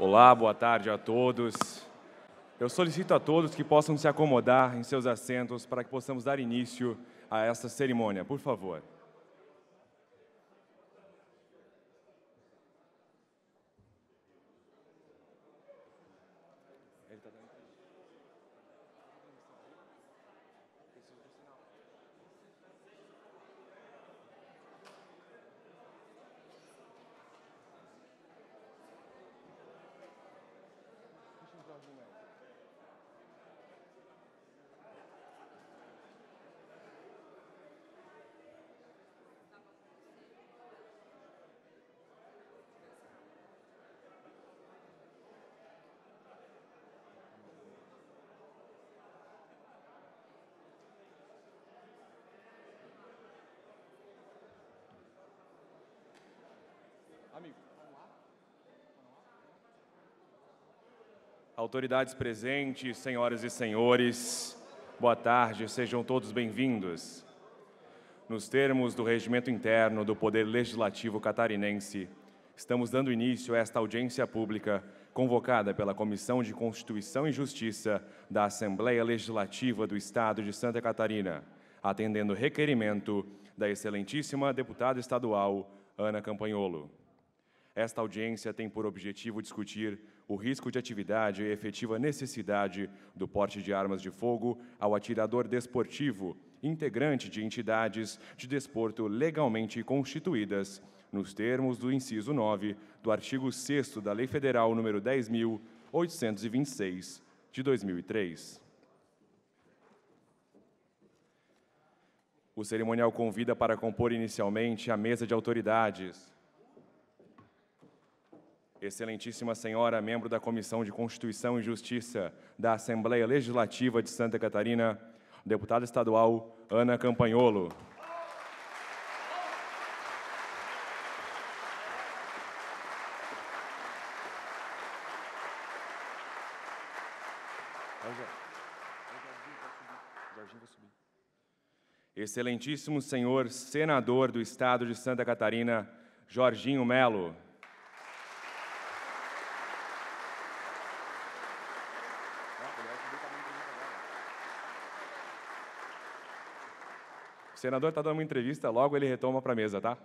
Olá, boa tarde a todos. Eu solicito a todos que possam se acomodar em seus assentos para que possamos dar início a esta cerimônia, por favor. Autoridades presentes, senhoras e senhores, boa tarde, sejam todos bem-vindos. Nos termos do regimento interno do Poder Legislativo catarinense, estamos dando início a esta audiência pública convocada pela Comissão de Constituição e Justiça da Assembleia Legislativa do Estado de Santa Catarina, atendendo requerimento da excelentíssima deputada estadual Ana Campanholo. Esta audiência tem por objetivo discutir o risco de atividade e efetiva necessidade do porte de armas de fogo ao atirador desportivo, integrante de entidades de desporto legalmente constituídas, nos termos do inciso 9 do artigo 6 da Lei Federal nº 10.826, de 2003. O cerimonial convida para compor inicialmente a mesa de autoridades. Excelentíssima Senhora, membro da Comissão de Constituição e Justiça da Assembleia Legislativa de Santa Catarina, deputada estadual Ana Campanholo. Excelentíssimo senhor senador do Estado de Santa Catarina, Jorginho Melo. O senador está dando uma entrevista, logo ele retoma para a mesa, tá?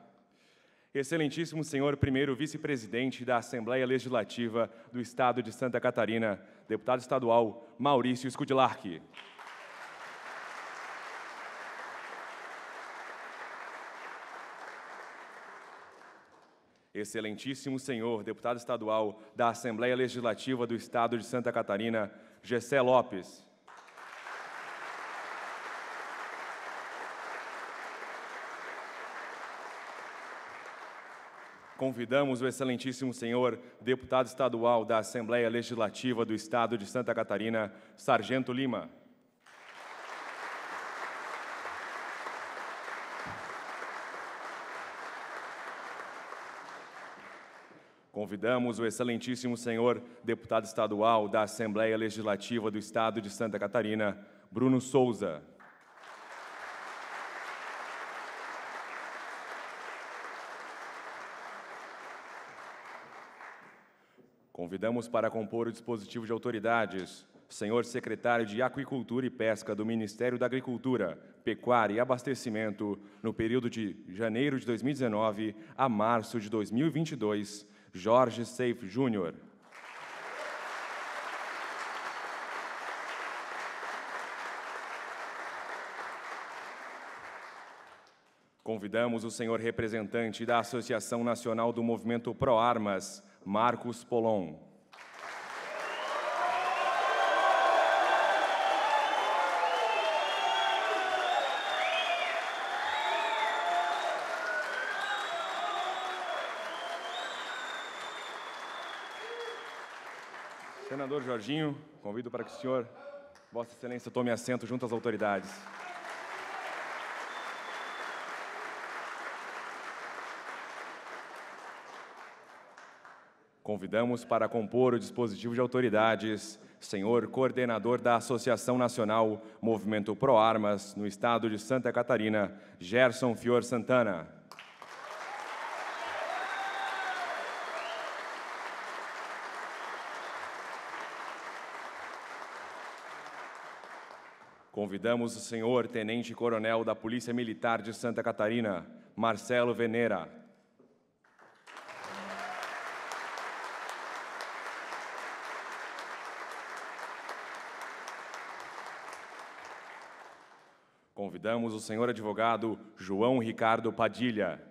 Excelentíssimo senhor primeiro vice-presidente da Assembleia Legislativa do Estado de Santa Catarina, deputado estadual Maurício Scudilarchi. Excelentíssimo senhor deputado estadual da Assembleia Legislativa do Estado de Santa Catarina, Gessé Lopes. convidamos o excelentíssimo senhor deputado estadual da Assembleia Legislativa do Estado de Santa Catarina, Sargento Lima. Convidamos o excelentíssimo senhor deputado estadual da Assembleia Legislativa do Estado de Santa Catarina, Bruno Souza. Convidamos para compor o dispositivo de autoridades, senhor secretário de Aquicultura e Pesca do Ministério da Agricultura, Pecuária e Abastecimento, no período de janeiro de 2019 a março de 2022, Jorge Seif Júnior. Convidamos o senhor representante da Associação Nacional do Movimento Pro Armas, Marcos Polon. Senador Jorginho, convido para que o senhor, Vossa Excelência, tome assento junto às autoridades. Convidamos para compor o dispositivo de autoridades, senhor coordenador da Associação Nacional Movimento Pro Armas no estado de Santa Catarina, Gerson Fior Santana. Convidamos o senhor tenente coronel da Polícia Militar de Santa Catarina, Marcelo Venera. Convidamos o senhor advogado João Ricardo Padilha.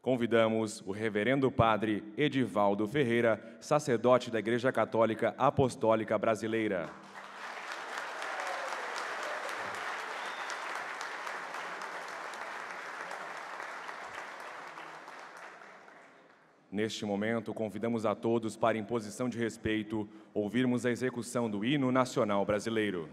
Convidamos o reverendo padre Edivaldo Ferreira, sacerdote da Igreja Católica Apostólica Brasileira. Neste momento, convidamos a todos para, em posição de respeito, ouvirmos a execução do hino nacional brasileiro.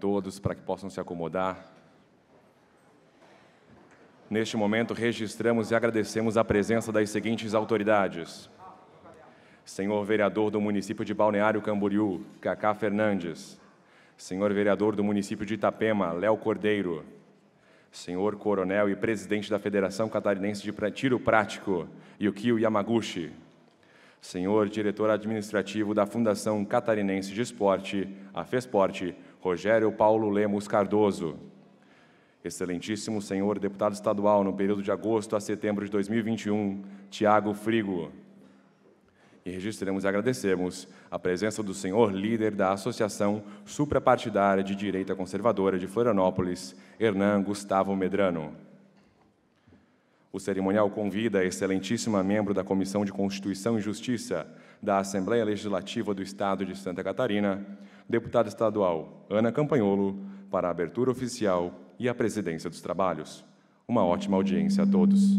todos para que possam se acomodar. Neste momento, registramos e agradecemos a presença das seguintes autoridades: Senhor Vereador do município de Balneário Camboriú, Cacá Fernandes. Senhor Vereador do município de Itapema, Léo Cordeiro. Senhor Coronel e Presidente da Federação Catarinense de Tiro Prático, Yukio Yamaguchi. Senhor Diretor Administrativo da Fundação Catarinense de Esporte, a FESPORTE, Rogério Paulo Lemos Cardoso. Excelentíssimo senhor deputado estadual no período de agosto a setembro de 2021, Tiago Frigo. E registramos e agradecemos a presença do senhor líder da Associação Suprapartidária de Direita Conservadora de Florianópolis, Hernan Gustavo Medrano. O cerimonial convida a excelentíssima membro da Comissão de Constituição e Justiça da Assembleia Legislativa do Estado de Santa Catarina, deputada estadual Ana Campanholo, para a abertura oficial e a presidência dos trabalhos. Uma ótima audiência a todos.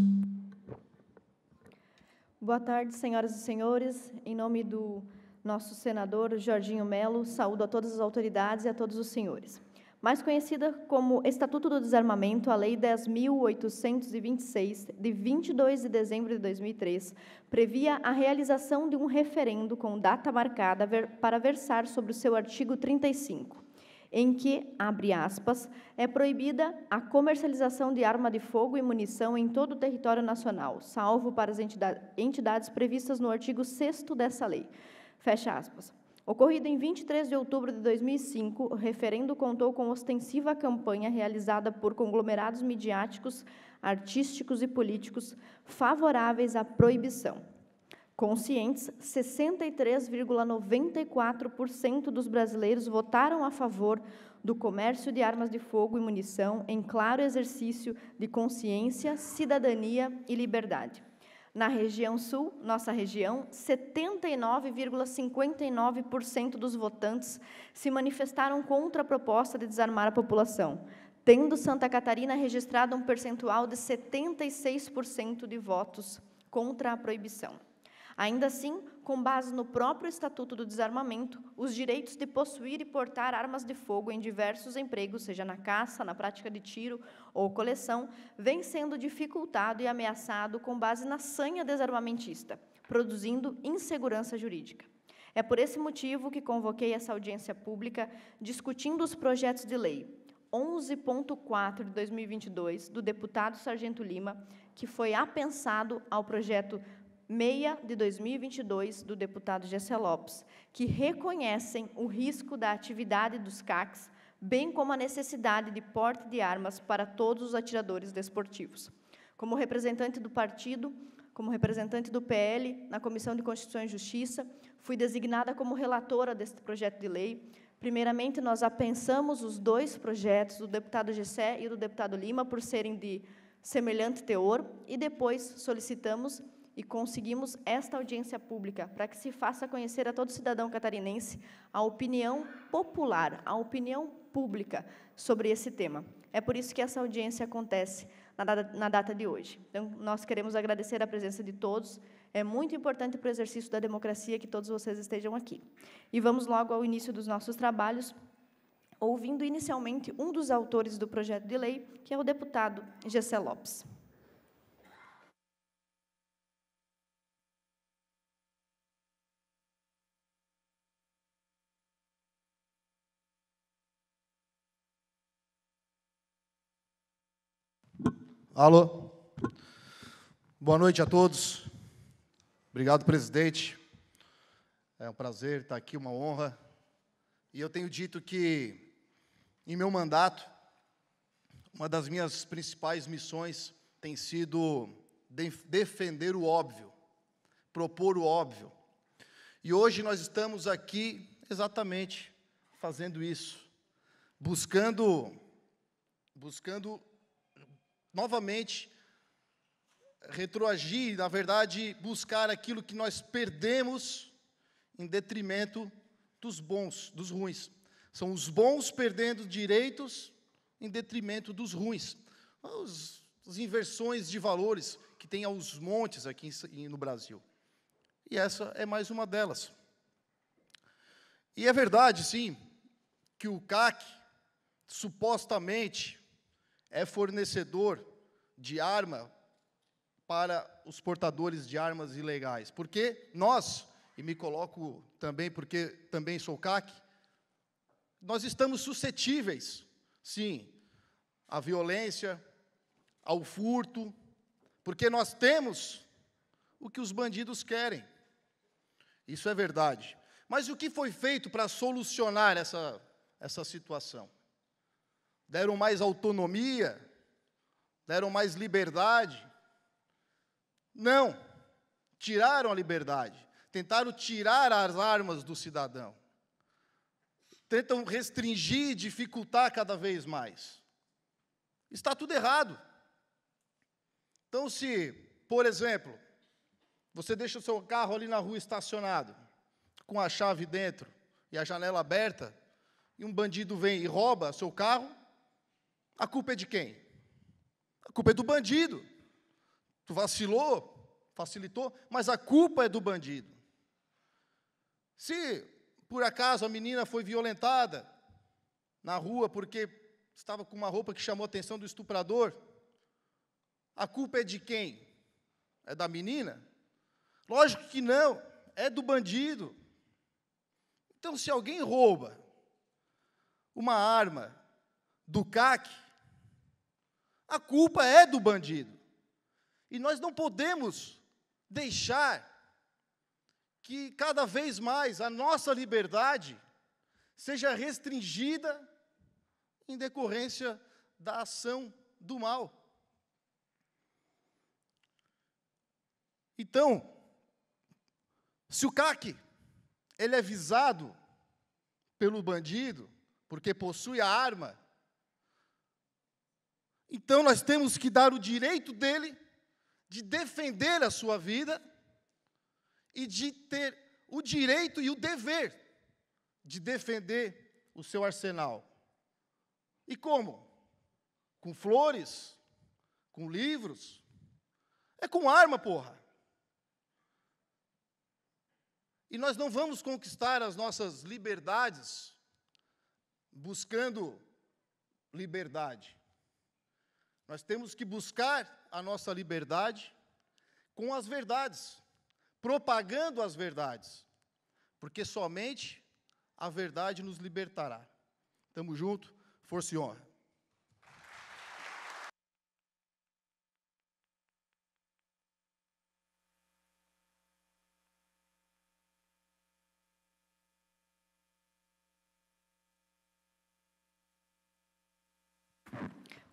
Boa tarde, senhoras e senhores. Em nome do nosso senador Jorginho Melo, saúdo a todas as autoridades e a todos os senhores mais conhecida como Estatuto do Desarmamento, a Lei 10.826, de 22 de dezembro de 2003, previa a realização de um referendo com data marcada para versar sobre o seu artigo 35, em que, abre aspas, é proibida a comercialização de arma de fogo e munição em todo o território nacional, salvo para as entidades previstas no artigo 6 dessa lei. Fecha aspas. Ocorrido em 23 de outubro de 2005, o referendo contou com ostensiva campanha realizada por conglomerados midiáticos, artísticos e políticos favoráveis à proibição. Conscientes, 63,94% dos brasileiros votaram a favor do comércio de armas de fogo e munição em claro exercício de consciência, cidadania e liberdade. Na região sul, nossa região, 79,59% dos votantes se manifestaram contra a proposta de desarmar a população, tendo Santa Catarina registrado um percentual de 76% de votos contra a proibição. Ainda assim, com base no próprio Estatuto do Desarmamento, os direitos de possuir e portar armas de fogo em diversos empregos, seja na caça, na prática de tiro ou coleção, vem sendo dificultado e ameaçado com base na sanha desarmamentista, produzindo insegurança jurídica. É por esse motivo que convoquei essa audiência pública discutindo os projetos de lei 11.4 de 2022 do deputado Sargento Lima, que foi apensado ao projeto 6 de 2022 do deputado Gessé Lopes, que reconhecem o risco da atividade dos CACs, bem como a necessidade de porte de armas para todos os atiradores desportivos. Como representante do partido, como representante do PL na Comissão de Constituição e Justiça, fui designada como relatora deste projeto de lei. Primeiramente, nós apensamos os dois projetos, do deputado Gessé e do deputado Lima, por serem de semelhante teor, e depois solicitamos e conseguimos esta audiência pública para que se faça conhecer a todo cidadão catarinense a opinião popular, a opinião pública sobre esse tema. É por isso que essa audiência acontece na data, na data de hoje. Então, nós queremos agradecer a presença de todos. É muito importante para o exercício da democracia que todos vocês estejam aqui. E vamos logo ao início dos nossos trabalhos, ouvindo inicialmente um dos autores do projeto de lei, que é o deputado Gessé Lopes. Alô? Boa noite a todos. Obrigado, presidente. É um prazer estar aqui, uma honra. E eu tenho dito que, em meu mandato, uma das minhas principais missões tem sido defender o óbvio, propor o óbvio. E hoje nós estamos aqui exatamente fazendo isso, buscando buscando novamente retroagir, na verdade, buscar aquilo que nós perdemos em detrimento dos bons, dos ruins. São os bons perdendo direitos em detrimento dos ruins. Os, as inversões de valores que tem aos montes aqui no Brasil. E essa é mais uma delas. E é verdade, sim, que o CAC supostamente é fornecedor de arma para os portadores de armas ilegais. Porque nós, e me coloco também porque também sou CAC, nós estamos suscetíveis, sim, à violência, ao furto, porque nós temos o que os bandidos querem. Isso é verdade. Mas o que foi feito para solucionar essa, essa situação? deram mais autonomia, deram mais liberdade. Não, tiraram a liberdade, tentaram tirar as armas do cidadão, tentam restringir, dificultar cada vez mais. Está tudo errado. Então, se, por exemplo, você deixa o seu carro ali na rua estacionado, com a chave dentro e a janela aberta, e um bandido vem e rouba seu carro, a culpa é de quem? A culpa é do bandido. Tu vacilou, facilitou, mas a culpa é do bandido. Se por acaso a menina foi violentada na rua porque estava com uma roupa que chamou a atenção do estuprador, a culpa é de quem? É da menina? Lógico que não, é do bandido. Então, se alguém rouba uma arma do CAC, a culpa é do bandido. E nós não podemos deixar que cada vez mais a nossa liberdade seja restringida em decorrência da ação do mal. Então, se o CAC ele é visado pelo bandido porque possui a arma então nós temos que dar o direito dele de defender a sua vida e de ter o direito e o dever de defender o seu arsenal. E como? Com flores? Com livros? É com arma, porra. E nós não vamos conquistar as nossas liberdades buscando liberdade. Nós temos que buscar a nossa liberdade com as verdades, propagando as verdades, porque somente a verdade nos libertará. Tamo junto, força e honra.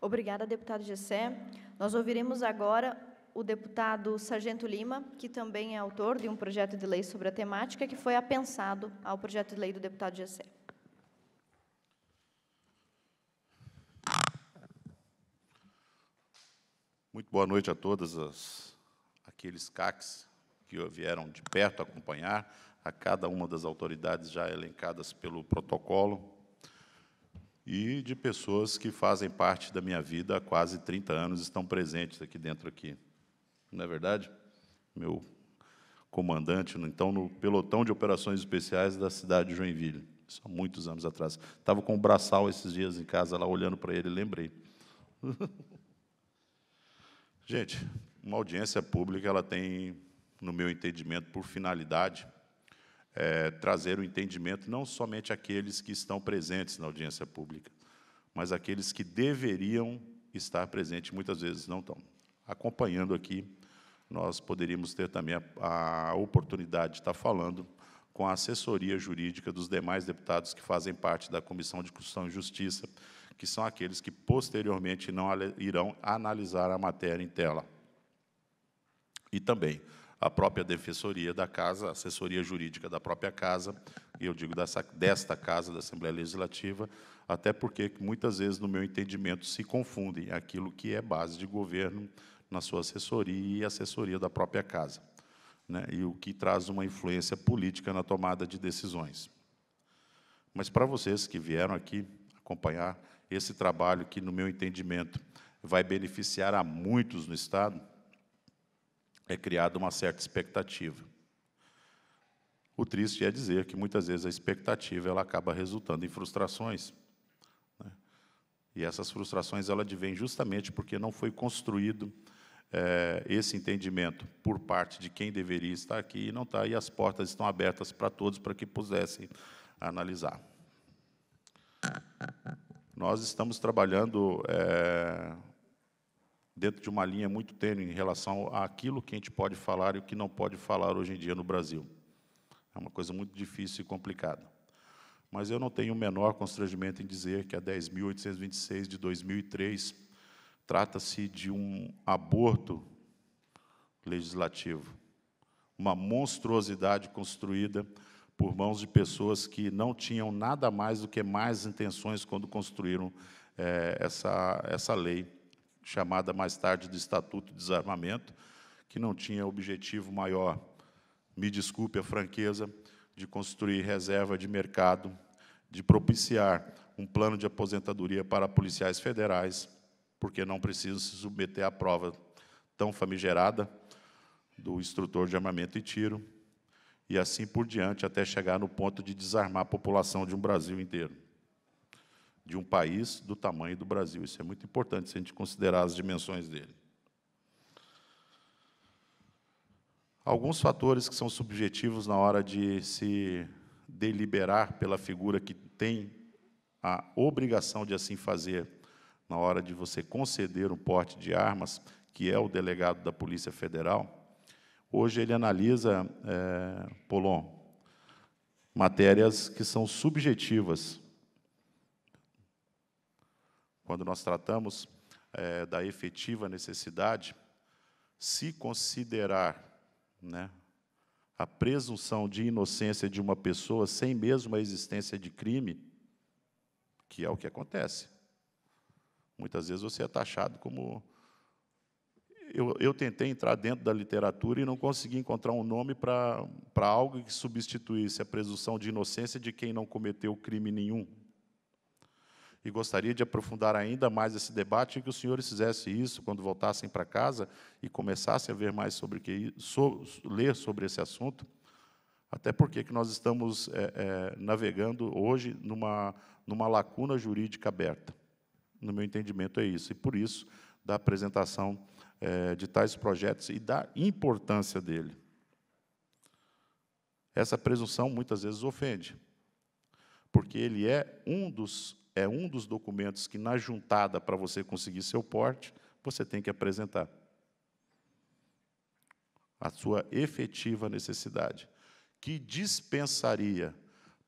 Obrigada, deputado Gessé. Nós ouviremos agora o deputado Sargento Lima, que também é autor de um projeto de lei sobre a temática, que foi apensado ao projeto de lei do deputado Gessé. Muito boa noite a todos as, aqueles CACs que vieram de perto acompanhar, a cada uma das autoridades já elencadas pelo protocolo, e de pessoas que fazem parte da minha vida há quase 30 anos, estão presentes aqui dentro aqui. Não é verdade? Meu comandante, então, no pelotão de operações especiais da cidade de Joinville, isso há muitos anos atrás. Estava com o braçal esses dias em casa, lá olhando para ele, lembrei. Gente, uma audiência pública, ela tem, no meu entendimento, por finalidade, é, trazer o entendimento não somente àqueles que estão presentes na audiência pública, mas àqueles que deveriam estar presentes, muitas vezes não estão. Acompanhando aqui, nós poderíamos ter também a, a oportunidade de estar falando com a assessoria jurídica dos demais deputados que fazem parte da Comissão de Constituição e Justiça, que são aqueles que posteriormente não irão analisar a matéria em tela. E também a própria defensoria da casa, a assessoria jurídica da própria casa, e eu digo dessa, desta casa da Assembleia Legislativa, até porque muitas vezes, no meu entendimento, se confundem aquilo que é base de governo na sua assessoria e assessoria da própria casa, né? e o que traz uma influência política na tomada de decisões. Mas para vocês que vieram aqui acompanhar esse trabalho que, no meu entendimento, vai beneficiar a muitos no Estado, é criada uma certa expectativa. O triste é dizer que muitas vezes a expectativa ela acaba resultando em frustrações. Né? E essas frustrações ela advêm justamente porque não foi construído é, esse entendimento por parte de quem deveria estar aqui e não está, e as portas estão abertas para todos para que pudessem analisar. Nós estamos trabalhando é, dentro de uma linha muito tênue em relação àquilo que a gente pode falar e o que não pode falar hoje em dia no Brasil. É uma coisa muito difícil e complicada. Mas eu não tenho o menor constrangimento em dizer que a 10.826 de 2003 trata-se de um aborto legislativo, uma monstruosidade construída por mãos de pessoas que não tinham nada mais do que mais intenções quando construíram é, essa, essa lei chamada mais tarde de Estatuto de Desarmamento, que não tinha objetivo maior, me desculpe a franqueza, de construir reserva de mercado, de propiciar um plano de aposentadoria para policiais federais, porque não precisam se submeter à prova tão famigerada do instrutor de armamento e tiro, e assim por diante, até chegar no ponto de desarmar a população de um Brasil inteiro de um país do tamanho do Brasil. Isso é muito importante se a gente considerar as dimensões dele. Alguns fatores que são subjetivos na hora de se deliberar pela figura que tem a obrigação de assim fazer na hora de você conceder um porte de armas, que é o delegado da Polícia Federal, hoje ele analisa, é, Polon, matérias que são subjetivas, quando nós tratamos é, da efetiva necessidade, se considerar né, a presunção de inocência de uma pessoa sem mesmo a existência de crime, que é o que acontece. Muitas vezes você é taxado como. Eu, eu tentei entrar dentro da literatura e não consegui encontrar um nome para algo que substituísse a presunção de inocência de quem não cometeu crime nenhum e gostaria de aprofundar ainda mais esse debate e que os senhores fizessem isso quando voltassem para casa e começassem a ver mais sobre que so, ler sobre esse assunto, até porque que nós estamos é, é, navegando hoje numa, numa lacuna jurídica aberta. No meu entendimento é isso, e por isso da apresentação é, de tais projetos e da importância dele. Essa presunção muitas vezes ofende, porque ele é um dos é um dos documentos que, na juntada para você conseguir seu porte, você tem que apresentar. A sua efetiva necessidade, que dispensaria,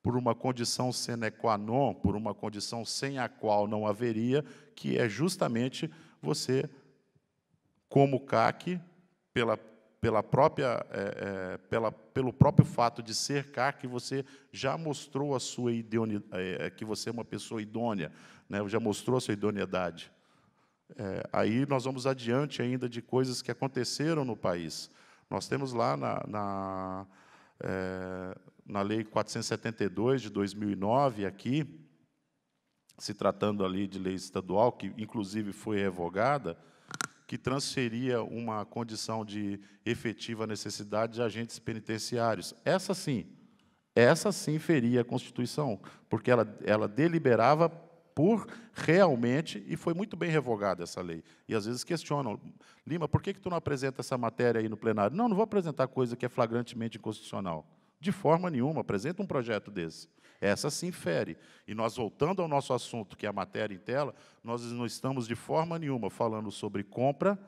por uma condição sine qua non, por uma condição sem a qual não haveria, que é justamente você, como CAC, pela pela própria, é, é, pela, pelo próprio fato de ser que você já mostrou a sua idoneidade, eh, que você é uma pessoa idônea, né, já mostrou a sua idoneidade. É, aí nós vamos adiante ainda de coisas que aconteceram no país. Nós temos lá na, na, é, na Lei 472 de 2009, aqui, se tratando ali de lei estadual, que inclusive foi revogada, que transferia uma condição de efetiva necessidade de agentes penitenciários. Essa sim, essa sim feria a Constituição, porque ela, ela deliberava por realmente, e foi muito bem revogada essa lei. E às vezes questionam, Lima, por que, que tu não apresenta essa matéria aí no plenário? Não, não vou apresentar coisa que é flagrantemente inconstitucional. De forma nenhuma, apresenta um projeto desse. Essa sim fere. E nós, voltando ao nosso assunto, que é a matéria em tela, nós não estamos de forma nenhuma falando sobre compra,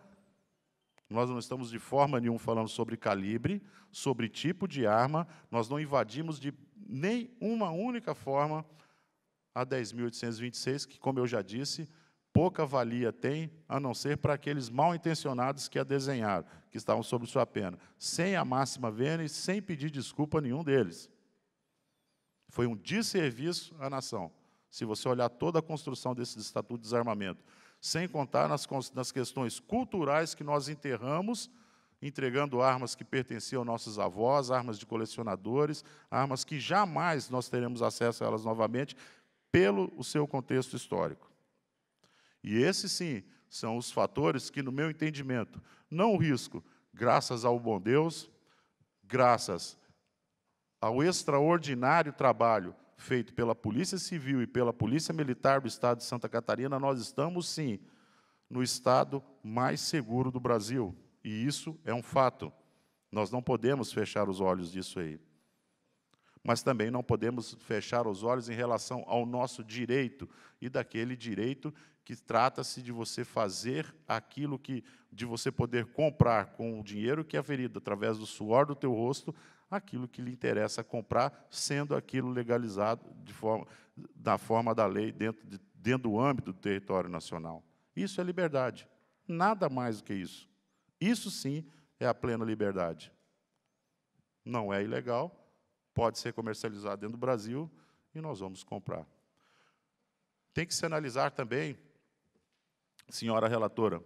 nós não estamos de forma nenhuma falando sobre calibre, sobre tipo de arma, nós não invadimos de nenhuma única forma a 10.826, que, como eu já disse, pouca valia tem, a não ser para aqueles mal intencionados que a desenharam, que estavam sob sua pena, sem a máxima vênia e sem pedir desculpa a nenhum deles. Foi um desserviço à nação. Se você olhar toda a construção desse Estatuto de Desarmamento, sem contar nas, nas questões culturais que nós enterramos, entregando armas que pertenciam aos nossos avós, armas de colecionadores, armas que jamais nós teremos acesso a elas novamente, pelo o seu contexto histórico. E esses, sim, são os fatores que, no meu entendimento, não o risco, graças ao bom Deus, graças ao extraordinário trabalho feito pela Polícia Civil e pela Polícia Militar do Estado de Santa Catarina, nós estamos, sim, no estado mais seguro do Brasil. E isso é um fato. Nós não podemos fechar os olhos disso aí. Mas também não podemos fechar os olhos em relação ao nosso direito e daquele direito que trata-se de você fazer aquilo que de você poder comprar com o dinheiro que é ferido através do suor do teu rosto aquilo que lhe interessa comprar, sendo aquilo legalizado de forma, da forma da lei dentro, de, dentro do âmbito do território nacional. Isso é liberdade. Nada mais do que isso. Isso sim é a plena liberdade. Não é ilegal, pode ser comercializado dentro do Brasil e nós vamos comprar. Tem que se analisar também, senhora relatora,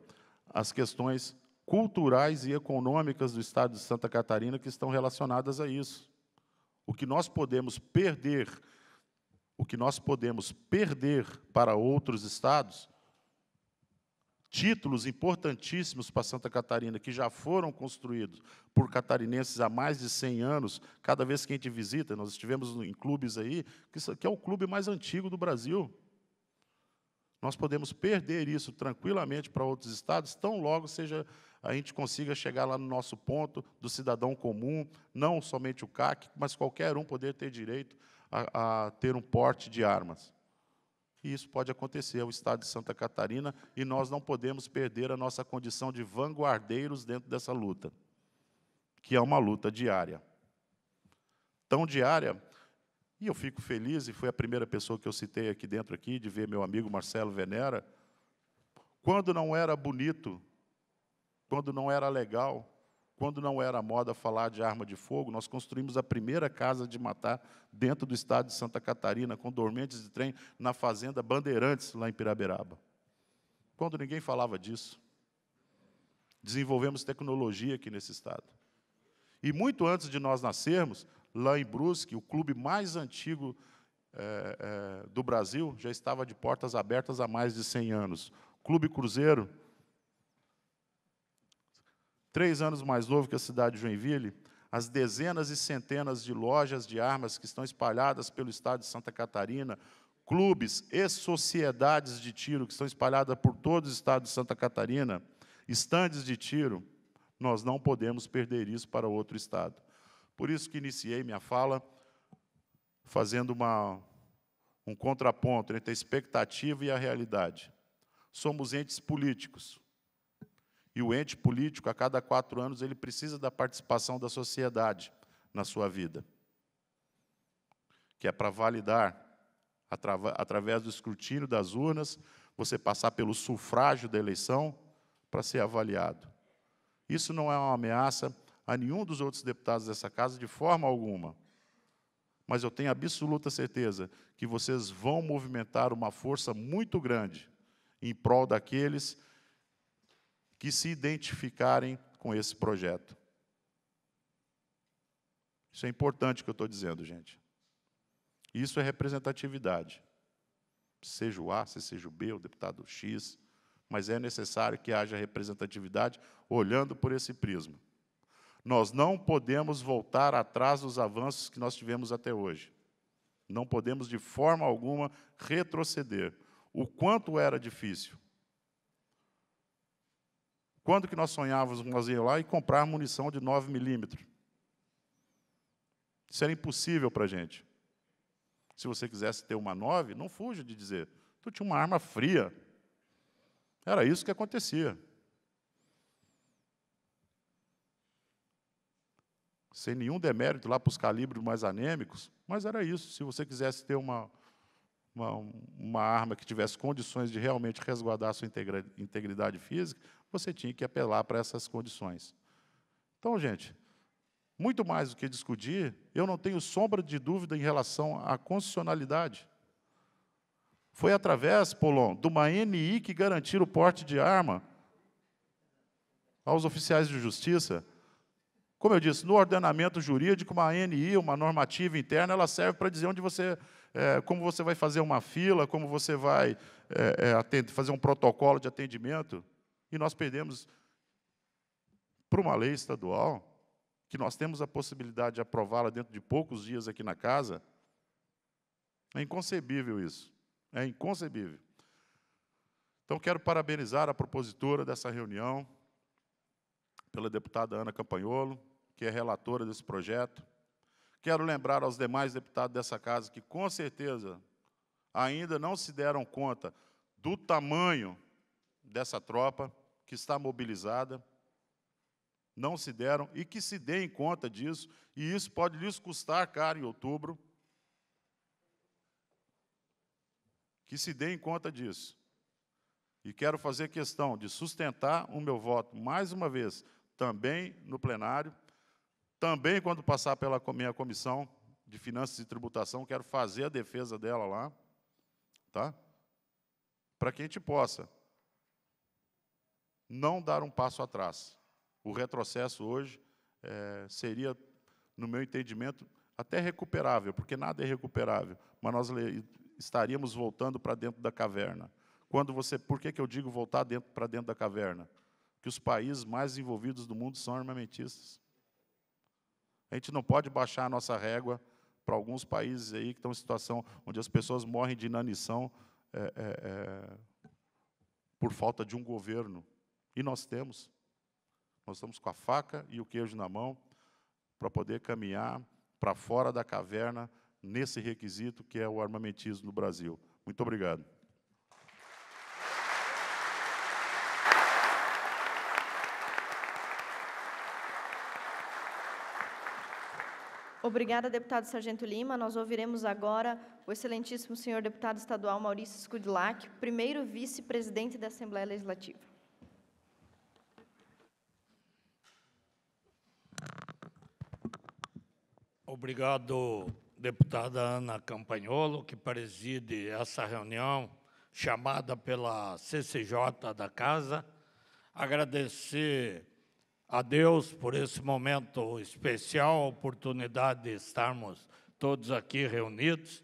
as questões culturais e econômicas do estado de Santa Catarina que estão relacionadas a isso. O que nós podemos perder, o que nós podemos perder para outros estados, títulos importantíssimos para Santa Catarina que já foram construídos por catarinenses há mais de 100 anos. Cada vez que a gente visita, nós estivemos em clubes aí, que é o clube mais antigo do Brasil. Nós podemos perder isso tranquilamente para outros estados, tão logo seja a gente consiga chegar lá no nosso ponto do cidadão comum, não somente o CAC, mas qualquer um poder ter direito a, a ter um porte de armas. E isso pode acontecer ao Estado de Santa Catarina e nós não podemos perder a nossa condição de vanguardeiros dentro dessa luta, que é uma luta diária. Tão diária, e eu fico feliz, e foi a primeira pessoa que eu citei aqui dentro aqui, de ver meu amigo Marcelo Venera, quando não era bonito quando não era legal, quando não era moda falar de arma de fogo, nós construímos a primeira casa de matar dentro do estado de Santa Catarina, com dormentes de trem, na fazenda Bandeirantes, lá em Piraberaba. Quando ninguém falava disso. Desenvolvemos tecnologia aqui nesse estado. E muito antes de nós nascermos, lá em Brusque, o clube mais antigo é, é, do Brasil já estava de portas abertas há mais de 100 anos. Clube Cruzeiro, três anos mais novo que a cidade de Joinville, as dezenas e centenas de lojas de armas que estão espalhadas pelo estado de Santa Catarina, clubes e sociedades de tiro que estão espalhadas por todo o estado de Santa Catarina, estandes de tiro, nós não podemos perder isso para outro estado. Por isso que iniciei minha fala fazendo uma, um contraponto entre a expectativa e a realidade. Somos entes políticos, e o ente político, a cada quatro anos, ele precisa da participação da sociedade na sua vida, que é para validar, através do escrutínio das urnas, você passar pelo sufrágio da eleição para ser avaliado. Isso não é uma ameaça a nenhum dos outros deputados dessa casa de forma alguma. Mas eu tenho absoluta certeza que vocês vão movimentar uma força muito grande em prol daqueles que se identificarem com esse projeto. Isso é importante que eu estou dizendo, gente. Isso é representatividade. Seja o A, seja o B, o deputado X, mas é necessário que haja representatividade olhando por esse prisma. Nós não podemos voltar atrás dos avanços que nós tivemos até hoje. Não podemos, de forma alguma, retroceder. O quanto era difícil, quando que nós sonhávamos com nós ir lá e comprar munição de 9 milímetros? Isso era impossível para a gente. Se você quisesse ter uma 9, não fuja de dizer. Tu tinha uma arma fria. Era isso que acontecia. Sem nenhum demérito lá para os calibres mais anêmicos, mas era isso. Se você quisesse ter uma, uma, uma, arma que tivesse condições de realmente resguardar a sua integridade física, você tinha que apelar para essas condições. Então, gente, muito mais do que discutir, eu não tenho sombra de dúvida em relação à constitucionalidade. Foi através, Polon, de uma NI que garantiu o porte de arma aos oficiais de justiça. Como eu disse, no ordenamento jurídico, uma ANI, uma normativa interna, ela serve para dizer onde você, é, como você vai fazer uma fila, como você vai é, é, fazer um protocolo de atendimento. E nós perdemos para uma lei estadual, que nós temos a possibilidade de aprová-la dentro de poucos dias aqui na casa. É inconcebível isso. É inconcebível. Então, quero parabenizar a propositora dessa reunião, pela deputada Ana Campanholo, que é relatora desse projeto. Quero lembrar aos demais deputados dessa casa que, com certeza, ainda não se deram conta do tamanho dessa tropa que está mobilizada, não se deram e que se deem conta disso, e isso pode lhes custar caro em outubro. Que se deem conta disso. E quero fazer questão de sustentar o meu voto mais uma vez, também no plenário, também quando passar pela minha comissão de Finanças e Tributação, quero fazer a defesa dela lá, tá? Para que a gente possa não dar um passo atrás. O retrocesso hoje é, seria, no meu entendimento, até recuperável, porque nada é recuperável, mas nós estaríamos voltando para dentro da caverna. Quando você, por que, que eu digo voltar dentro, para dentro da caverna? Que os países mais envolvidos do mundo são armamentistas. A gente não pode baixar a nossa régua para alguns países aí que estão em situação onde as pessoas morrem de inanição é, é, é por falta de um governo e nós temos. Nós estamos com a faca e o queijo na mão para poder caminhar para fora da caverna nesse requisito que é o armamentismo no Brasil. Muito obrigado. Obrigada, deputado Sargento Lima. Nós ouviremos agora o excelentíssimo senhor deputado estadual Maurício Skudlak, primeiro vice-presidente da Assembleia Legislativa. Obrigado, deputada Ana Campanholo, que preside essa reunião chamada pela CCJ da Casa. Agradecer a Deus por esse momento especial, a oportunidade de estarmos todos aqui reunidos.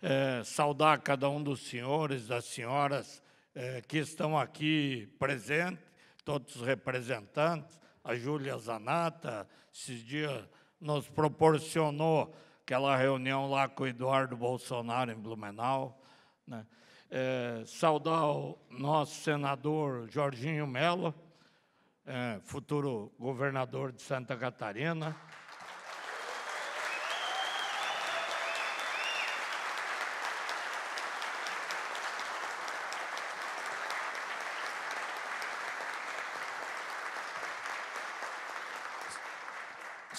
É, saudar cada um dos senhores, das senhoras é, que estão aqui presentes, todos os representantes, a Júlia Zanata, esses dias nos proporcionou aquela reunião lá com o Eduardo Bolsonaro em Blumenau. Né? É, saudar o nosso senador Jorginho Melo, é, futuro governador de Santa Catarina.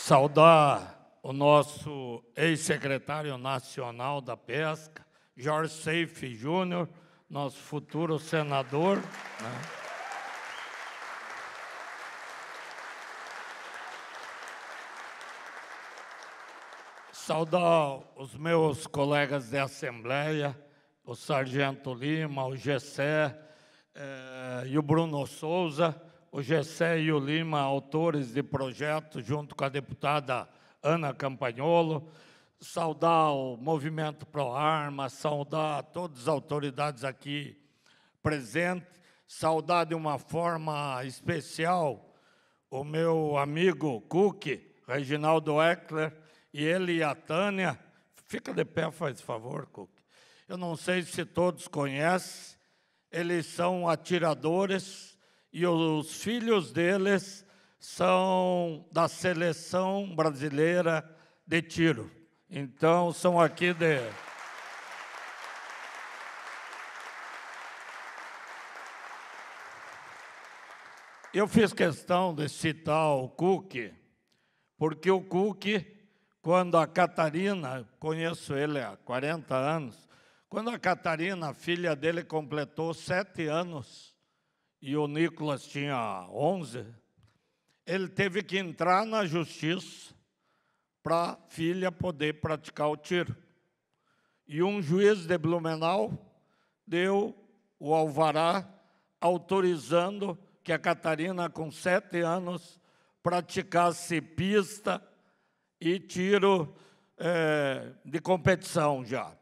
saudar o nosso ex-secretário nacional da Pesca, Jorge Seif Júnior, nosso futuro senador. Né? Saudar os meus colegas de Assembleia, o Sargento Lima, o Gessé eh, e o Bruno Souza, o Gessé e o Lima, autores de projeto, junto com a deputada Ana Campagnolo, saudar o Movimento Pro Arma, saudar todas as autoridades aqui presentes, saudar de uma forma especial o meu amigo Cook, Reginaldo Eckler, e ele e a Tânia. Fica de pé, faz favor, Cook. Eu não sei se todos conhecem, eles são atiradores e os filhos deles são da seleção brasileira de tiro. Então, são aqui de. Eu fiz questão de citar o Cook, porque o Cook, quando a Catarina, conheço ele há 40 anos, quando a Catarina, filha dele, completou sete anos, e o Nicolas tinha 11, ele teve que entrar na justiça para a filha poder praticar o tiro. E um juiz de Blumenau deu o alvará autorizando que a Catarina, com sete anos, praticasse pista e tiro é, de competição já.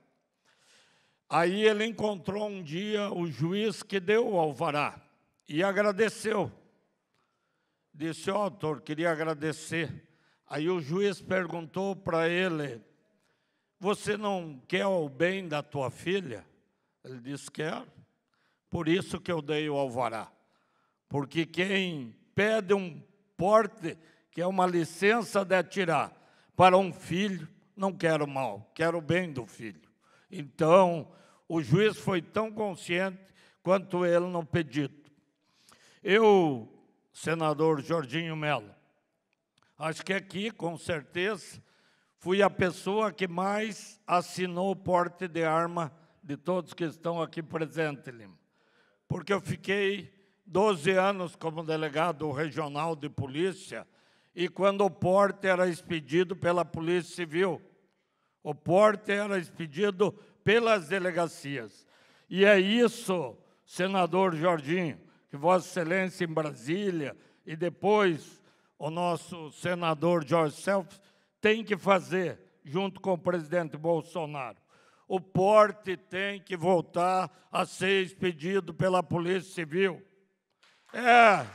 Aí ele encontrou um dia o juiz que deu o alvará e agradeceu. Disse, ó, oh, doutor, queria agradecer. Aí o juiz perguntou para ele: Você não quer o bem da tua filha? Ele disse: Quero. Por isso que eu dei o alvará. Porque quem pede um porte, que é uma licença de atirar, para um filho, não quero mal, quero o bem do filho. Então, o juiz foi tão consciente quanto ele no pedido. Eu, senador Jorginho Melo, acho que aqui, com certeza, fui a pessoa que mais assinou o porte de arma de todos que estão aqui presentes, Lima. Porque eu fiquei 12 anos como delegado regional de polícia e quando o porte era expedido pela Polícia Civil, o porte era expedido pelas delegacias. E é isso, senador Jorginho, que Vossa Excelência em Brasília e depois o nosso senador George Self tem que fazer junto com o presidente Bolsonaro. O porte tem que voltar a ser expedido pela Polícia Civil. É.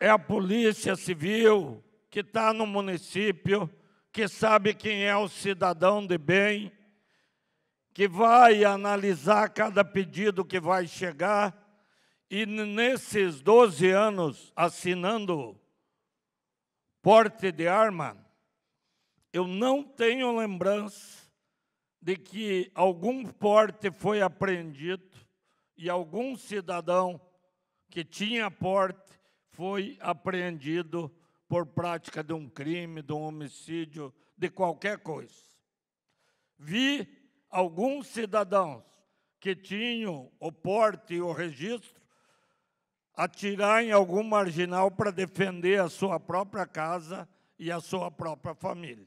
É a Polícia Civil, que está no município, que sabe quem é o cidadão de bem, que vai analisar cada pedido que vai chegar, e nesses 12 anos assinando porte de arma, eu não tenho lembrança de que algum porte foi apreendido e algum cidadão que tinha porte foi apreendido por prática de um crime, de um homicídio, de qualquer coisa. Vi alguns cidadãos que tinham o porte e o registro atirar em algum marginal para defender a sua própria casa e a sua própria família.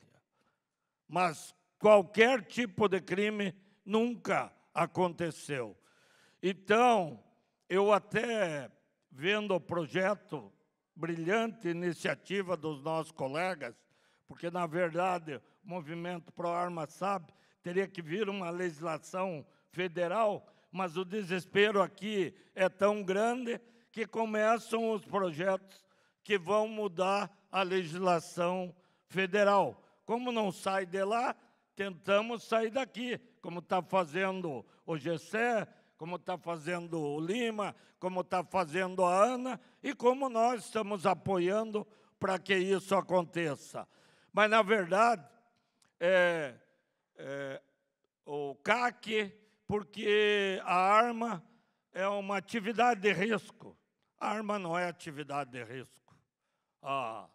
Mas qualquer tipo de crime nunca aconteceu. Então, eu até vendo o projeto brilhante iniciativa dos nossos colegas, porque, na verdade, o movimento Pro Arma sabe, teria que vir uma legislação federal, mas o desespero aqui é tão grande que começam os projetos que vão mudar a legislação federal. Como não sai de lá, tentamos sair daqui, como está fazendo o GCE, como está fazendo o Lima, como está fazendo a Ana e como nós estamos apoiando para que isso aconteça. Mas, na verdade, é, é, o CAC, porque a arma é uma atividade de risco. A arma não é atividade de risco. A,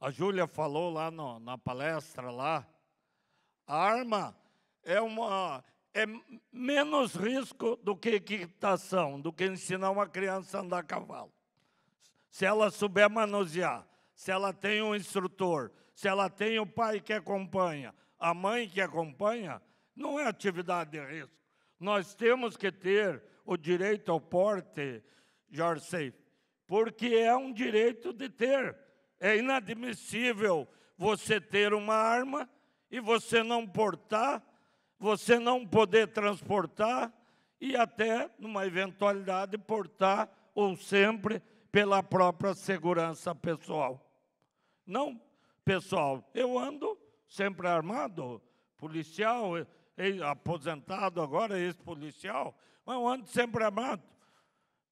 a Júlia falou lá no, na palestra lá, a arma é uma é menos risco do que equitação, do que ensinar uma criança a andar a cavalo. Se ela souber manusear, se ela tem um instrutor, se ela tem o pai que acompanha, a mãe que acompanha, não é atividade de risco. Nós temos que ter o direito ao porte, George porque é um direito de ter. É inadmissível você ter uma arma e você não portar você não poder transportar e até, numa eventualidade, portar ou sempre pela própria segurança pessoal. Não, pessoal, eu ando sempre armado, policial, aposentado agora, ex-policial, mas eu ando sempre armado.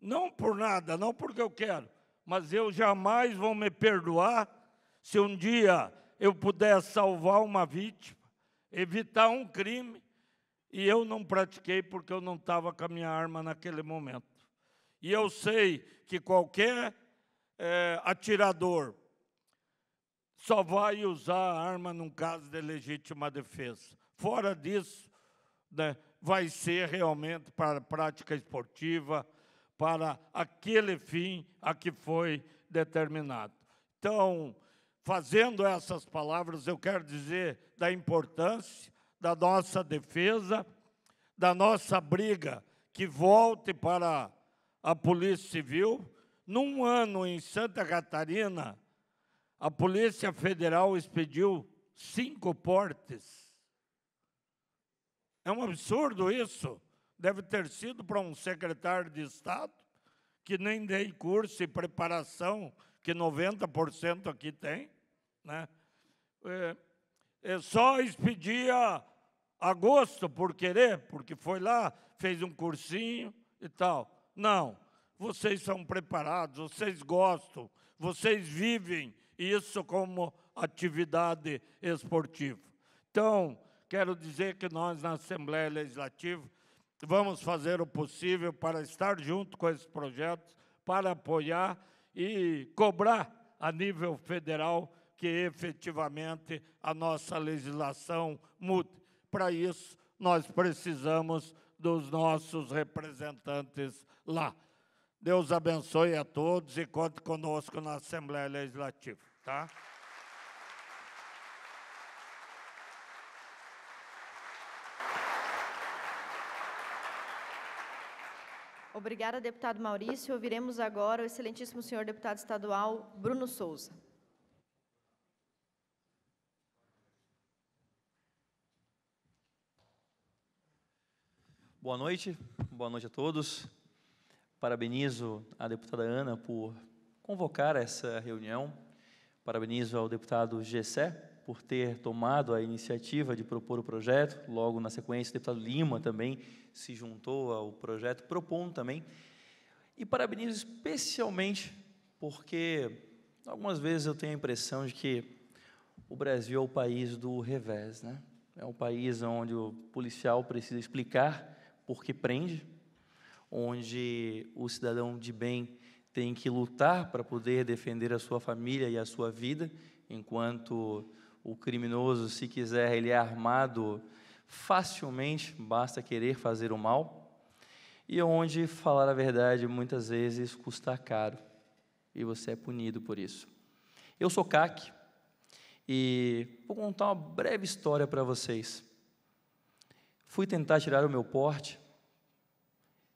Não por nada, não porque eu quero, mas eu jamais vou me perdoar se um dia eu puder salvar uma vítima, evitar um crime, e eu não pratiquei porque eu não estava com a minha arma naquele momento. E eu sei que qualquer é, atirador só vai usar a arma num caso de legítima defesa. Fora disso, né, vai ser realmente para prática esportiva, para aquele fim a que foi determinado. Então, fazendo essas palavras, eu quero dizer da importância da nossa defesa, da nossa briga que volte para a Polícia Civil. Num ano em Santa Catarina, a Polícia Federal expediu cinco portes. É um absurdo isso. Deve ter sido para um secretário de Estado que nem dei curso e preparação que 90% aqui tem, né? É, é, só expedia a gosto, por querer, porque foi lá, fez um cursinho e tal. Não, vocês são preparados, vocês gostam, vocês vivem isso como atividade esportiva. Então, quero dizer que nós, na Assembleia Legislativa, vamos fazer o possível para estar junto com esses projetos, para apoiar e cobrar a nível federal que efetivamente a nossa legislação mude. Para isso, nós precisamos dos nossos representantes lá. Deus abençoe a todos e conte conosco na Assembleia Legislativa, tá? Obrigada, deputado Maurício. Ouviremos agora o excelentíssimo senhor deputado estadual Bruno Souza. Boa noite, boa noite a todos. Parabenizo a deputada Ana por convocar essa reunião. Parabenizo ao deputado Gessé por ter tomado a iniciativa de propor o projeto. Logo na sequência, o deputado Lima também se juntou ao projeto, propondo também. E parabenizo especialmente porque algumas vezes eu tenho a impressão de que o Brasil é o país do revés, né? É um país onde o policial precisa explicar por que prende, onde o cidadão de bem tem que lutar para poder defender a sua família e a sua vida, enquanto o criminoso, se quiser, ele é armado facilmente, basta querer fazer o mal, e é onde falar a verdade muitas vezes custa caro, e você é punido por isso. Eu sou CAC, e vou contar uma breve história para vocês. Fui tentar tirar o meu porte,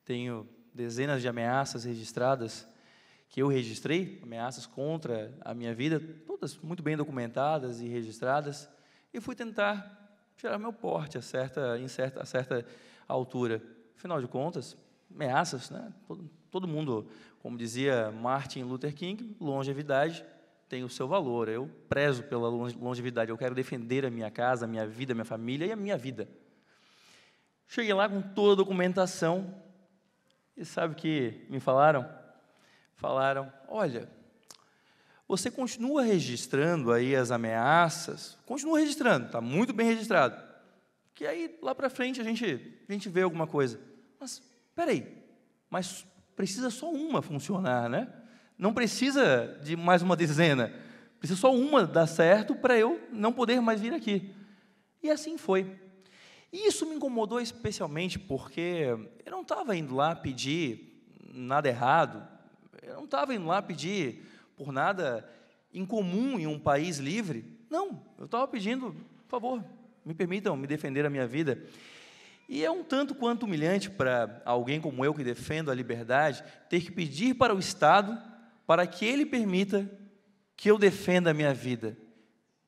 tenho dezenas de ameaças registradas, que eu registrei, ameaças contra a minha vida, todas muito bem documentadas e registradas, e fui tentar tirar meu porte a certa, em certa, a certa altura. Afinal de contas, ameaças, né? todo, todo mundo, como dizia Martin Luther King, longevidade tem o seu valor. Eu prezo pela longevidade, eu quero defender a minha casa, a minha vida, a minha família e a minha vida. Cheguei lá com toda a documentação e sabe o que me falaram? falaram: olha, você continua registrando aí as ameaças, continua registrando, está muito bem registrado. Que aí lá para frente a gente, a gente vê alguma coisa. Mas peraí, mas precisa só uma funcionar, né? Não precisa de mais uma dezena. Precisa só uma dar certo para eu não poder mais vir aqui. E assim foi. E isso me incomodou especialmente porque eu não estava indo lá pedir nada errado, eu não estava indo lá pedir por nada incomum em um país livre. Não, eu estava pedindo, por favor, me permitam me defender a minha vida. E é um tanto quanto humilhante para alguém como eu, que defendo a liberdade, ter que pedir para o Estado para que ele permita que eu defenda a minha vida.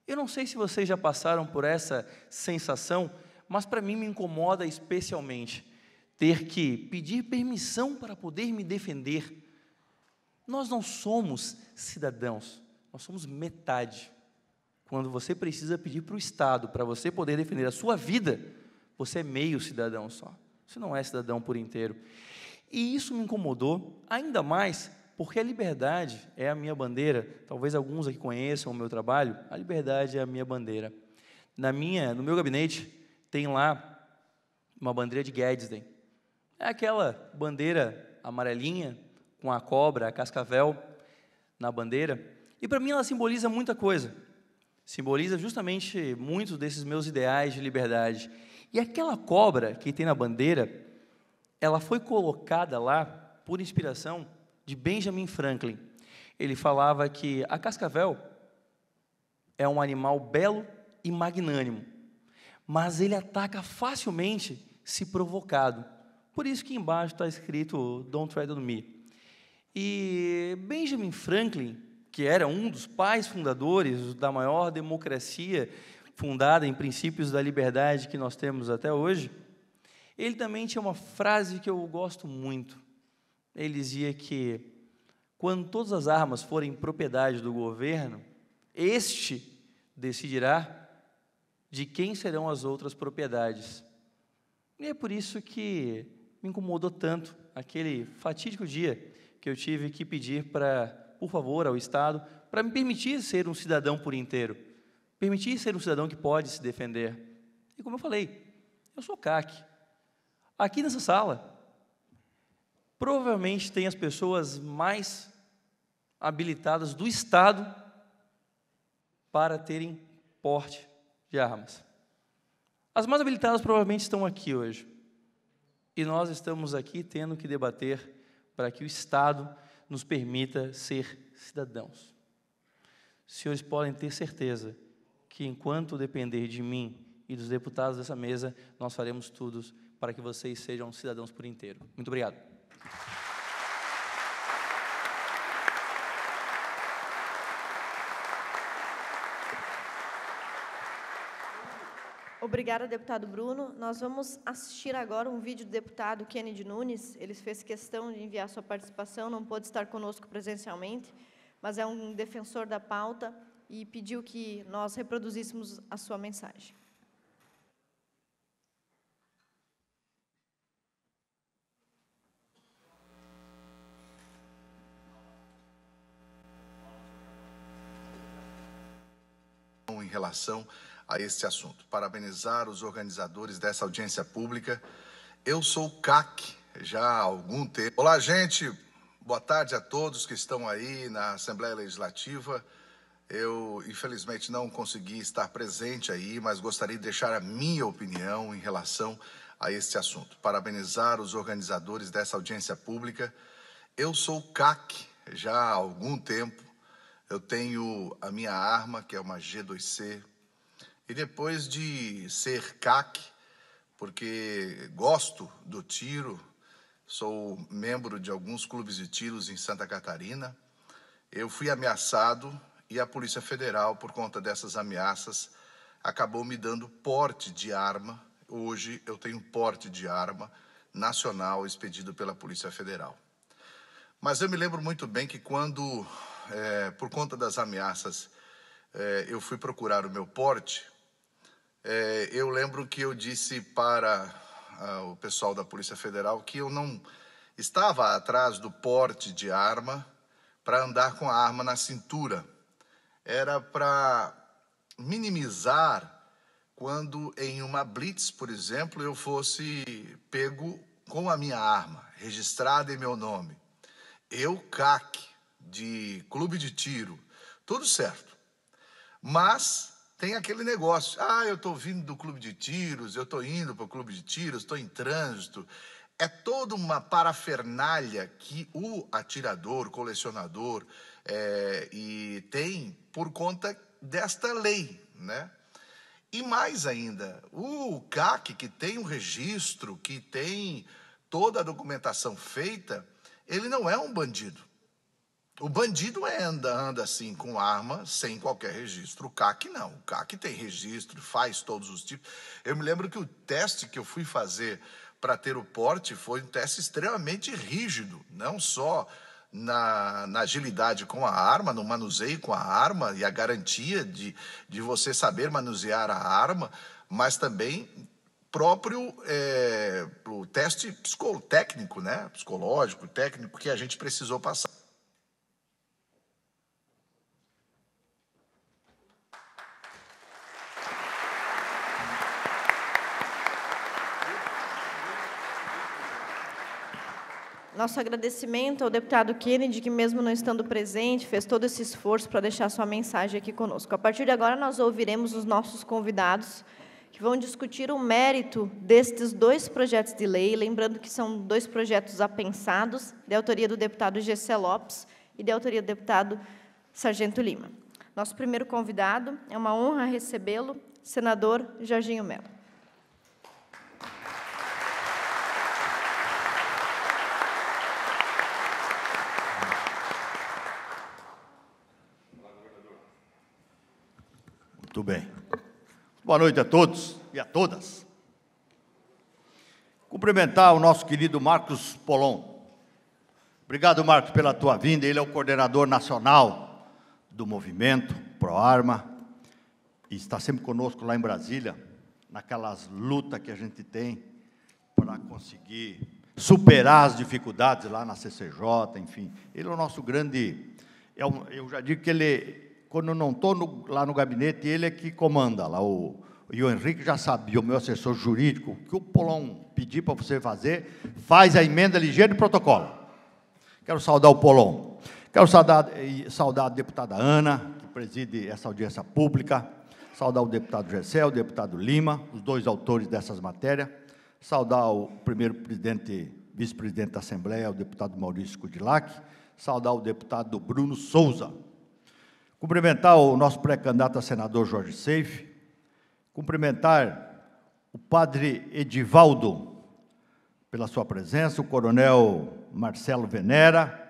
Eu não sei se vocês já passaram por essa sensação, mas para mim me incomoda especialmente ter que pedir permissão para poder me defender nós não somos cidadãos, nós somos metade. Quando você precisa pedir para o Estado, para você poder defender a sua vida, você é meio cidadão só. Você não é cidadão por inteiro. E isso me incomodou ainda mais porque a liberdade é a minha bandeira. Talvez alguns aqui conheçam o meu trabalho. A liberdade é a minha bandeira. Na minha, no meu gabinete tem lá uma bandeira de Gadsden. É aquela bandeira amarelinha com a cobra, a cascavel na bandeira. E para mim ela simboliza muita coisa. Simboliza justamente muitos desses meus ideais de liberdade. E aquela cobra que tem na bandeira, ela foi colocada lá por inspiração de Benjamin Franklin. Ele falava que a cascavel é um animal belo e magnânimo, mas ele ataca facilmente se provocado. Por isso que embaixo está escrito Don't tread on me. E Benjamin Franklin, que era um dos pais fundadores da maior democracia fundada em princípios da liberdade que nós temos até hoje, ele também tinha uma frase que eu gosto muito. Ele dizia que quando todas as armas forem propriedade do governo, este decidirá de quem serão as outras propriedades. E é por isso que me incomodou tanto aquele fatídico dia que eu tive que pedir para, por favor, ao Estado, para me permitir ser um cidadão por inteiro, permitir ser um cidadão que pode se defender. E como eu falei, eu sou CAC. Aqui nessa sala, provavelmente tem as pessoas mais habilitadas do Estado para terem porte de armas. As mais habilitadas provavelmente estão aqui hoje. E nós estamos aqui tendo que debater para que o Estado nos permita ser cidadãos. Os senhores podem ter certeza que, enquanto depender de mim e dos deputados dessa mesa, nós faremos tudo para que vocês sejam cidadãos por inteiro. Muito obrigado. Obrigada, deputado Bruno. Nós vamos assistir agora um vídeo do deputado Kennedy Nunes. Ele fez questão de enviar sua participação, não pôde estar conosco presencialmente, mas é um defensor da pauta e pediu que nós reproduzíssemos a sua mensagem. Em relação a este assunto. Parabenizar os organizadores dessa audiência pública. Eu sou o CAC, já há algum tempo. Olá, gente. Boa tarde a todos que estão aí na Assembleia Legislativa. Eu, infelizmente, não consegui estar presente aí, mas gostaria de deixar a minha opinião em relação a este assunto. Parabenizar os organizadores dessa audiência pública. Eu sou o CAC já há algum tempo. Eu tenho a minha arma, que é uma G2C e depois de ser CAC, porque gosto do tiro, sou membro de alguns clubes de tiros em Santa Catarina, eu fui ameaçado e a Polícia Federal, por conta dessas ameaças, acabou me dando porte de arma. Hoje eu tenho porte de arma nacional expedido pela Polícia Federal. Mas eu me lembro muito bem que quando, é, por conta das ameaças, é, eu fui procurar o meu porte, é, eu lembro que eu disse para o pessoal da Polícia Federal que eu não estava atrás do porte de arma para andar com a arma na cintura. Era para minimizar quando em uma blitz, por exemplo, eu fosse pego com a minha arma, registrada em meu nome. Eu, CAC, de clube de tiro, tudo certo. Mas tem aquele negócio. Ah, eu estou vindo do clube de tiros, eu estou indo para o clube de tiros, estou em trânsito. É toda uma parafernália que o atirador, colecionador, é, e tem por conta desta lei, né? E mais ainda, o CAC, que tem o um registro, que tem toda a documentação feita, ele não é um bandido. O bandido é anda, anda assim com arma, sem qualquer registro. O CAC não. O CAC tem registro, faz todos os tipos. Eu me lembro que o teste que eu fui fazer para ter o porte foi um teste extremamente rígido, não só na, na, agilidade com a arma, no manuseio com a arma e a garantia de, de você saber manusear a arma, mas também próprio é, o teste psico, técnico, né? psicológico, técnico que a gente precisou passar. nosso agradecimento ao deputado Kennedy, que, mesmo não estando presente, fez todo esse esforço para deixar sua mensagem aqui conosco. A partir de agora, nós ouviremos os nossos convidados, que vão discutir o mérito destes dois projetos de lei. Lembrando que são dois projetos apensados, de autoria do deputado Gessé Lopes e de autoria do deputado Sargento Lima. Nosso primeiro convidado, é uma honra recebê-lo, senador Jorginho Melo. Muito bem. Boa noite a todos e a todas. Cumprimentar o nosso querido Marcos Polon. Obrigado, Marcos, pela tua vinda. Ele é o coordenador nacional do movimento ProArma e está sempre conosco lá em Brasília, naquelas lutas que a gente tem para conseguir superar as dificuldades lá na CCJ, enfim. Ele é o nosso grande. Eu, é eu já digo que ele quando eu não estou lá no gabinete, ele é que comanda lá. O, e o Henrique já sabia, o meu assessor jurídico, o que o Polon pedir para você fazer, faz a emenda ligeira de protocolo. Quero saudar o Polon. Quero saudar, saudar a deputada Ana, que preside essa audiência pública. Saudar o deputado Gessel, o deputado Lima, os dois autores dessas matérias. Saudar o primeiro presidente, vice-presidente da Assembleia, o deputado Maurício Kudilac. Saudar o deputado Bruno Souza, Cumprimentar o nosso pré-candidato a senador Jorge Seife, cumprimentar o padre Edivaldo pela sua presença, o coronel Marcelo Venera,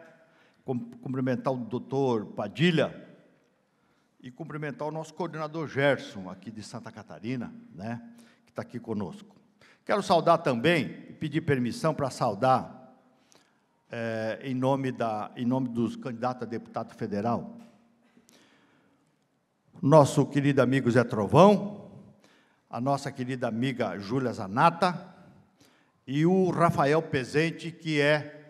cumprimentar o doutor Padilha e cumprimentar o nosso coordenador Gerson, aqui de Santa Catarina, né, que está aqui conosco. Quero saudar também e pedir permissão para saudar, é, em, nome da, em nome dos candidatos a deputado federal, nosso querido amigo Zé Trovão, a nossa querida amiga Júlia Zanata e o Rafael Pezente, que é,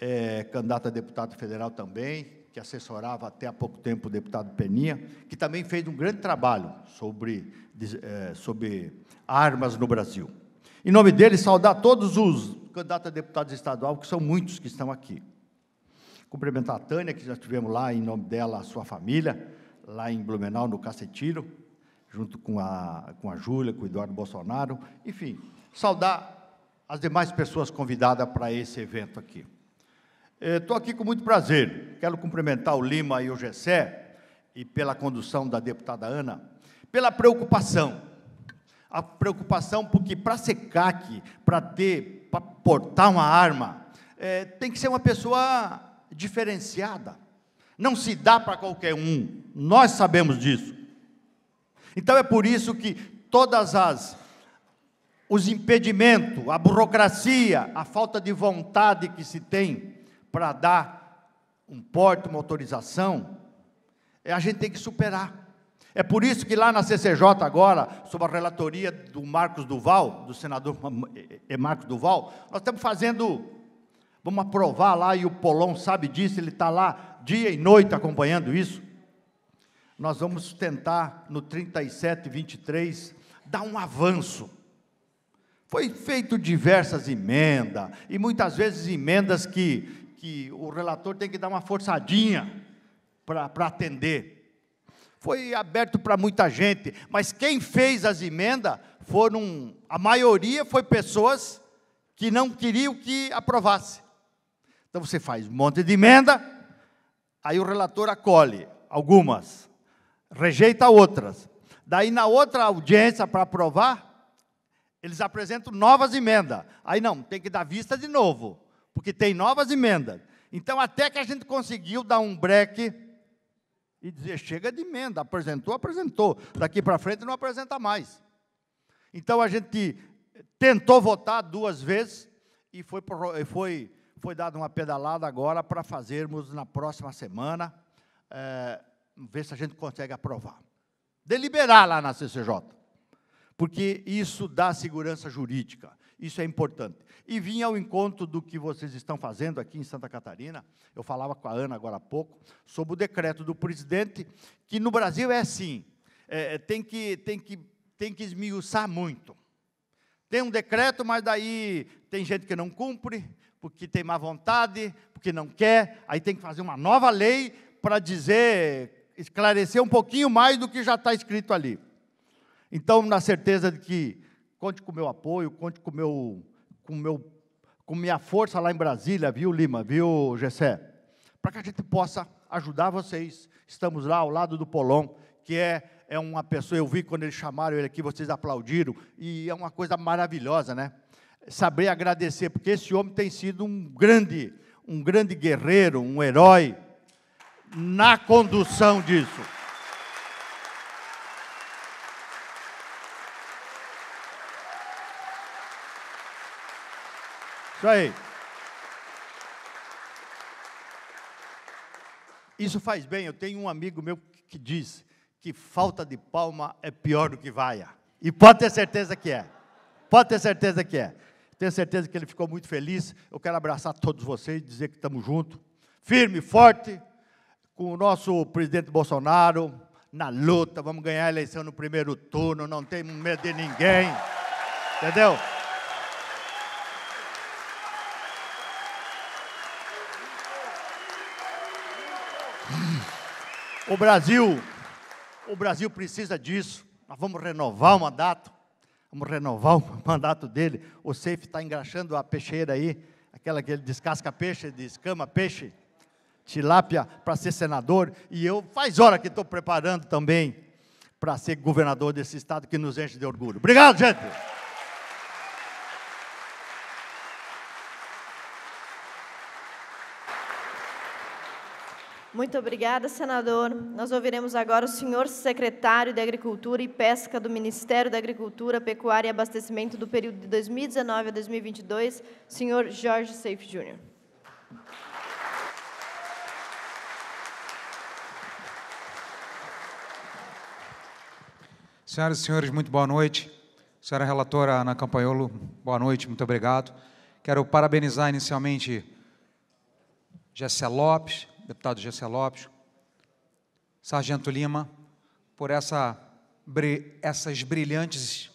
é candidato a deputado federal também, que assessorava até há pouco tempo o deputado Peninha, que também fez um grande trabalho sobre, é, sobre armas no Brasil. Em nome dele, saudar todos os candidatos a deputados estadual, que são muitos que estão aqui. Cumprimentar a Tânia, que já estivemos lá, em nome dela, a sua família, lá em Blumenau, no Cacetiro, junto com a, com a Júlia, com o Eduardo Bolsonaro. Enfim, saudar as demais pessoas convidadas para esse evento aqui. Estou eh, aqui com muito prazer. Quero cumprimentar o Lima e o Gessé, e pela condução da deputada Ana, pela preocupação. A preocupação porque para ser CAC, para ter, para portar uma arma, é, tem que ser uma pessoa diferenciada não se dá para qualquer um. Nós sabemos disso. Então é por isso que todas as os impedimentos, a burocracia, a falta de vontade que se tem para dar um porte, uma autorização, é a gente tem que superar. É por isso que lá na CCJ agora, sob a relatoria do Marcos Duval, do senador Marcos Duval, nós estamos fazendo, vamos aprovar lá, e o Polon sabe disso, ele está lá dia e noite acompanhando isso, nós vamos tentar no 37 23 dar um avanço. Foi feito diversas emendas e muitas vezes emendas que que o relator tem que dar uma forçadinha para atender. Foi aberto para muita gente, mas quem fez as emendas foram a maioria foi pessoas que não queriam que aprovasse. Então você faz um monte de emenda, Aí o relator acolhe algumas, rejeita outras. Daí, na outra audiência, para aprovar, eles apresentam novas emendas. Aí, não, tem que dar vista de novo, porque tem novas emendas. Então, até que a gente conseguiu dar um break e dizer: chega de emenda, apresentou, apresentou. Daqui para frente não apresenta mais. Então, a gente tentou votar duas vezes e foi, foi foi dada uma pedalada agora para fazermos na próxima semana, é, ver se a gente consegue aprovar. Deliberar lá na CCJ, porque isso dá segurança jurídica, isso é importante. E vim ao encontro do que vocês estão fazendo aqui em Santa Catarina, eu falava com a Ana agora há pouco, sobre o decreto do presidente, que no Brasil é assim, é, é, tem, que, tem, que, tem que esmiuçar muito. Tem um decreto, mas daí tem gente que não cumpre, porque tem má vontade, porque não quer, aí tem que fazer uma nova lei para dizer, esclarecer um pouquinho mais do que já está escrito ali. Então, na certeza de que conte com o meu apoio, conte com meu, com meu, com minha força lá em Brasília, viu Lima, viu Gessé, para que a gente possa ajudar vocês. Estamos lá ao lado do Polon, que é é uma pessoa, eu vi quando eles chamaram ele aqui, vocês aplaudiram, e é uma coisa maravilhosa, né? saber agradecer, porque esse homem tem sido um grande, um grande guerreiro, um herói na condução disso. Isso aí. Isso faz bem. Eu tenho um amigo meu que diz que falta de palma é pior do que vaia. E pode ter certeza que é. Pode ter certeza que é. Tenho certeza que ele ficou muito feliz. Eu quero abraçar todos vocês e dizer que estamos juntos, firme, forte, com o nosso presidente Bolsonaro na luta. Vamos ganhar a eleição no primeiro turno, não tem medo de ninguém. Entendeu? O Brasil, o Brasil precisa disso. Nós vamos renovar o mandato. Vamos renovar o mandato dele. O Seif está engraxando a peixeira aí, aquela que ele descasca peixe, descama peixe, tilápia, para ser senador. E eu faz hora que estou preparando também para ser governador desse estado que nos enche de orgulho. Obrigado, gente! Muito obrigada, senador. Nós ouviremos agora o senhor secretário de Agricultura e Pesca do Ministério da Agricultura, Pecuária e Abastecimento do período de 2019 a 2022, senhor Jorge Seif Júnior. Senhoras e senhores, muito boa noite. Senhora relatora Ana Campanholo, boa noite, muito obrigado. Quero parabenizar inicialmente Gessé Lopes, deputado Gessé Lopes, sargento Lima, por essa, essas brilhantes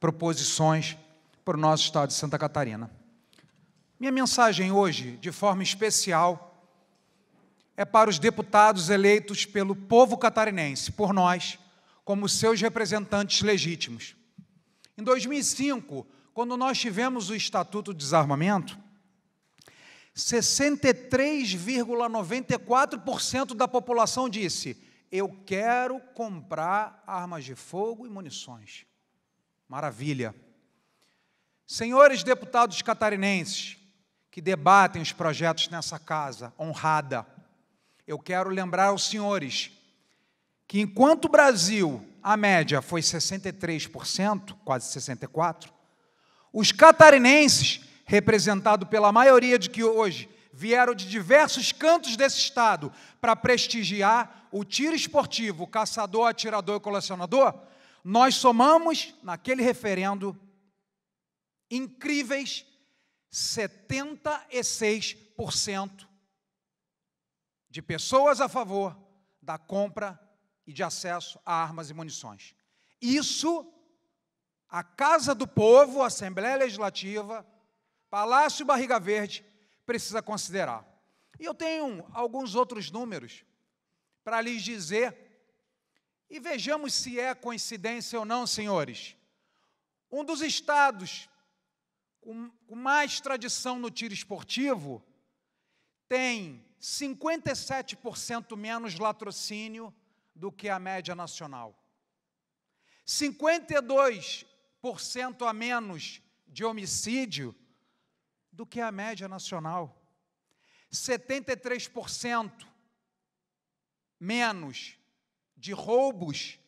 proposições para o nosso estado de Santa Catarina. Minha mensagem hoje, de forma especial, é para os deputados eleitos pelo povo catarinense, por nós, como seus representantes legítimos. Em 2005, quando nós tivemos o Estatuto de Desarmamento, 63,94% da população disse: Eu quero comprar armas de fogo e munições. Maravilha. Senhores deputados catarinenses que debatem os projetos nessa casa honrada, eu quero lembrar aos senhores que enquanto o Brasil, a média foi 63%, quase 64%, os catarinenses representado pela maioria de que hoje vieram de diversos cantos desse estado para prestigiar o tiro esportivo, caçador, atirador e colecionador, nós somamos, naquele referendo, incríveis 76% de pessoas a favor da compra e de acesso a armas e munições. Isso, a Casa do Povo, a Assembleia Legislativa, Palácio Barriga Verde precisa considerar. E eu tenho alguns outros números para lhes dizer, e vejamos se é coincidência ou não, senhores. Um dos estados com mais tradição no tiro esportivo tem 57% menos latrocínio do que a média nacional. 52% a menos de homicídio do que a média nacional. 73% menos de roubos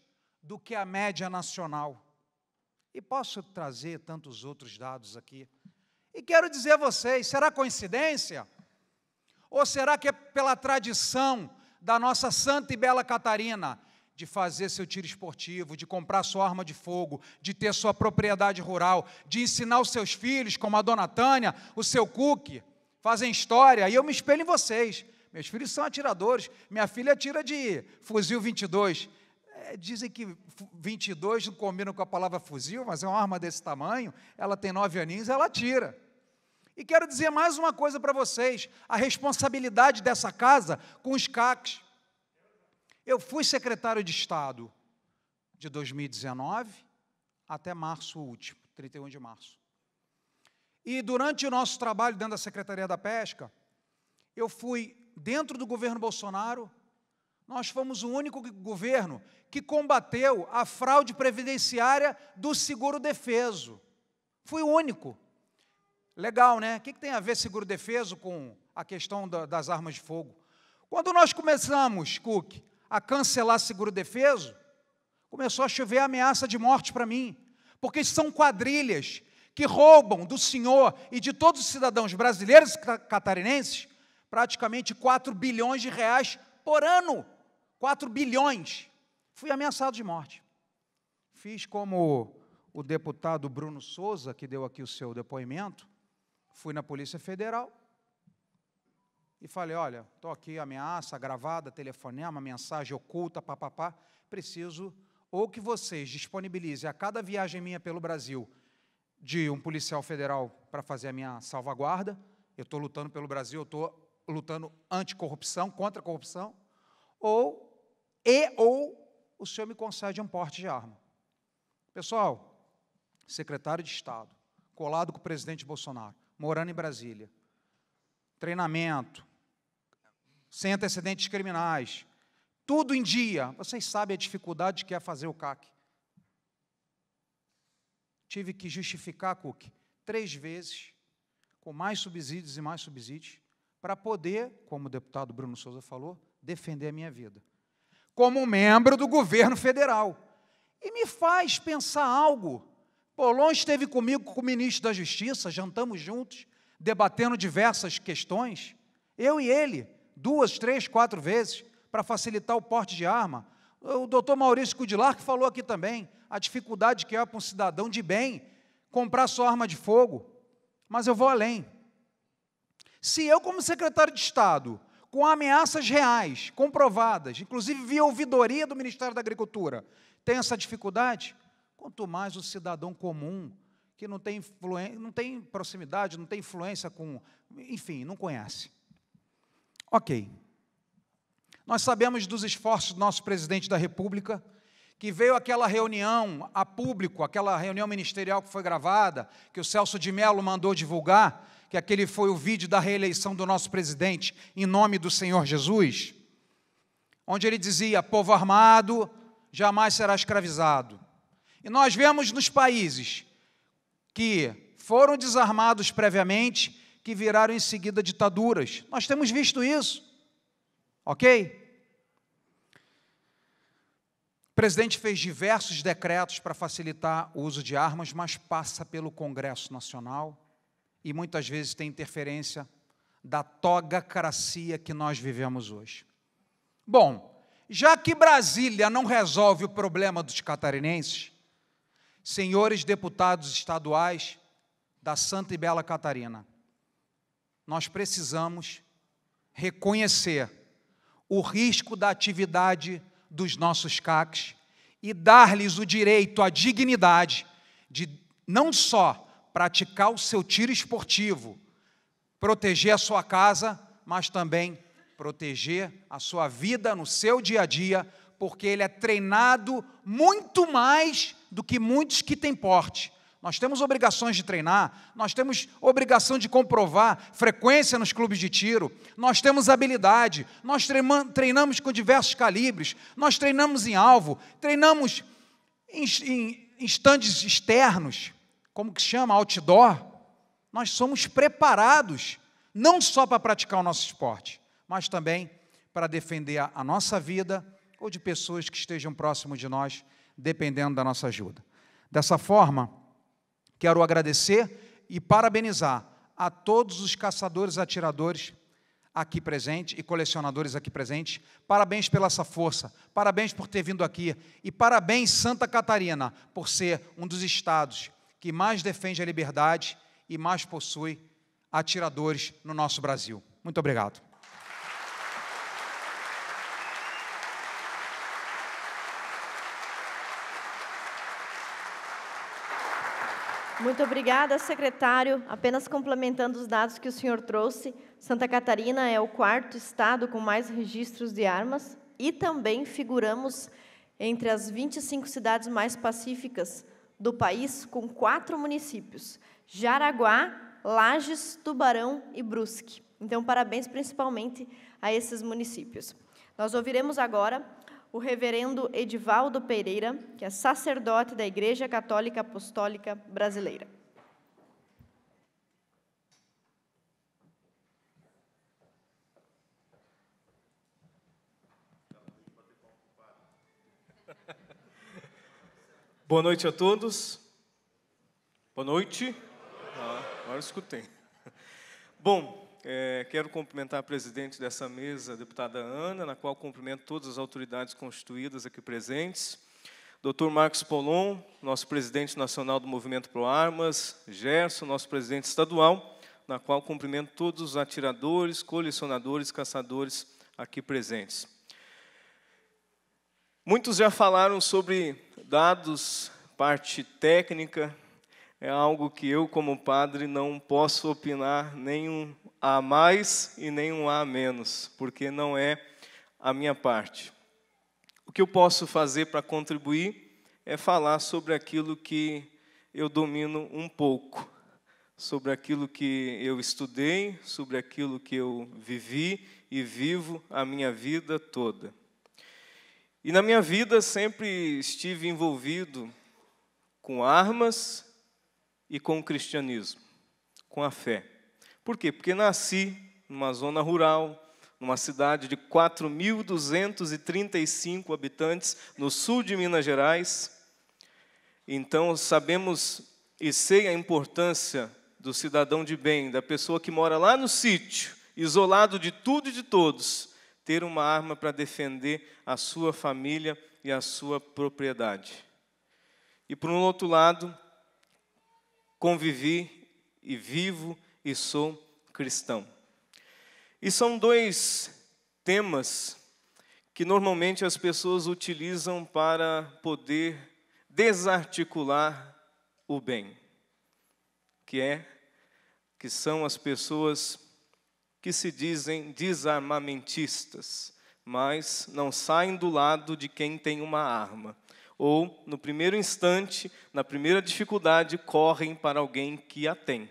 do que a média nacional. E posso trazer tantos outros dados aqui. E quero dizer a vocês: será coincidência? Ou será que é pela tradição da nossa santa e bela Catarina? de fazer seu tiro esportivo, de comprar sua arma de fogo, de ter sua propriedade rural, de ensinar os seus filhos, como a dona Tânia, o seu Cook, fazem história, e eu me espelho em vocês. Meus filhos são atiradores, minha filha atira de fuzil 22. É, dizem que 22 não combina com a palavra fuzil, mas é uma arma desse tamanho, ela tem nove aninhos, ela atira. E quero dizer mais uma coisa para vocês: a responsabilidade dessa casa com os CACs. Eu fui secretário de Estado de 2019 até março último, 31 de março. E durante o nosso trabalho dentro da Secretaria da Pesca, eu fui dentro do governo Bolsonaro, nós fomos o único governo que combateu a fraude previdenciária do seguro defeso. Fui o único. Legal, né? O que, tem a ver seguro defeso com a questão das armas de fogo? Quando nós começamos, Cook, a cancelar seguro defeso, começou a chover ameaça de morte para mim, porque são quadrilhas que roubam do senhor e de todos os cidadãos brasileiros e catarinenses praticamente 4 bilhões de reais por ano. 4 bilhões. Fui ameaçado de morte. Fiz como o deputado Bruno Souza, que deu aqui o seu depoimento, fui na Polícia Federal e falei: olha, estou aqui, ameaça gravada, telefonema, mensagem oculta, papapá, preciso ou que vocês disponibilizem a cada viagem minha pelo Brasil de um policial federal para fazer a minha salvaguarda, eu estou lutando pelo Brasil, eu estou lutando anticorrupção, contra a corrupção, ou, e ou, o senhor me concede um porte de arma. Pessoal, secretário de Estado, colado com o presidente Bolsonaro, morando em Brasília, treinamento, sem antecedentes criminais, tudo em dia. Vocês sabem a dificuldade que é fazer o CAC. Tive que justificar a CUC três vezes, com mais subsídios e mais subsídios, para poder, como o deputado Bruno Souza falou, defender a minha vida. Como membro do governo federal. E me faz pensar algo. Polon esteve comigo, com o ministro da Justiça, jantamos juntos, debatendo diversas questões, eu e ele duas, três, quatro vezes para facilitar o porte de arma. O doutor Maurício Cudilar que falou aqui também a dificuldade que é para um cidadão de bem comprar sua arma de fogo. Mas eu vou além. Se eu, como secretário de Estado, com ameaças reais, comprovadas, inclusive via ouvidoria do Ministério da Agricultura, tem essa dificuldade, quanto mais o cidadão comum, que não tem, não tem proximidade, não tem influência com. Enfim, não conhece. Ok. Nós sabemos dos esforços do nosso presidente da República, que veio aquela reunião a público, aquela reunião ministerial que foi gravada, que o Celso de Mello mandou divulgar, que aquele foi o vídeo da reeleição do nosso presidente em nome do Senhor Jesus, onde ele dizia: povo armado jamais será escravizado. E nós vemos nos países que foram desarmados previamente que viraram em seguida ditaduras. Nós temos visto isso. Ok? O presidente fez diversos decretos para facilitar o uso de armas, mas passa pelo Congresso Nacional e muitas vezes tem interferência da togacracia que nós vivemos hoje. Bom, já que Brasília não resolve o problema dos catarinenses, senhores deputados estaduais da Santa e Bela Catarina, nós precisamos reconhecer o risco da atividade dos nossos CACs e dar-lhes o direito à dignidade de não só praticar o seu tiro esportivo, proteger a sua casa, mas também proteger a sua vida no seu dia a dia, porque ele é treinado muito mais do que muitos que têm porte. Nós temos obrigações de treinar, nós temos obrigação de comprovar frequência nos clubes de tiro, nós temos habilidade, nós treinamos com diversos calibres, nós treinamos em alvo, treinamos em, estandes stands externos, como que chama, outdoor. Nós somos preparados, não só para praticar o nosso esporte, mas também para defender a, a nossa vida ou de pessoas que estejam próximo de nós, dependendo da nossa ajuda. Dessa forma, Quero agradecer e parabenizar a todos os caçadores atiradores aqui presentes e colecionadores aqui presentes. Parabéns pela essa força, parabéns por ter vindo aqui e parabéns Santa Catarina por ser um dos estados que mais defende a liberdade e mais possui atiradores no nosso Brasil. Muito obrigado. Muito obrigada, secretário. Apenas complementando os dados que o senhor trouxe, Santa Catarina é o quarto estado com mais registros de armas e também figuramos entre as 25 cidades mais pacíficas do país, com quatro municípios: Jaraguá, Lages, Tubarão e Brusque. Então, parabéns principalmente a esses municípios. Nós ouviremos agora o reverendo Edivaldo Pereira, que é sacerdote da Igreja Católica Apostólica Brasileira. Boa noite a todos. Boa noite. Ah, agora escutei. Bom, é, quero cumprimentar a presidente dessa mesa, a deputada Ana, na qual cumprimento todas as autoridades constituídas aqui presentes. Doutor Marcos Polon, nosso presidente nacional do Movimento Pro Armas, Gerson, nosso presidente estadual, na qual cumprimento todos os atiradores, colecionadores, caçadores aqui presentes. Muitos já falaram sobre dados, parte técnica, é algo que eu, como padre, não posso opinar nenhum a mais e nem um A, menos, porque não é a minha parte. O que eu posso fazer para contribuir é falar sobre aquilo que eu domino um pouco, sobre aquilo que eu estudei, sobre aquilo que eu vivi e vivo a minha vida toda. E na minha vida sempre estive envolvido com armas e com o cristianismo, com a fé. Por quê? Porque nasci numa zona rural, numa cidade de 4.235 habitantes, no sul de Minas Gerais. Então, sabemos e sei a importância do cidadão de bem, da pessoa que mora lá no sítio, isolado de tudo e de todos, ter uma arma para defender a sua família e a sua propriedade. E, por um outro lado, convivi e vivo e sou cristão. E são dois temas que normalmente as pessoas utilizam para poder desarticular o bem, que é que são as pessoas que se dizem desarmamentistas, mas não saem do lado de quem tem uma arma, ou no primeiro instante, na primeira dificuldade, correm para alguém que a tem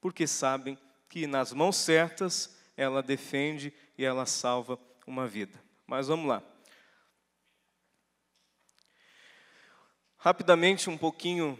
porque sabem que nas mãos certas ela defende e ela salva uma vida. Mas vamos lá. Rapidamente, um pouquinho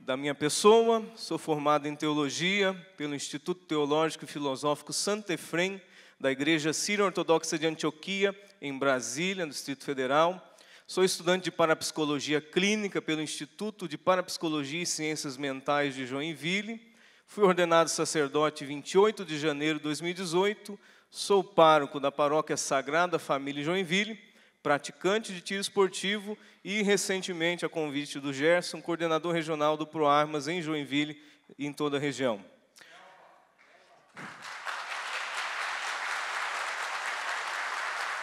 da minha pessoa. Sou formado em teologia pelo Instituto Teológico e Filosófico Santo Efrem, da Igreja Síria ortodoxa de Antioquia, em Brasília, no Distrito Federal. Sou estudante de parapsicologia clínica pelo Instituto de Parapsicologia e Ciências Mentais de Joinville Fui ordenado sacerdote 28 de janeiro de 2018, sou pároco da paróquia Sagrada Família Joinville, praticante de tiro esportivo e, recentemente, a convite do Gerson, coordenador regional do ProArmas em Joinville e em toda a região.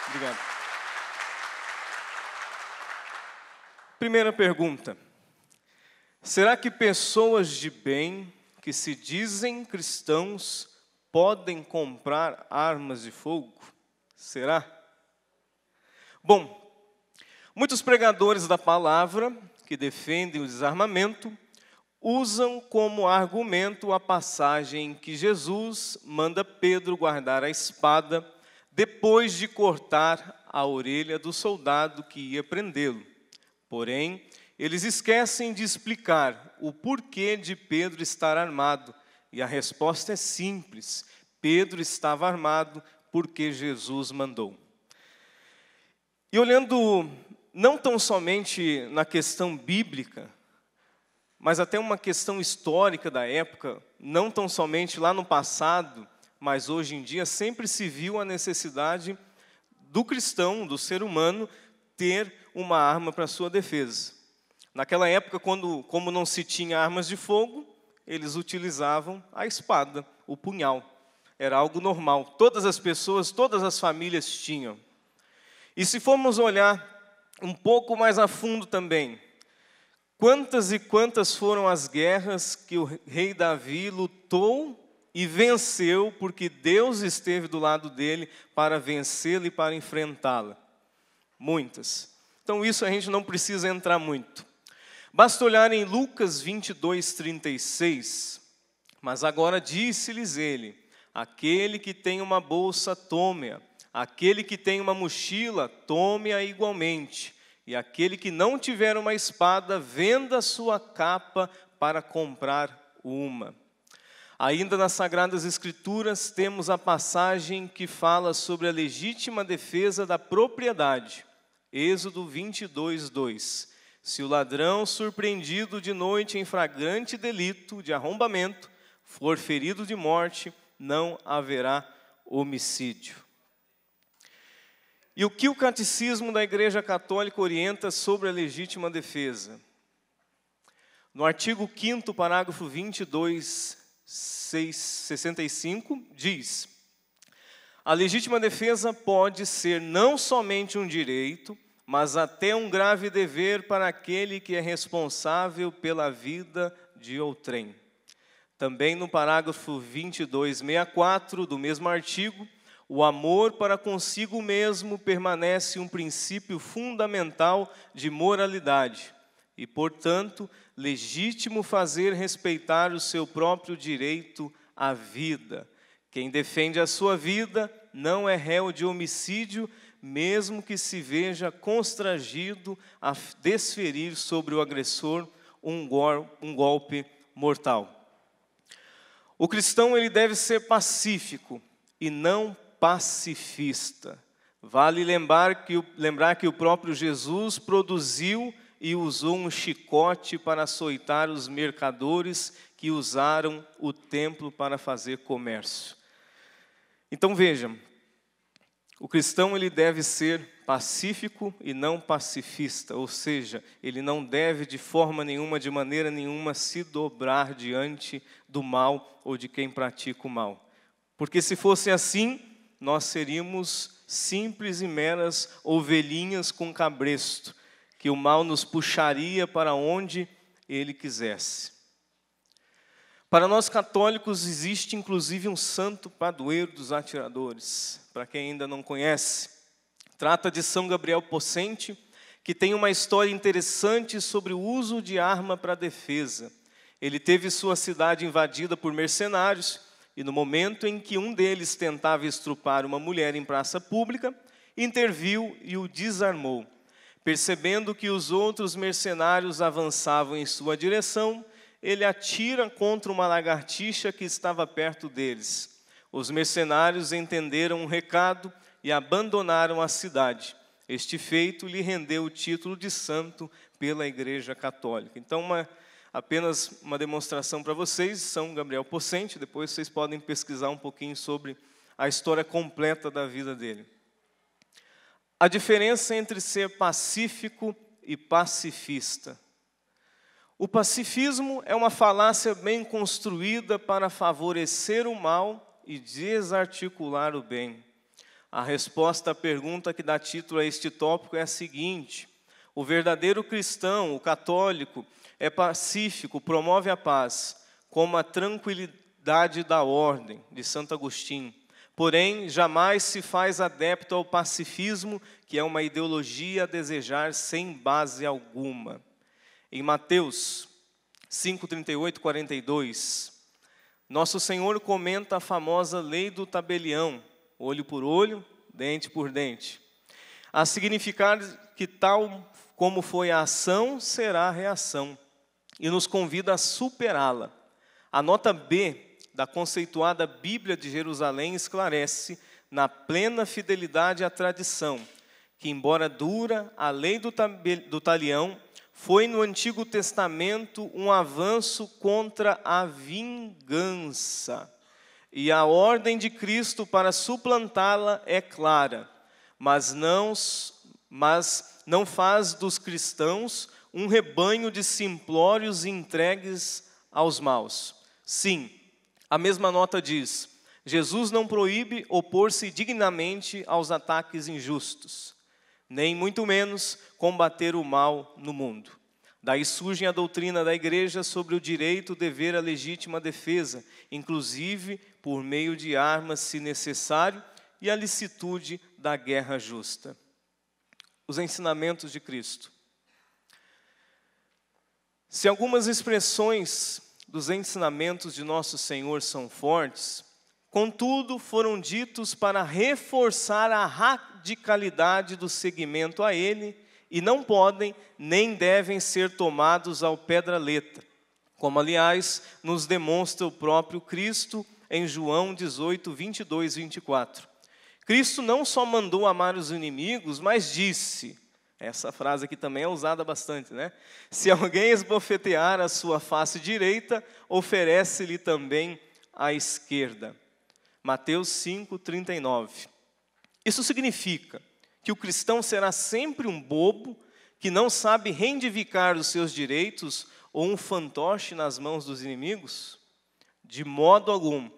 Obrigado. Primeira pergunta. Será que pessoas de bem que se dizem cristãos podem comprar armas de fogo? Será? Bom, muitos pregadores da palavra que defendem o desarmamento usam como argumento a passagem em que Jesus manda Pedro guardar a espada depois de cortar a orelha do soldado que ia prendê-lo. Porém, eles esquecem de explicar o porquê de Pedro estar armado. E a resposta é simples: Pedro estava armado porque Jesus mandou. E olhando não tão somente na questão bíblica, mas até uma questão histórica da época, não tão somente lá no passado, mas hoje em dia, sempre se viu a necessidade do cristão, do ser humano, ter uma arma para sua defesa. Naquela época, quando, como não se tinha armas de fogo, eles utilizavam a espada, o punhal. Era algo normal. Todas as pessoas, todas as famílias tinham. E se formos olhar um pouco mais a fundo também, quantas e quantas foram as guerras que o rei Davi lutou e venceu, porque Deus esteve do lado dele para vencê-la e para enfrentá-la? Muitas. Então, isso a gente não precisa entrar muito. Basta olhar em Lucas 22, 36. Mas agora disse-lhes ele: Aquele que tem uma bolsa, tome-a. Aquele que tem uma mochila, tome-a igualmente. E aquele que não tiver uma espada, venda sua capa para comprar uma. Ainda nas Sagradas Escrituras temos a passagem que fala sobre a legítima defesa da propriedade. Êxodo 22, 2 se o ladrão surpreendido de noite em flagrante delito de arrombamento for ferido de morte, não haverá homicídio. E o que o catecismo da Igreja Católica orienta sobre a legítima defesa? No artigo 5, parágrafo 22, 6, 65, diz: A legítima defesa pode ser não somente um direito, mas até um grave dever para aquele que é responsável pela vida de outrem. Também no parágrafo 2264 do mesmo artigo, o amor para consigo mesmo permanece um princípio fundamental de moralidade e, portanto, legítimo fazer respeitar o seu próprio direito à vida. Quem defende a sua vida não é réu de homicídio mesmo que se veja constrangido a desferir sobre o agressor um, gol um golpe mortal. O cristão ele deve ser pacífico e não pacifista. Vale lembrar que, lembrar que o próprio Jesus produziu e usou um chicote para açoitar os mercadores que usaram o templo para fazer comércio. Então vejam, o cristão ele deve ser pacífico e não pacifista, ou seja, ele não deve de forma nenhuma, de maneira nenhuma, se dobrar diante do mal ou de quem pratica o mal. Porque se fosse assim, nós seríamos simples e meras ovelhinhas com cabresto, que o mal nos puxaria para onde ele quisesse. Para nós católicos existe inclusive um santo padroeiro dos atiradores, para quem ainda não conhece. Trata de São Gabriel Pocente, que tem uma história interessante sobre o uso de arma para defesa. Ele teve sua cidade invadida por mercenários e no momento em que um deles tentava estrupar uma mulher em praça pública, interviu e o desarmou. Percebendo que os outros mercenários avançavam em sua direção, ele atira contra uma lagartixa que estava perto deles. Os mercenários entenderam o recado e abandonaram a cidade. Este feito lhe rendeu o título de santo pela Igreja Católica. Então, uma, apenas uma demonstração para vocês, São Gabriel Pocente, depois vocês podem pesquisar um pouquinho sobre a história completa da vida dele. A diferença entre ser pacífico e pacifista. O pacifismo é uma falácia bem construída para favorecer o mal e desarticular o bem. A resposta à pergunta que dá título a este tópico é a seguinte: o verdadeiro cristão, o católico, é pacífico, promove a paz, como a tranquilidade da ordem, de Santo Agostinho. Porém, jamais se faz adepto ao pacifismo, que é uma ideologia a desejar sem base alguma. Em Mateus 5, 38, 42, nosso Senhor comenta a famosa lei do tabelião, olho por olho, dente por dente, a significar que tal como foi a ação, será a reação, e nos convida a superá-la. A nota B da conceituada Bíblia de Jerusalém esclarece, na plena fidelidade à tradição, que, embora dura, a lei do, do talião foi no Antigo Testamento um avanço contra a vingança. E a ordem de Cristo para suplantá-la é clara, mas não, mas não faz dos cristãos um rebanho de simplórios entregues aos maus. Sim, a mesma nota diz: Jesus não proíbe opor-se dignamente aos ataques injustos nem muito menos combater o mal no mundo. Daí surge a doutrina da igreja sobre o direito o dever à legítima defesa, inclusive por meio de armas, se necessário, e a licitude da guerra justa. Os ensinamentos de Cristo. Se algumas expressões dos ensinamentos de nosso Senhor são fortes, contudo foram ditos para reforçar a radicalidade do seguimento a Ele e não podem nem devem ser tomados ao pé da letra, como, aliás, nos demonstra o próprio Cristo em João 18, 22 24. Cristo não só mandou amar os inimigos, mas disse, essa frase aqui também é usada bastante, né? Se alguém esbofetear a sua face direita, oferece-lhe também a esquerda. Mateus 5, 39. Isso significa que o cristão será sempre um bobo que não sabe reivindicar os seus direitos ou um fantoche nas mãos dos inimigos? De modo algum.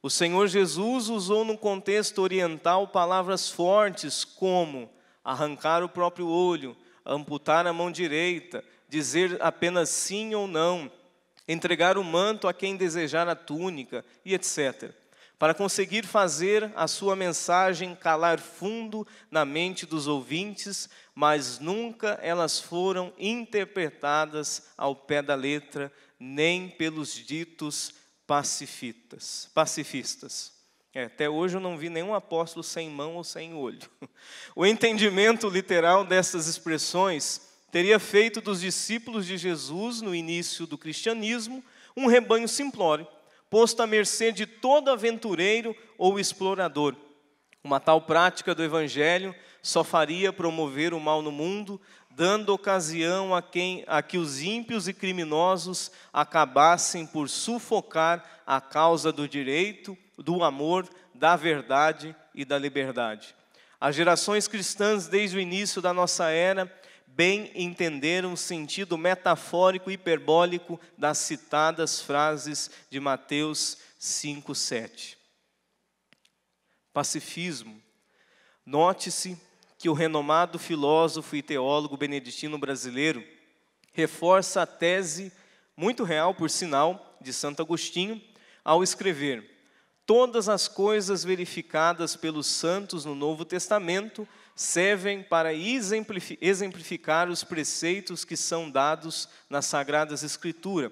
O Senhor Jesus usou no contexto oriental palavras fortes como arrancar o próprio olho, amputar a mão direita, dizer apenas sim ou não, entregar o manto a quem desejar a túnica e etc para conseguir fazer a sua mensagem calar fundo na mente dos ouvintes, mas nunca elas foram interpretadas ao pé da letra, nem pelos ditos pacifistas. pacifistas. É, até hoje eu não vi nenhum apóstolo sem mão ou sem olho. O entendimento literal dessas expressões teria feito dos discípulos de Jesus, no início do cristianismo, um rebanho simplório posto à mercê de todo aventureiro ou explorador. Uma tal prática do Evangelho só faria promover o mal no mundo, dando ocasião a, quem, a que os ímpios e criminosos acabassem por sufocar a causa do direito, do amor, da verdade e da liberdade. As gerações cristãs, desde o início da nossa era, bem entender um sentido metafórico hiperbólico das citadas frases de Mateus 5:7. Pacifismo. Note-se que o renomado filósofo e teólogo beneditino brasileiro reforça a tese muito real, por sinal, de Santo Agostinho ao escrever: Todas as coisas verificadas pelos santos no Novo Testamento servem para exemplificar os preceitos que são dados nas Sagradas Escrituras,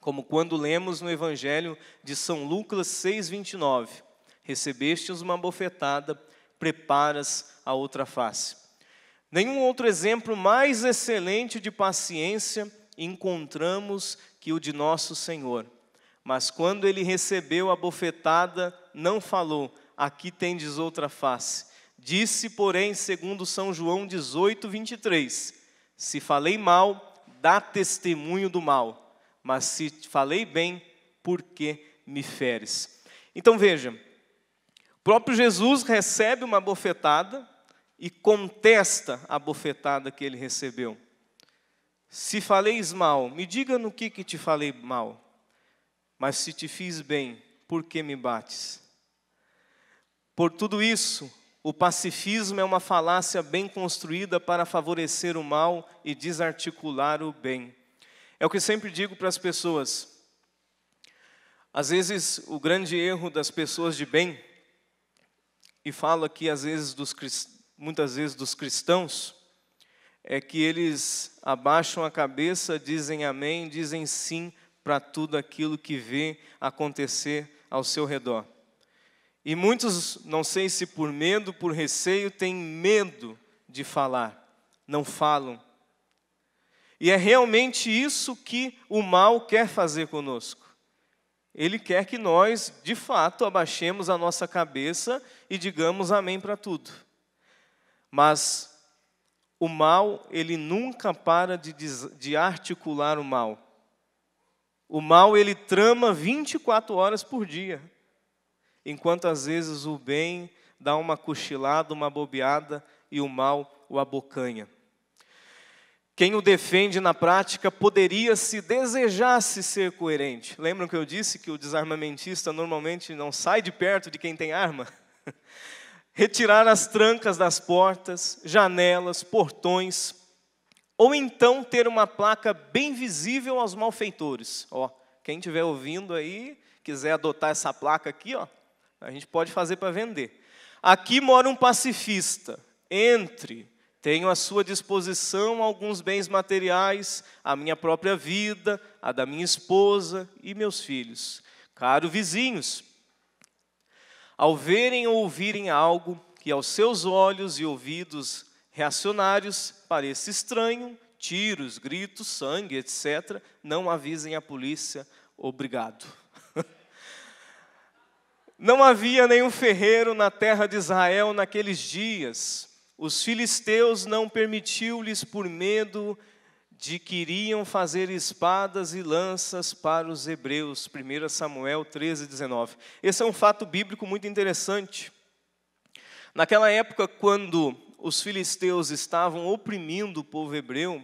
como quando lemos no Evangelho de São Lucas 6,29: Recebestes uma bofetada, preparas a outra face. Nenhum outro exemplo mais excelente de paciência encontramos que o de nosso Senhor. Mas quando ele recebeu a bofetada, não falou: Aqui tendes outra face Disse, porém, segundo São João 18, 23, se falei mal, dá testemunho do mal, mas se falei bem, por que me feres? Então veja, o próprio Jesus recebe uma bofetada e contesta a bofetada que ele recebeu. Se faleis mal, me diga no que, que te falei mal, mas se te fiz bem, por que me bates? Por tudo isso, o pacifismo é uma falácia bem construída para favorecer o mal e desarticular o bem. É o que sempre digo para as pessoas. Às vezes, o grande erro das pessoas de bem, e falo aqui às vezes dos, muitas vezes dos cristãos, é que eles abaixam a cabeça, dizem amém, dizem sim para tudo aquilo que vê acontecer ao seu redor. E muitos, não sei se por medo, por receio, têm medo de falar, não falam. E é realmente isso que o mal quer fazer conosco. Ele quer que nós, de fato, abaixemos a nossa cabeça e digamos amém para tudo. Mas o mal, ele nunca para de, de articular o mal. O mal, ele trama 24 horas por dia enquanto às vezes o bem dá uma cochilada, uma bobeada e o mal o abocanha. Quem o defende na prática poderia, se desejasse, ser coerente. Lembram que eu disse que o desarmamentista normalmente não sai de perto de quem tem arma? Retirar as trancas das portas, janelas, portões, ou então ter uma placa bem visível aos malfeitores. Ó, quem estiver ouvindo aí, quiser adotar essa placa aqui, ó, a gente pode fazer para vender. Aqui mora um pacifista. Entre, tenho à sua disposição alguns bens materiais, a minha própria vida, a da minha esposa e meus filhos. Caro vizinhos, ao verem ou ouvirem algo que aos seus olhos e ouvidos reacionários pareça estranho, tiros, gritos, sangue, etc., não avisem a polícia. Obrigado. Não havia nenhum ferreiro na terra de Israel naqueles dias. Os filisteus não permitiu-lhes por medo de que iriam fazer espadas e lanças para os hebreus. 1 Samuel 13, 19. Esse é um fato bíblico muito interessante. Naquela época, quando os filisteus estavam oprimindo o povo hebreu,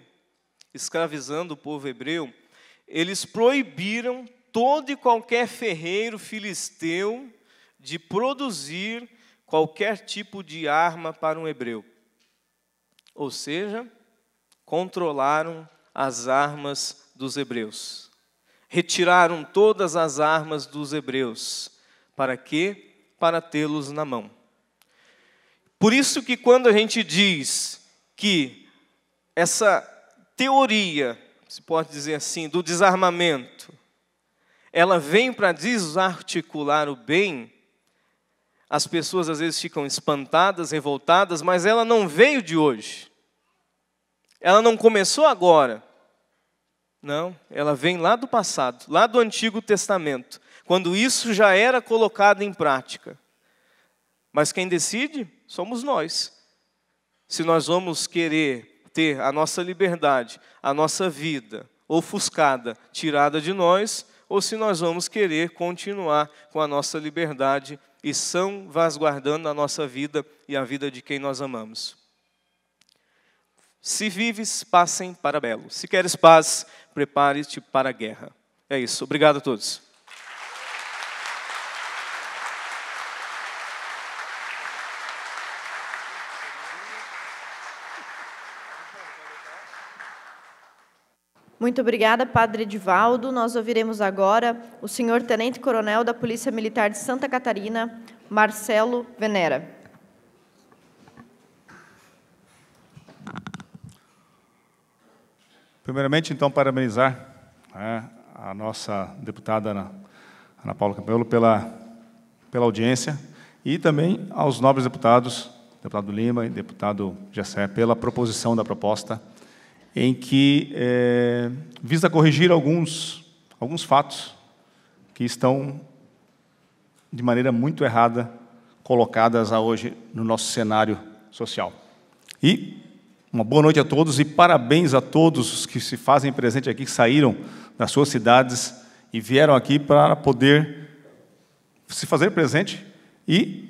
escravizando o povo hebreu, eles proibiram todo e qualquer ferreiro filisteu de produzir qualquer tipo de arma para um hebreu. Ou seja, controlaram as armas dos hebreus. Retiraram todas as armas dos hebreus. Para quê? Para tê-los na mão. Por isso que quando a gente diz que essa teoria, se pode dizer assim, do desarmamento, ela vem para desarticular o bem, as pessoas às vezes ficam espantadas, revoltadas, mas ela não veio de hoje. Ela não começou agora. Não, ela vem lá do passado, lá do Antigo Testamento, quando isso já era colocado em prática. Mas quem decide somos nós. Se nós vamos querer ter a nossa liberdade, a nossa vida ofuscada, tirada de nós, ou se nós vamos querer continuar com a nossa liberdade e são vasguardando a nossa vida e a vida de quem nós amamos. Se vives, passem para belo. Se queres paz, prepare-te para a guerra. É isso. Obrigado a todos. Muito obrigada, Padre Edivaldo. Nós ouviremos agora o senhor Tenente Coronel da Polícia Militar de Santa Catarina, Marcelo Venera. Primeiramente, então, parabenizar né, a nossa deputada Ana, Ana Paula Campelo pela, pela audiência e também aos nobres deputados, deputado Lima e deputado Gessé, pela proposição da proposta em que é, visa corrigir alguns, alguns fatos que estão, de maneira muito errada, colocadas a hoje no nosso cenário social. E uma boa noite a todos e parabéns a todos os que se fazem presente aqui, que saíram das suas cidades e vieram aqui para poder se fazer presente e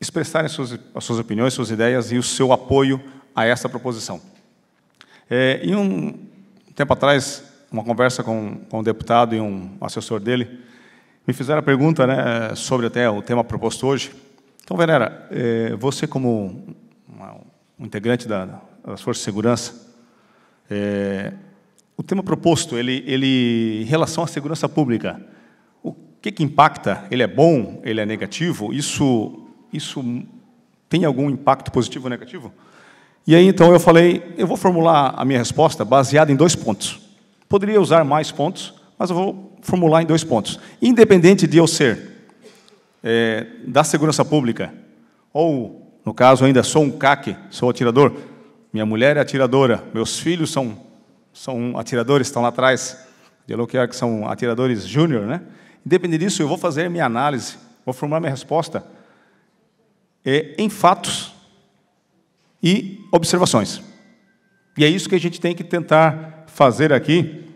expressarem as suas, as suas opiniões, suas ideias e o seu apoio a essa proposição. É, e um tempo atrás, uma conversa com, com um deputado e um assessor dele, me fizeram a pergunta né, sobre até o tema proposto hoje. Então, Venera, é, você como um integrante da, das Forças de Segurança, é, o tema proposto, ele, ele, em relação à segurança pública, o que, que impacta? Ele é bom? Ele é negativo? Isso, isso tem algum impacto positivo ou negativo? E aí então eu falei, eu vou formular a minha resposta baseada em dois pontos. Poderia usar mais pontos, mas eu vou formular em dois pontos. Independente de eu ser é, da segurança pública, ou, no caso, ainda sou um CAC, sou atirador, minha mulher é atiradora, meus filhos são, são atiradores, estão lá atrás, de que são atiradores júnior, né? Independente disso, eu vou fazer minha análise, vou formular minha resposta é, em fatos e observações. E é isso que a gente tem que tentar fazer aqui,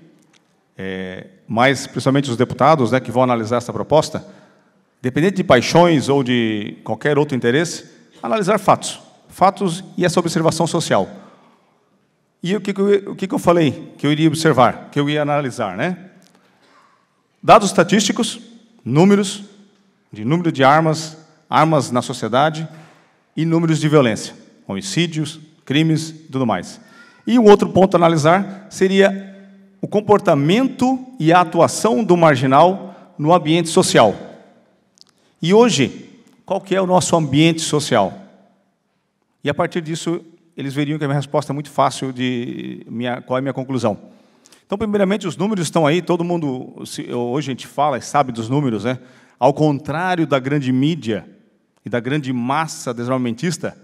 é, mas principalmente os deputados né, que vão analisar essa proposta, dependente de paixões ou de qualquer outro interesse, analisar fatos. Fatos e essa observação social. E o que, o que eu falei que eu iria observar, que eu ia analisar? Né? Dados estatísticos, números, de número de armas, armas na sociedade e números de violência homicídios, crimes e tudo mais. E o outro ponto a analisar seria o comportamento e a atuação do marginal no ambiente social. E hoje, qual que é o nosso ambiente social? E a partir disso, eles veriam que a minha resposta é muito fácil de minha, qual é a minha conclusão. Então, primeiramente, os números estão aí, todo mundo, hoje a gente fala e sabe dos números, né? Ao contrário da grande mídia e da grande massa desarmamentista,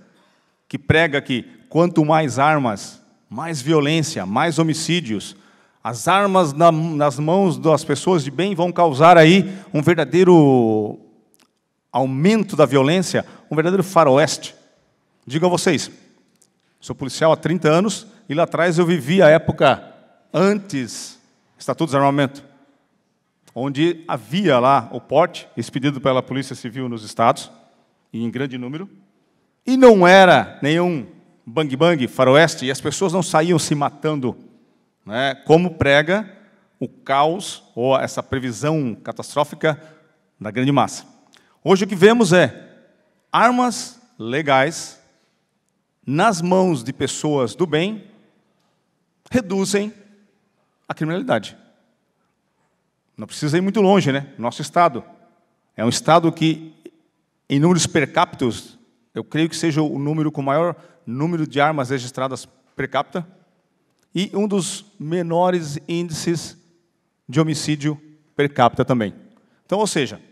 que prega que quanto mais armas, mais violência, mais homicídios, as armas na, nas mãos das pessoas de bem vão causar aí um verdadeiro aumento da violência, um verdadeiro faroeste. Digo a vocês, sou policial há 30 anos e lá atrás eu vivi a época antes Estatuto de Armamento, onde havia lá o porte, expedido pela Polícia Civil nos estados, e em grande número, e não era nenhum bang bang, faroeste, e as pessoas não saíam se matando, né? como prega o caos ou essa previsão catastrófica da grande massa. Hoje o que vemos é armas legais nas mãos de pessoas do bem reduzem a criminalidade. Não precisa ir muito longe, né? Nosso Estado. É um Estado que, em números per capita, eu creio que seja o número com maior número de armas registradas per capita e um dos menores índices de homicídio per capita também. Então, ou seja,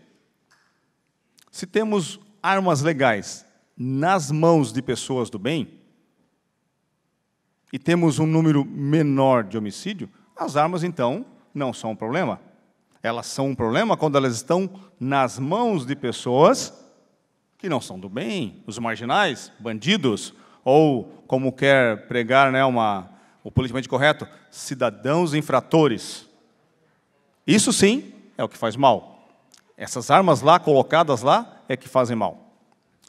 se temos armas legais nas mãos de pessoas do bem e temos um número menor de homicídio, as armas então não são um problema. Elas são um problema quando elas estão nas mãos de pessoas que não são do bem, os marginais, bandidos, ou, como quer pregar né, uma, o politicamente correto, cidadãos infratores. Isso sim é o que faz mal. Essas armas lá, colocadas lá, é que fazem mal.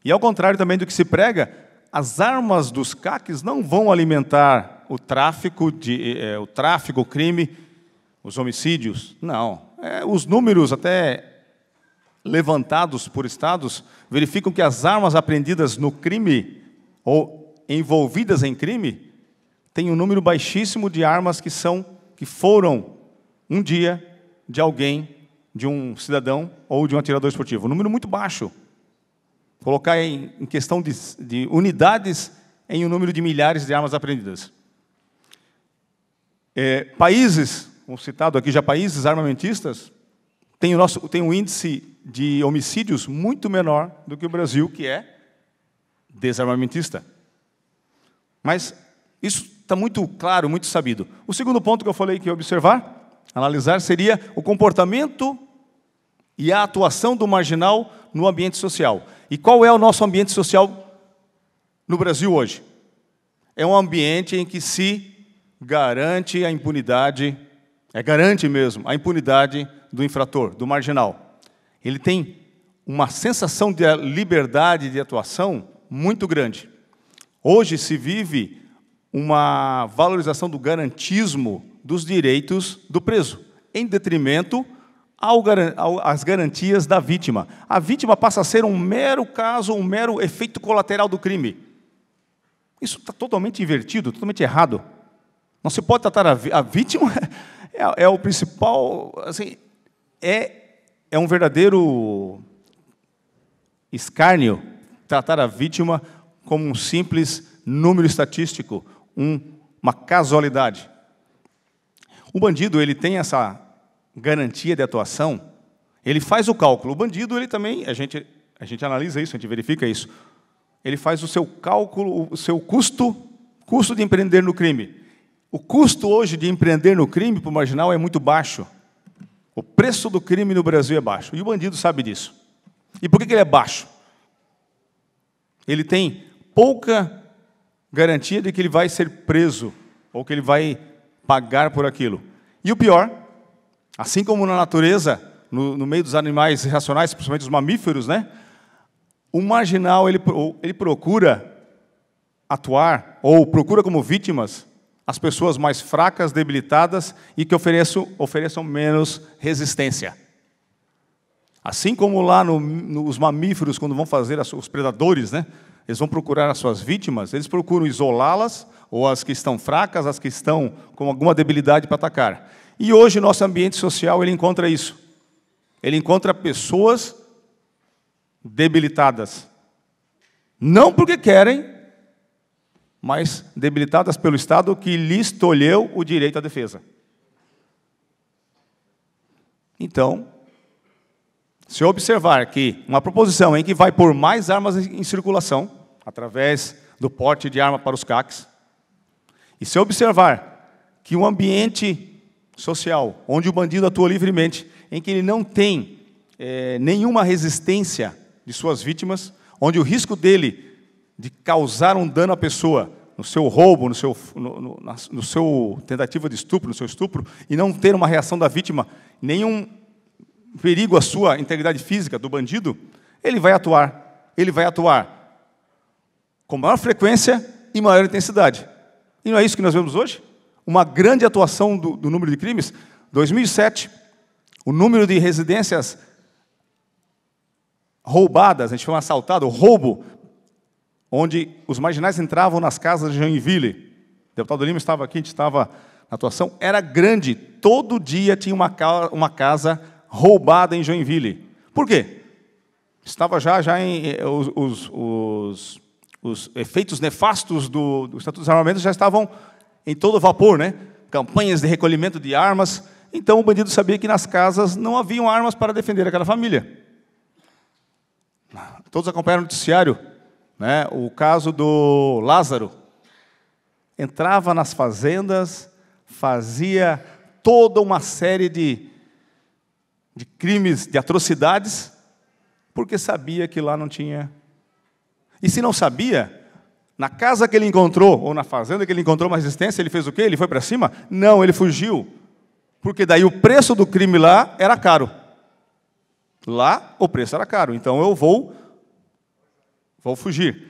E ao contrário também do que se prega, as armas dos caques não vão alimentar o tráfico, de, é, o tráfico, o crime, os homicídios. Não. É, os números até levantados por estados verificam que as armas apreendidas no crime ou envolvidas em crime têm um número baixíssimo de armas que são que foram um dia de alguém, de um cidadão ou de um atirador esportivo. Um número muito baixo. Colocar em, em questão de, de unidades em um número de milhares de armas apreendidas. É, países, como citado aqui já, países armamentistas, tem o, nosso, tem o índice de homicídios muito menor do que o Brasil, que é desarmamentista. Mas isso está muito claro, muito sabido. O segundo ponto que eu falei que observar, analisar, seria o comportamento e a atuação do marginal no ambiente social. E qual é o nosso ambiente social no Brasil hoje? É um ambiente em que se garante a impunidade, é garante mesmo a impunidade do infrator, do marginal ele tem uma sensação de liberdade de atuação muito grande. Hoje se vive uma valorização do garantismo dos direitos do preso, em detrimento às garantias da vítima. A vítima passa a ser um mero caso, um mero efeito colateral do crime. Isso está totalmente invertido, totalmente errado. Não se pode tratar a, vítima, é, é o principal, assim, é é um verdadeiro escárnio tratar a vítima como um simples número estatístico, um, uma casualidade. O bandido ele tem essa garantia de atuação, ele faz o cálculo. O bandido ele também a gente a gente analisa isso, a gente verifica isso. Ele faz o seu cálculo, o seu custo, custo de empreender no crime. O custo hoje de empreender no crime para o marginal é muito baixo. O preço do crime no Brasil é baixo. E o bandido sabe disso. E por que ele é baixo? Ele tem pouca garantia de que ele vai ser preso ou que ele vai pagar por aquilo. E o pior, assim como na natureza, no, no meio dos animais racionais, principalmente os mamíferos, né? O marginal ele, ele procura atuar ou procura como vítimas as pessoas mais fracas, debilitadas e que ofereçam, ofereçam menos resistência. Assim como lá no, no, os mamíferos, quando vão fazer as, os predadores, né? eles vão procurar as suas vítimas, eles procuram isolá-las, ou as que estão fracas, as que estão com alguma debilidade para atacar. E hoje, nosso ambiente social, ele encontra isso. Ele encontra pessoas debilitadas. Não porque querem, mas debilitadas pelo Estado que lhes tolheu o direito à defesa. Então, se observar que uma proposição em que vai por mais armas em circulação, através do porte de arma para os CACs, e se observar que um ambiente social, onde o bandido atua livremente, em que ele não tem é, nenhuma resistência de suas vítimas, onde o risco dele de causar um dano à pessoa, no seu roubo, no seu, no, no, no, seu tentativa de estupro, no seu estupro, e não ter uma reação da vítima, nenhum perigo à sua integridade física do bandido, ele vai atuar. Ele vai atuar com maior frequência e maior intensidade. E não é isso que nós vemos hoje? Uma grande atuação do, do número de crimes. 2007, o número de residências roubadas, a gente chama assaltado, roubo onde os marginais entravam nas casas de Joinville. O deputado Lima estava aqui, a gente estava na atuação. Era grande, todo dia tinha uma, ca uma casa roubada em Joinville. Por quê? Estava já, já em, eh, os, os, os, os efeitos nefastos do, do Estatuto dos Armamentos já estavam em todo vapor, né? Campanhas de recolhimento de armas. Então o bandido sabia que nas casas não haviam armas para defender aquela família. Todos acompanharam o noticiário né? O caso do Lázaro. Entrava nas fazendas, fazia toda uma série de, de crimes, de atrocidades, porque sabia que lá não tinha. E se não sabia, na casa que ele encontrou, ou na fazenda que ele encontrou uma resistência, ele fez o quê? Ele foi para cima? Não, ele fugiu. Porque daí o preço do crime lá era caro. Lá o preço era caro. Então eu vou vou fugir.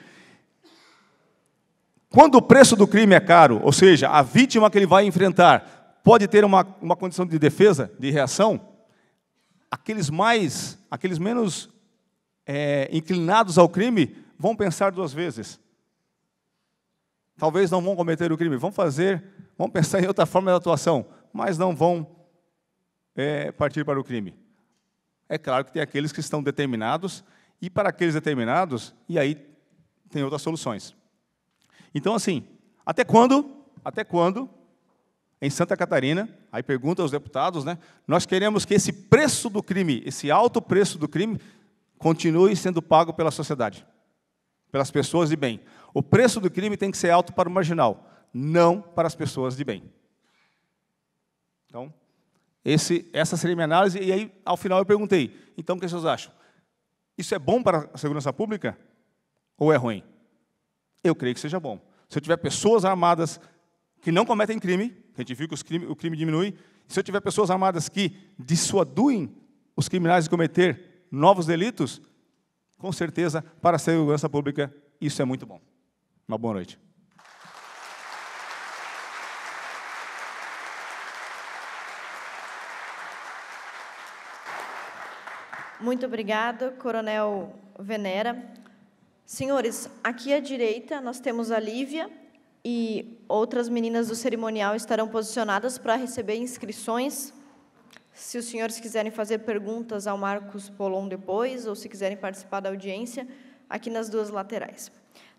Quando o preço do crime é caro, ou seja, a vítima que ele vai enfrentar pode ter uma, uma condição de defesa, de reação, aqueles mais, aqueles menos é, inclinados ao crime vão pensar duas vezes. Talvez não vão cometer o crime, vão fazer, vão pensar em outra forma de atuação, mas não vão é, partir para o crime. É claro que tem aqueles que estão determinados e para aqueles determinados, e aí tem outras soluções. Então, assim, até quando? Até quando? Em Santa Catarina, aí pergunta aos deputados, né? Nós queremos que esse preço do crime, esse alto preço do crime, continue sendo pago pela sociedade, pelas pessoas de bem. O preço do crime tem que ser alto para o marginal, não para as pessoas de bem. Então, esse, essa seria a minha análise, e aí, ao final, eu perguntei: então, o que vocês acham? Isso é bom para a segurança pública ou é ruim? Eu creio que seja bom. Se eu tiver pessoas armadas que não cometem crime, a gente viu que crime, o crime diminui, se eu tiver pessoas armadas que dissuaduem os criminais de cometer novos delitos, com certeza, para a segurança pública, isso é muito bom. Uma boa noite. Muito obrigado, Coronel Venera. Senhores, aqui à direita nós temos a Lívia e outras meninas do cerimonial estarão posicionadas para receber inscrições. Se os senhores quiserem fazer perguntas ao Marcos Polon depois, ou se quiserem participar da audiência, aqui nas duas laterais.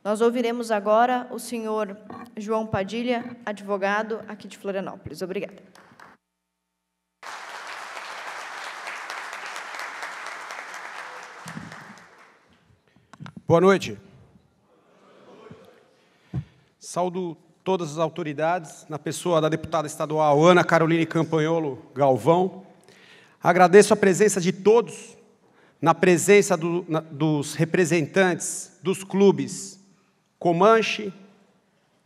Nós ouviremos agora o senhor João Padilha, advogado aqui de Florianópolis. Obrigada. Boa noite. Saúdo todas as autoridades, na pessoa da deputada estadual Ana Caroline Campanholo Galvão. Agradeço a presença de todos, na presença do, na, dos representantes dos clubes Comanche,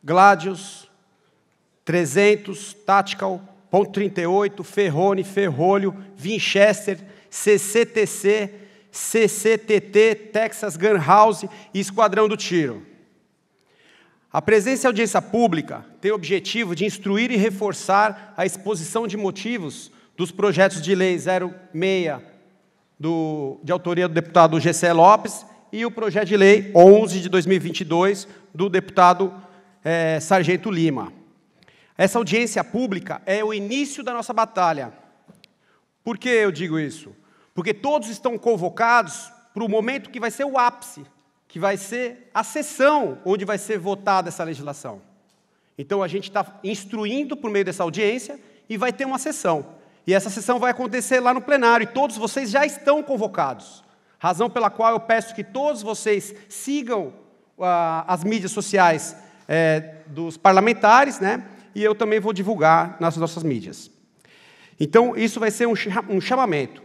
Gladius, 300, Tactical, Ponto 38, Ferrone, Ferrolho, Winchester, CCTC, CCTT, Texas Gun House e Esquadrão do Tiro. A presença em audiência pública tem o objetivo de instruir e reforçar a exposição de motivos dos projetos de lei 06 do, de autoria do deputado Gessé Lopes e o projeto de lei 11 de 2022 do deputado é, Sargento Lima. Essa audiência pública é o início da nossa batalha. Por que eu digo isso? Porque todos estão convocados para o momento que vai ser o ápice, que vai ser a sessão onde vai ser votada essa legislação. Então a gente está instruindo por meio dessa audiência e vai ter uma sessão. E essa sessão vai acontecer lá no plenário e todos vocês já estão convocados. Razão pela qual eu peço que todos vocês sigam ah, as mídias sociais é, dos parlamentares, né? E eu também vou divulgar nas nossas mídias. Então, isso vai ser um, um chamamento.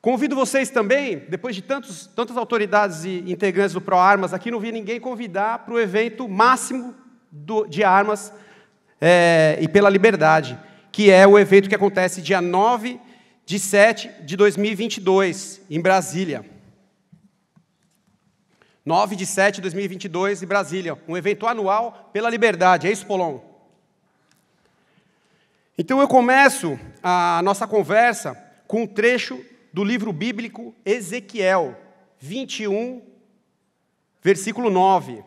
Convido vocês também, depois de tantos, tantas autoridades e integrantes do ProArmas, aqui não vi ninguém convidar para o evento máximo do, de armas é, e pela liberdade, que é o evento que acontece dia 9 de 7 de 2022, em Brasília. 9 de 7 de 2022, em Brasília. Um evento anual pela liberdade. É isso, Polon? Então eu começo a nossa conversa com um trecho do livro bíblico Ezequiel 21, versículo 9.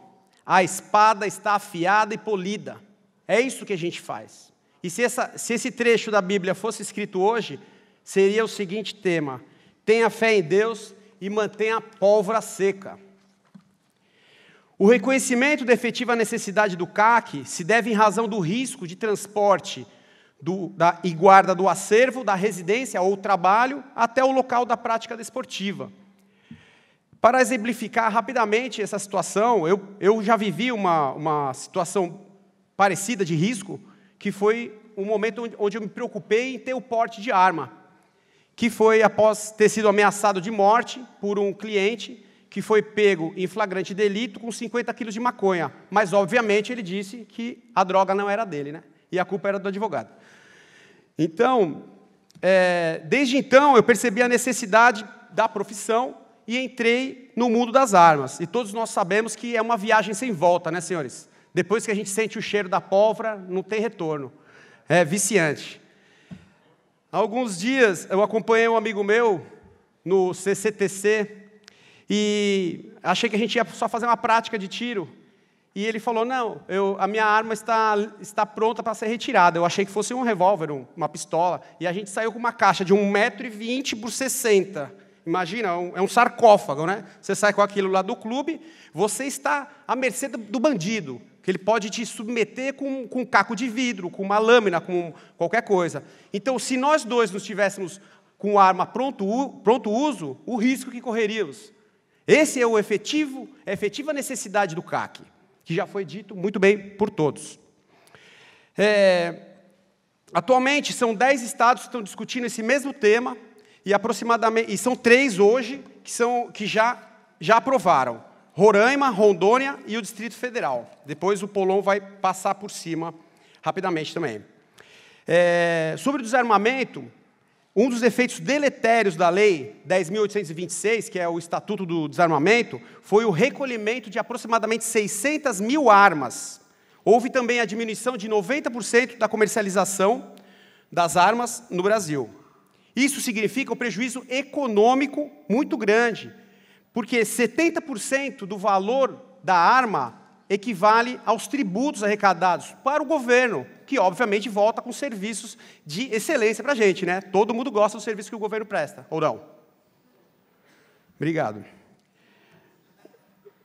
A espada está afiada e polida. É isso que a gente faz. E se, essa, se esse trecho da Bíblia fosse escrito hoje, seria o seguinte tema: tenha fé em Deus e mantenha a pólvora seca. O reconhecimento da efetiva necessidade do CAC se deve em razão do risco de transporte do, da, e guarda do acervo, da residência ou trabalho, até o local da prática desportiva. Para exemplificar rapidamente essa situação, eu, eu já vivi uma, uma situação parecida de risco, que foi um momento onde eu me preocupei em ter o porte de arma, que foi após ter sido ameaçado de morte por um cliente que foi pego em flagrante delito com 50 quilos de maconha. Mas, obviamente, ele disse que a droga não era dele, né? E a culpa era do advogado. Então, é, desde então eu percebi a necessidade da profissão e entrei no mundo das armas. E todos nós sabemos que é uma viagem sem volta, né, senhores? Depois que a gente sente o cheiro da pólvora, não tem retorno. É viciante. Há alguns dias eu acompanhei um amigo meu no CCTC e achei que a gente ia só fazer uma prática de tiro. E ele falou: Não, eu, a minha arma está, está pronta para ser retirada. Eu achei que fosse um revólver, uma pistola. E a gente saiu com uma caixa de 1,20m por 60. Imagina, é, é um sarcófago, né? Você sai com aquilo lá do clube, você está à mercê do bandido, que ele pode te submeter com, com um caco de vidro, com uma lâmina, com qualquer coisa. Então, se nós dois nos tivéssemos com arma pronto, pronto uso, o risco que correríamos. Esse é o efetivo, a efetiva necessidade do CAC que já foi dito muito bem por todos. É, atualmente, são dez estados que estão discutindo esse mesmo tema, e aproximadamente e são três hoje que, são, que já, já aprovaram: Roraima, Rondônia e o Distrito Federal. Depois o Polon vai passar por cima rapidamente também. É, sobre o desarmamento, um dos efeitos deletérios da Lei 10.826, que é o Estatuto do Desarmamento, foi o recolhimento de aproximadamente 600 mil armas. Houve também a diminuição de 90% da comercialização das armas no Brasil. Isso significa um prejuízo econômico muito grande, porque 70% do valor da arma equivale aos tributos arrecadados para o governo, que obviamente volta com serviços de excelência para a gente, né? Todo mundo gosta do serviço que o governo presta, ou não? Obrigado.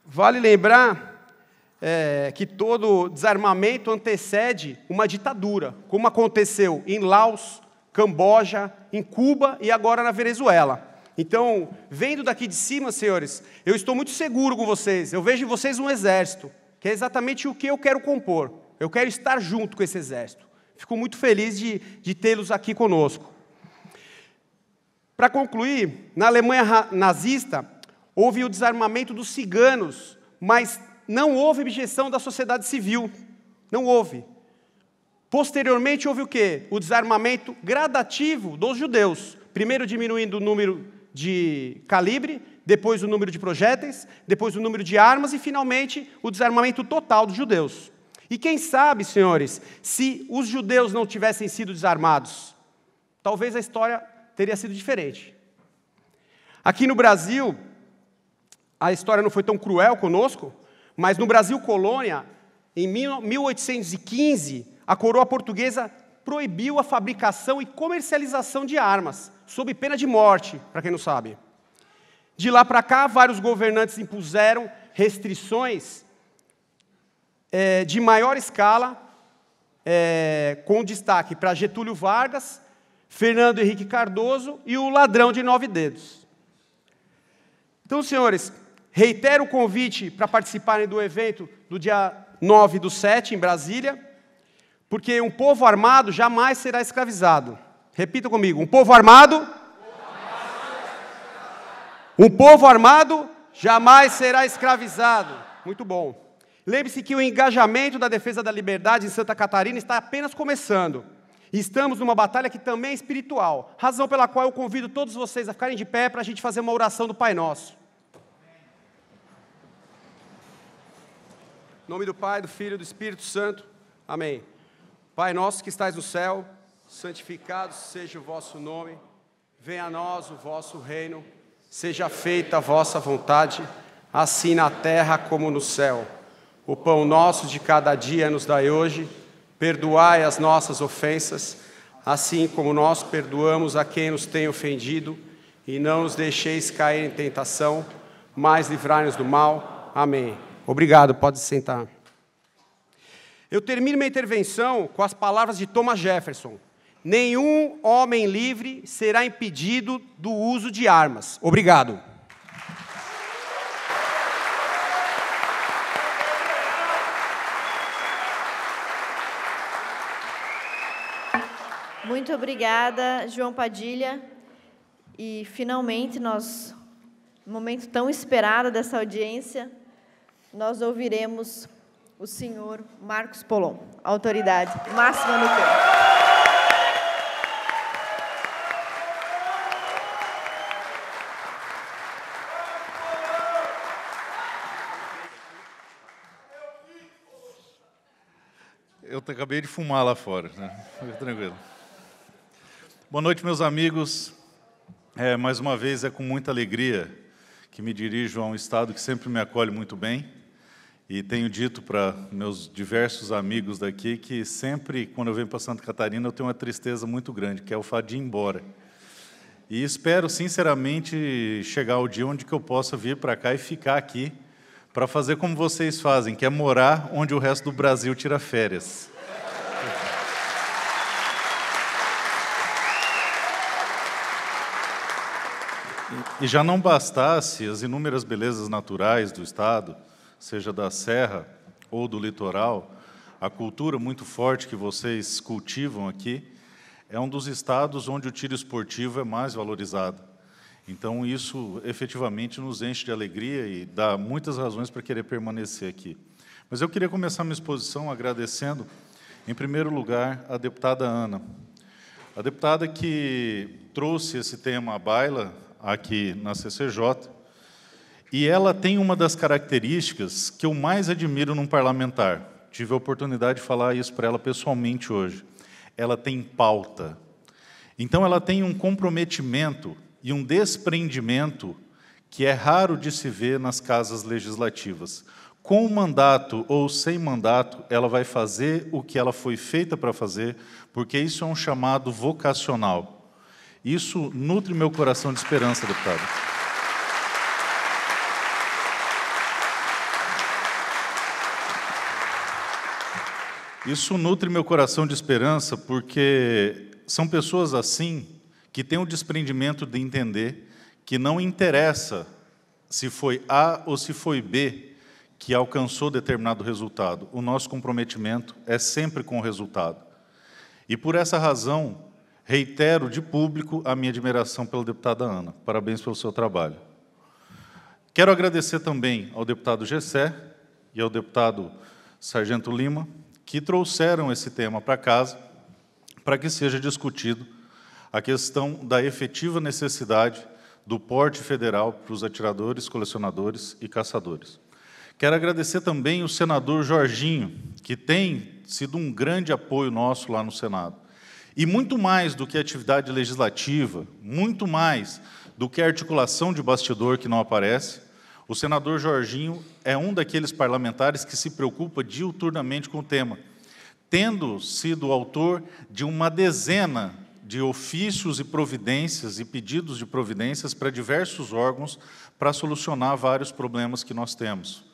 Vale lembrar é, que todo desarmamento antecede uma ditadura, como aconteceu em Laos, Camboja, em Cuba e agora na Venezuela. Então, vendo daqui de cima, senhores, eu estou muito seguro com vocês. Eu vejo em vocês um exército que é exatamente o que eu quero compor. Eu quero estar junto com esse exército. Fico muito feliz de, de tê-los aqui conosco. Para concluir, na Alemanha nazista, houve o desarmamento dos ciganos, mas não houve objeção da sociedade civil. Não houve. Posteriormente houve o quê? O desarmamento gradativo dos judeus. Primeiro diminuindo o número de calibre, depois o número de projéteis, depois o número de armas e, finalmente, o desarmamento total dos judeus. E quem sabe, senhores, se os judeus não tivessem sido desarmados, talvez a história teria sido diferente. Aqui no Brasil, a história não foi tão cruel conosco, mas no Brasil colônia, em 1815, a coroa portuguesa proibiu a fabricação e comercialização de armas, sob pena de morte, para quem não sabe. De lá para cá, vários governantes impuseram restrições é, de maior escala, é, com destaque para Getúlio Vargas, Fernando Henrique Cardoso e o ladrão de nove dedos. Então, senhores, reitero o convite para participarem do evento do dia 9 do 7, em Brasília, porque um povo armado jamais será escravizado. Repita comigo: um povo armado um povo armado jamais será escravizado. Muito bom. Lembre-se que o engajamento da defesa da liberdade em Santa Catarina está apenas começando. Estamos numa batalha que também é espiritual, razão pela qual eu convido todos vocês a ficarem de pé para a gente fazer uma oração do Pai Nosso. Em nome do Pai, do Filho e do Espírito Santo. Amém. Pai nosso que estais no céu, santificado seja o vosso nome, venha a nós o vosso reino Seja feita a vossa vontade, assim na terra como no céu. O pão nosso de cada dia nos dai hoje, perdoai as nossas ofensas, assim como nós perdoamos a quem nos tem ofendido, e não nos deixeis cair em tentação, mas livrai-nos do mal. Amém. Obrigado, pode sentar. Eu termino minha intervenção com as palavras de Thomas Jefferson nenhum homem livre será impedido do uso de armas. Obrigado. Muito obrigada, João Padilha. E finalmente nós, no momento tão esperado dessa audiência, nós ouviremos o senhor Marcos Polon, autoridade máxima no campo. acabei de fumar lá fora, né? Fica tranquilo. Boa noite, meus amigos. É, mais uma vez é com muita alegria que me dirijo a um estado que sempre me acolhe muito bem. E tenho dito para meus diversos amigos daqui que sempre, quando eu venho para Santa Catarina, eu tenho uma tristeza muito grande, que é o fato de ir embora. E espero, sinceramente, chegar o dia onde que eu possa vir para cá e ficar aqui para fazer como vocês fazem, que é morar onde o resto do Brasil tira férias. E já não bastasse as inúmeras belezas naturais do estado, seja da serra ou do litoral, a cultura muito forte que vocês cultivam aqui é um dos estados onde o tiro esportivo é mais valorizado. Então isso efetivamente nos enche de alegria e dá muitas razões para querer permanecer aqui. Mas eu queria começar minha exposição agradecendo, em primeiro lugar, a deputada Ana. A deputada que trouxe esse tema à baila aqui na CCJ, e ela tem uma das características que eu mais admiro num parlamentar. Tive a oportunidade de falar isso para ela pessoalmente hoje. Ela tem pauta. Então, ela tem um comprometimento e um desprendimento que é raro de se ver nas casas legislativas. Com mandato ou sem mandato, ela vai fazer o que ela foi feita para fazer, porque isso é um chamado vocacional. Isso nutre meu coração de esperança, deputado. Isso nutre meu coração de esperança porque são pessoas assim que têm o desprendimento de entender que não interessa se foi A ou se foi B que alcançou determinado resultado. O nosso comprometimento é sempre com o resultado. E por essa razão, Reitero de público a minha admiração pela deputada Ana. Parabéns pelo seu trabalho. Quero agradecer também ao deputado Gessé e ao deputado Sargento Lima, que trouxeram esse tema para casa para que seja discutido a questão da efetiva necessidade do porte federal para os atiradores, colecionadores e caçadores. Quero agradecer também o senador Jorginho, que tem sido um grande apoio nosso lá no Senado. E muito mais do que atividade legislativa, muito mais do que articulação de bastidor que não aparece, o senador Jorginho é um daqueles parlamentares que se preocupa diuturnamente com o tema, tendo sido autor de uma dezena de ofícios e providências e pedidos de providências para diversos órgãos para solucionar vários problemas que nós temos.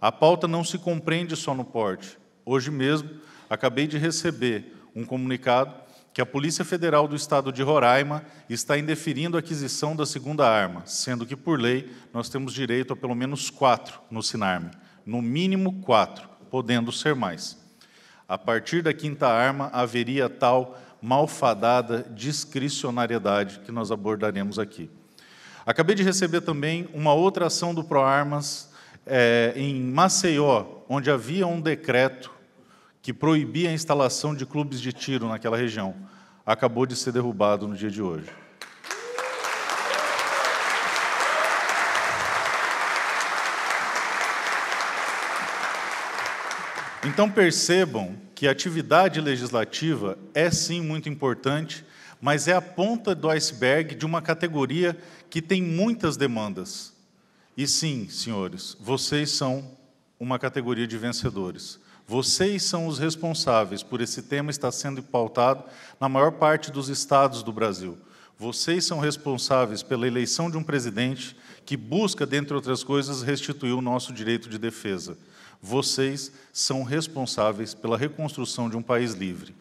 A pauta não se compreende só no porte. Hoje mesmo, acabei de receber um comunicado que a Polícia Federal do Estado de Roraima está indeferindo a aquisição da segunda arma, sendo que, por lei, nós temos direito a pelo menos quatro no Sinarme, no mínimo quatro, podendo ser mais. A partir da quinta arma, haveria tal malfadada discricionariedade que nós abordaremos aqui. Acabei de receber também uma outra ação do ProArmas é, em Maceió, onde havia um decreto que proibia a instalação de clubes de tiro naquela região, acabou de ser derrubado no dia de hoje. Então percebam que a atividade legislativa é sim muito importante, mas é a ponta do iceberg de uma categoria que tem muitas demandas. E sim, senhores, vocês são uma categoria de vencedores. Vocês são os responsáveis por esse tema estar sendo pautado na maior parte dos estados do Brasil. Vocês são responsáveis pela eleição de um presidente que busca, dentre outras coisas, restituir o nosso direito de defesa. Vocês são responsáveis pela reconstrução de um país livre.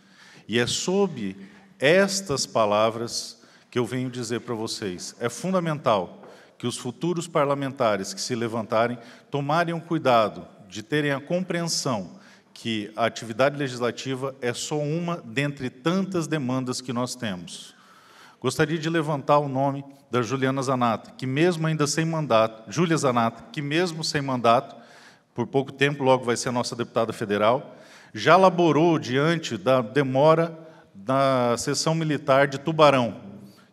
E é sob estas palavras que eu venho dizer para vocês: é fundamental que os futuros parlamentares que se levantarem tomarem o cuidado de terem a compreensão que a atividade legislativa é só uma dentre tantas demandas que nós temos. Gostaria de levantar o nome da Juliana Zanata, que mesmo ainda sem mandato, Júlia Zanata, que mesmo sem mandato, por pouco tempo logo vai ser nossa deputada federal, já laborou diante da demora da sessão militar de Tubarão,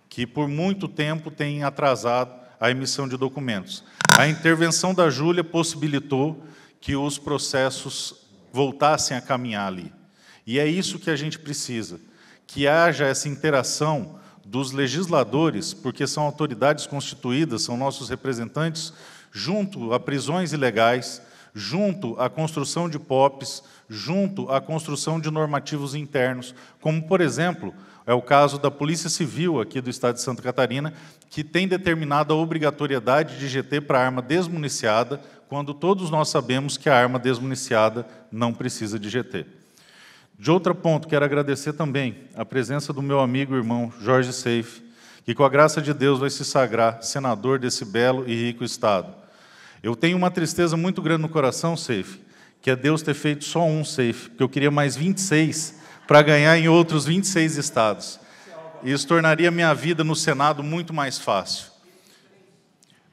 que por muito tempo tem atrasado a emissão de documentos. A intervenção da Júlia possibilitou que os processos voltassem a caminhar ali. E é isso que a gente precisa, que haja essa interação dos legisladores, porque são autoridades constituídas, são nossos representantes, junto a prisões ilegais, junto à construção de POPs, junto à construção de normativos internos, como, por exemplo, é o caso da Polícia Civil aqui do Estado de Santa Catarina, que tem determinada obrigatoriedade de GT para arma desmuniciada, quando todos nós sabemos que a arma desmuniciada não precisa de GT. De outro ponto, quero agradecer também a presença do meu amigo e irmão Jorge Seif, que com a graça de Deus vai se sagrar senador desse belo e rico estado. Eu tenho uma tristeza muito grande no coração, Seif, que é Deus ter feito só um Seif, porque eu queria mais 26 para ganhar em outros 26 estados. Isso tornaria minha vida no Senado muito mais fácil.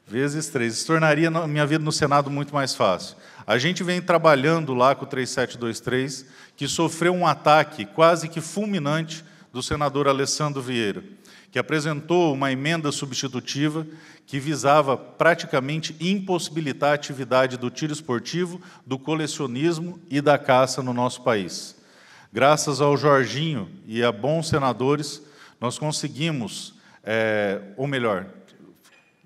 Vezes três. Isso tornaria minha vida no Senado muito mais fácil. A gente vem trabalhando lá com o 3723, que sofreu um ataque quase que fulminante do senador Alessandro Vieira, que apresentou uma emenda substitutiva que visava praticamente impossibilitar a atividade do tiro esportivo, do colecionismo e da caça no nosso país. Graças ao Jorginho e a bons senadores, nós conseguimos, é, ou melhor,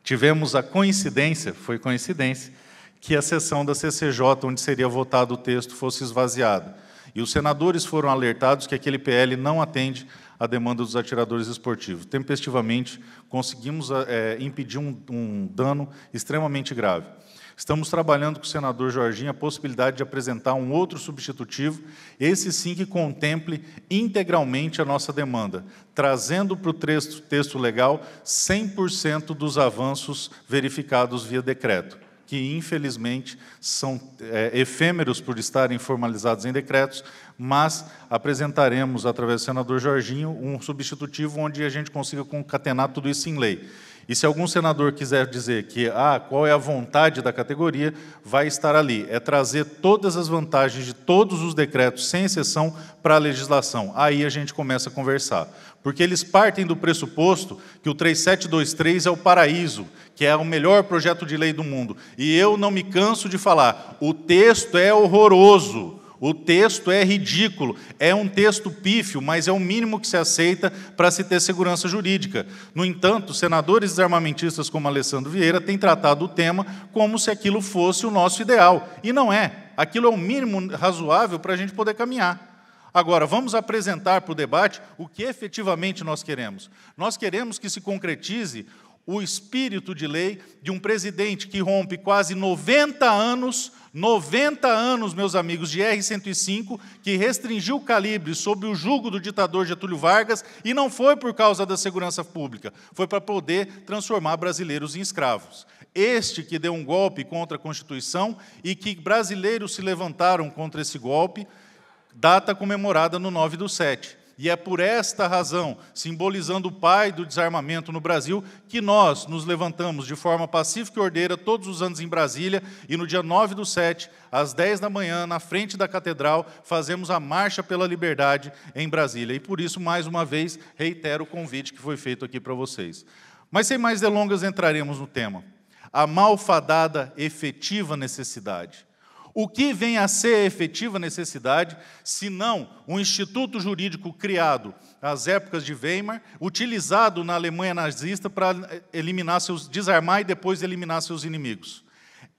tivemos a coincidência, foi coincidência, que a sessão da CCJ, onde seria votado o texto, fosse esvaziada. E os senadores foram alertados que aquele PL não atende à demanda dos atiradores esportivos. Tempestivamente, conseguimos é, impedir um, um dano extremamente grave. Estamos trabalhando com o senador Jorginho a possibilidade de apresentar um outro substitutivo, esse sim que contemple integralmente a nossa demanda, trazendo para o texto, texto legal 100% dos avanços verificados via decreto que infelizmente são é, efêmeros por estarem formalizados em decretos, mas apresentaremos, através do senador Jorginho, um substitutivo onde a gente consiga concatenar tudo isso em lei. E se algum senador quiser dizer que ah, qual é a vontade da categoria, vai estar ali. É trazer todas as vantagens de todos os decretos, sem exceção, para a legislação. Aí a gente começa a conversar porque eles partem do pressuposto que o 3723 é o paraíso, que é o melhor projeto de lei do mundo. E eu não me canso de falar, o texto é horroroso, o texto é ridículo, é um texto pífio, mas é o mínimo que se aceita para se ter segurança jurídica. No entanto, senadores desarmamentistas como Alessandro Vieira têm tratado o tema como se aquilo fosse o nosso ideal, e não é. Aquilo é o mínimo razoável para a gente poder caminhar. Agora, vamos apresentar para o debate o que efetivamente nós queremos. Nós queremos que se concretize o espírito de lei de um presidente que rompe quase 90 anos, 90 anos, meus amigos, de R-105, que restringiu o calibre sob o jugo do ditador Getúlio Vargas, e não foi por causa da segurança pública, foi para poder transformar brasileiros em escravos. Este que deu um golpe contra a Constituição e que brasileiros se levantaram contra esse golpe, data comemorada no 9 do 7. E é por esta razão, simbolizando o pai do desarmamento no Brasil, que nós nos levantamos de forma pacífica e ordeira todos os anos em Brasília e no dia 9 do 7, às 10 da manhã, na frente da Catedral, fazemos a Marcha pela Liberdade em Brasília. E por isso, mais uma vez, reitero o convite que foi feito aqui para vocês. Mas sem mais delongas, entraremos no tema. A malfadada efetiva necessidade. O que vem a ser a efetiva necessidade, se não um instituto jurídico criado às épocas de Weimar, utilizado na Alemanha nazista para eh, eliminar seus desarmar e depois eliminar seus inimigos?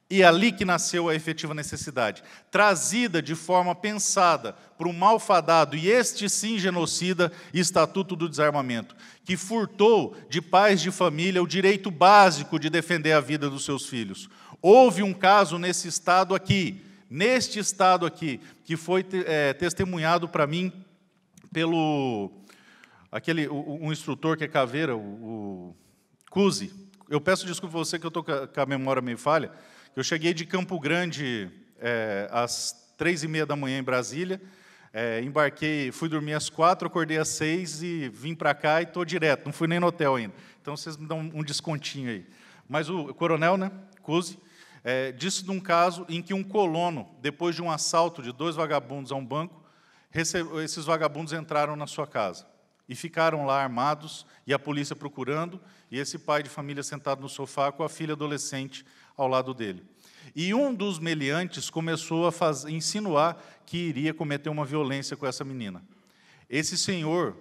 E é ali que nasceu a efetiva necessidade, trazida de forma pensada para o malfadado e este sim genocida Estatuto do Desarmamento, que furtou de pais de família o direito básico de defender a vida dos seus filhos, Houve um caso nesse estado aqui, neste estado aqui, que foi é, testemunhado para mim pelo aquele um instrutor que é caveira, o, o Cusi. Eu peço desculpa a você que eu estou com a memória meio falha. Eu cheguei de Campo Grande é, às três e meia da manhã em Brasília, é, embarquei, fui dormir às quatro, acordei às seis e vim para cá e estou direto, não fui nem no hotel ainda. Então vocês me dão um descontinho aí. Mas o coronel, né, Cusi, é, de um caso em que um colono, depois de um assalto de dois vagabundos a um banco, esses vagabundos entraram na sua casa e ficaram lá armados e a polícia procurando e esse pai de família sentado no sofá com a filha adolescente ao lado dele. E um dos meliantes começou a faz, insinuar que iria cometer uma violência com essa menina. Esse senhor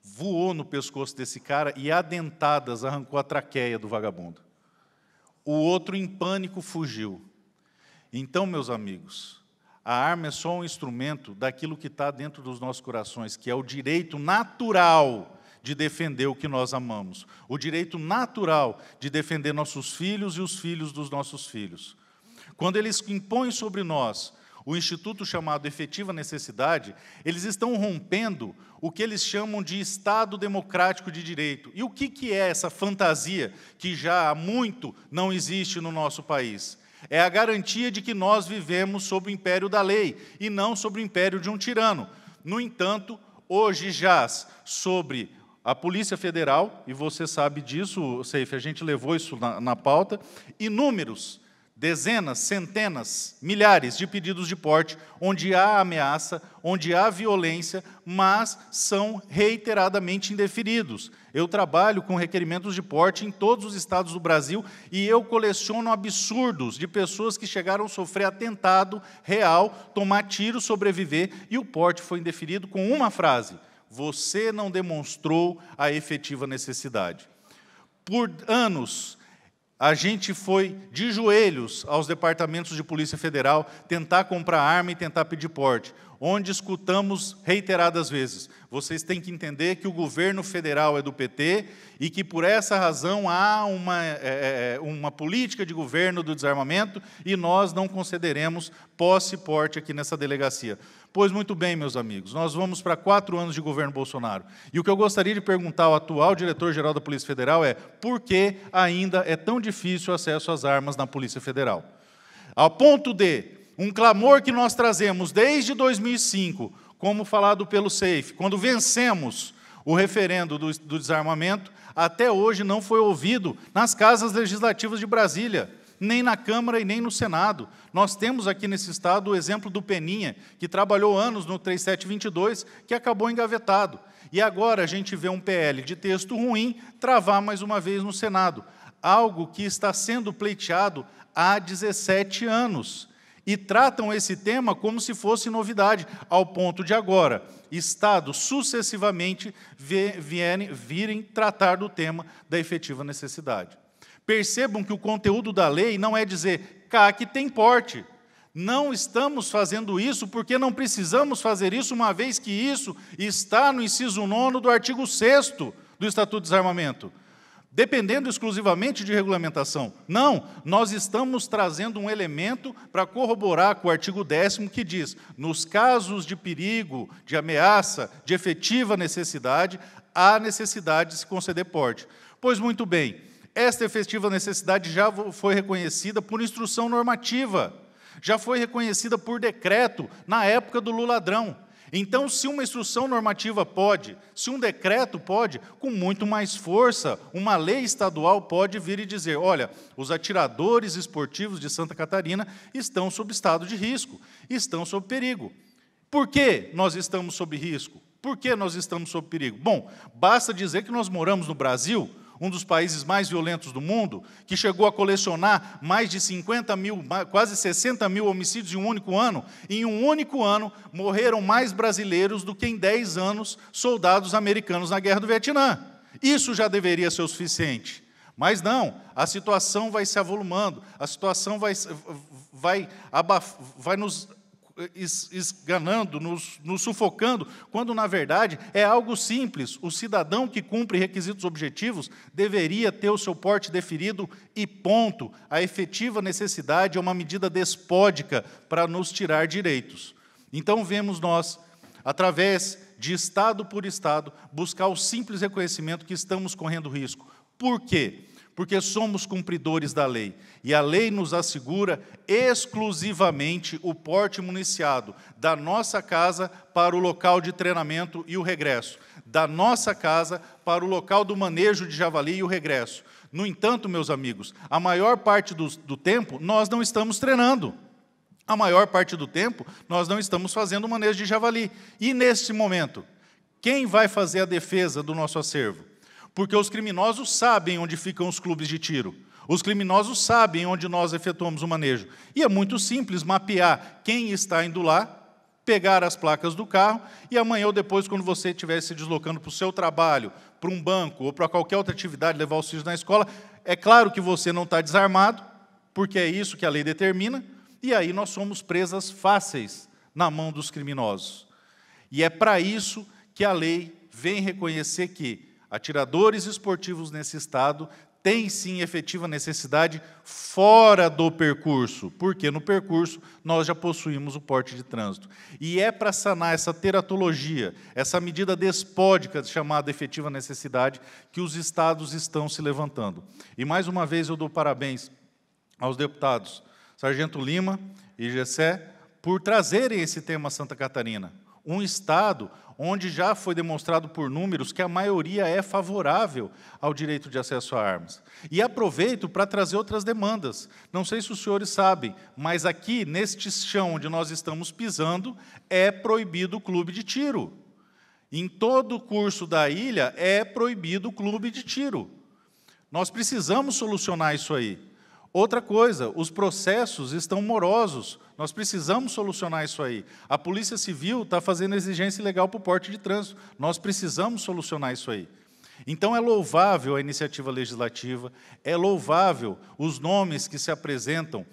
voou no pescoço desse cara e, a dentadas, arrancou a traqueia do vagabundo o outro em pânico fugiu. Então, meus amigos, a arma é só um instrumento daquilo que está dentro dos nossos corações, que é o direito natural de defender o que nós amamos, o direito natural de defender nossos filhos e os filhos dos nossos filhos. Quando eles impõem sobre nós o instituto chamado Efetiva Necessidade, eles estão rompendo o que eles chamam de Estado Democrático de Direito. E o que, que é essa fantasia que já há muito não existe no nosso país? É a garantia de que nós vivemos sob o império da lei e não sob o império de um tirano. No entanto, hoje jaz sobre a Polícia Federal, e você sabe disso, Seif, a gente levou isso na, na pauta, inúmeros dezenas, centenas, milhares de pedidos de porte, onde há ameaça, onde há violência, mas são reiteradamente indeferidos. Eu trabalho com requerimentos de porte em todos os estados do Brasil e eu coleciono absurdos de pessoas que chegaram a sofrer atentado real, tomar tiro, sobreviver e o porte foi indeferido com uma frase: você não demonstrou a efetiva necessidade. Por anos, a gente foi de joelhos aos departamentos de Polícia Federal tentar comprar arma e tentar pedir porte, onde escutamos reiteradas vezes: vocês têm que entender que o governo federal é do PT e que por essa razão há uma, é, uma política de governo do desarmamento e nós não concederemos posse e porte aqui nessa delegacia. Pois muito bem, meus amigos, nós vamos para quatro anos de governo Bolsonaro. E o que eu gostaria de perguntar ao atual diretor-geral da Polícia Federal é por que ainda é tão difícil o acesso às armas na Polícia Federal? Ao ponto de um clamor que nós trazemos desde 2005, como falado pelo SAFE, quando vencemos o referendo do, do desarmamento, até hoje não foi ouvido nas casas legislativas de Brasília nem na Câmara e nem no Senado. Nós temos aqui nesse Estado o exemplo do Peninha, que trabalhou anos no 3722, que acabou engavetado. E agora a gente vê um PL de texto ruim travar mais uma vez no Senado, algo que está sendo pleiteado há 17 anos e tratam esse tema como se fosse novidade, ao ponto de agora estados sucessivamente virem tratar do tema da efetiva necessidade. Percebam que o conteúdo da lei não é dizer que tem porte. Não estamos fazendo isso porque não precisamos fazer isso, uma vez que isso está no inciso 9 do artigo 6 do Estatuto de Desarmamento, dependendo exclusivamente de regulamentação. Não, nós estamos trazendo um elemento para corroborar com o artigo 10 que diz: nos casos de perigo, de ameaça, de efetiva necessidade, há necessidade de se conceder porte. Pois muito bem, esta efetiva necessidade já foi reconhecida por instrução normativa, já foi reconhecida por decreto na época do Luladrão. Então, se uma instrução normativa pode, se um decreto pode, com muito mais força, uma lei estadual pode vir e dizer: olha, os atiradores esportivos de Santa Catarina estão sob estado de risco, estão sob perigo. Por que nós estamos sob risco? Por que nós estamos sob perigo? Bom, basta dizer que nós moramos no Brasil, um dos países mais violentos do mundo, que chegou a colecionar mais de 50 mil, quase 60 mil homicídios em um único ano, em um único ano morreram mais brasileiros do que em 10 anos soldados americanos na guerra do Vietnã. Isso já deveria ser o suficiente. Mas não, a situação vai se avolumando, a situação vai, vai, abaf, vai nos esganando, nos, nos sufocando, quando na verdade é algo simples. O cidadão que cumpre requisitos objetivos deveria ter o seu porte deferido e ponto. A efetiva necessidade é uma medida despódica para nos tirar direitos. Então vemos nós, através de Estado por Estado, buscar o simples reconhecimento que estamos correndo risco. Por quê? porque somos cumpridores da lei. E a lei nos assegura exclusivamente o porte municiado da nossa casa para o local de treinamento e o regresso, da nossa casa para o local do manejo de javali e o regresso. No entanto, meus amigos, a maior parte do, do tempo nós não estamos treinando. A maior parte do tempo nós não estamos fazendo manejo de javali. E neste momento, quem vai fazer a defesa do nosso acervo? porque os criminosos sabem onde ficam os clubes de tiro. Os criminosos sabem onde nós efetuamos o manejo. E é muito simples mapear quem está indo lá, pegar as placas do carro e amanhã ou depois, quando você estiver se deslocando para o seu trabalho, para um banco ou para qualquer outra atividade, levar os filhos na escola, é claro que você não está desarmado, porque é isso que a lei determina, e aí nós somos presas fáceis na mão dos criminosos. E é para isso que a lei vem reconhecer que Atiradores esportivos nesse estado têm sim efetiva necessidade fora do percurso, porque no percurso nós já possuímos o porte de trânsito. E é para sanar essa teratologia, essa medida despódica chamada efetiva necessidade, que os estados estão se levantando. E mais uma vez eu dou parabéns aos deputados Sargento Lima e Gessé por trazerem esse tema a Santa Catarina um Estado onde já foi demonstrado por números que a maioria é favorável ao direito de acesso a armas. E aproveito para trazer outras demandas. Não sei se os senhores sabem, mas aqui, neste chão onde nós estamos pisando, é proibido o clube de tiro. Em todo o curso da ilha é proibido o clube de tiro. Nós precisamos solucionar isso aí. Outra coisa, os processos estão morosos. Nós precisamos solucionar isso aí. A Polícia Civil está fazendo exigência legal para o porte de trânsito. Nós precisamos solucionar isso aí. Então é louvável a iniciativa legislativa, é louvável os nomes que se apresentam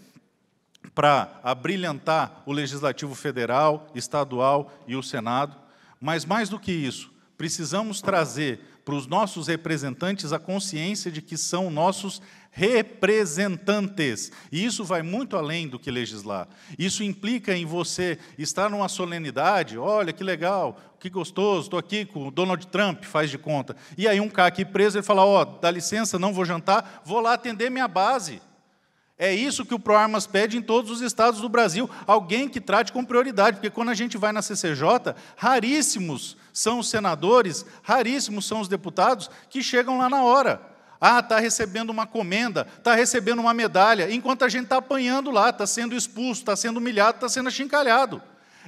para abrilhantar o legislativo federal, estadual e o Senado. Mas mais do que isso, precisamos trazer para os nossos representantes a consciência de que são nossos representantes. E isso vai muito além do que legislar. Isso implica em você estar numa solenidade, olha que legal, que gostoso, estou aqui com o Donald Trump, faz de conta. E aí um cara aqui preso, ele fala, ó, oh, dá licença, não vou jantar, vou lá atender minha base. É isso que o ProArmas pede em todos os estados do Brasil, alguém que trate com prioridade, porque quando a gente vai na CCJ, raríssimos são os senadores, raríssimos são os deputados que chegam lá na hora. Ah, está recebendo uma comenda, está recebendo uma medalha, enquanto a gente está apanhando lá, está sendo expulso, está sendo humilhado, está sendo achincalhado.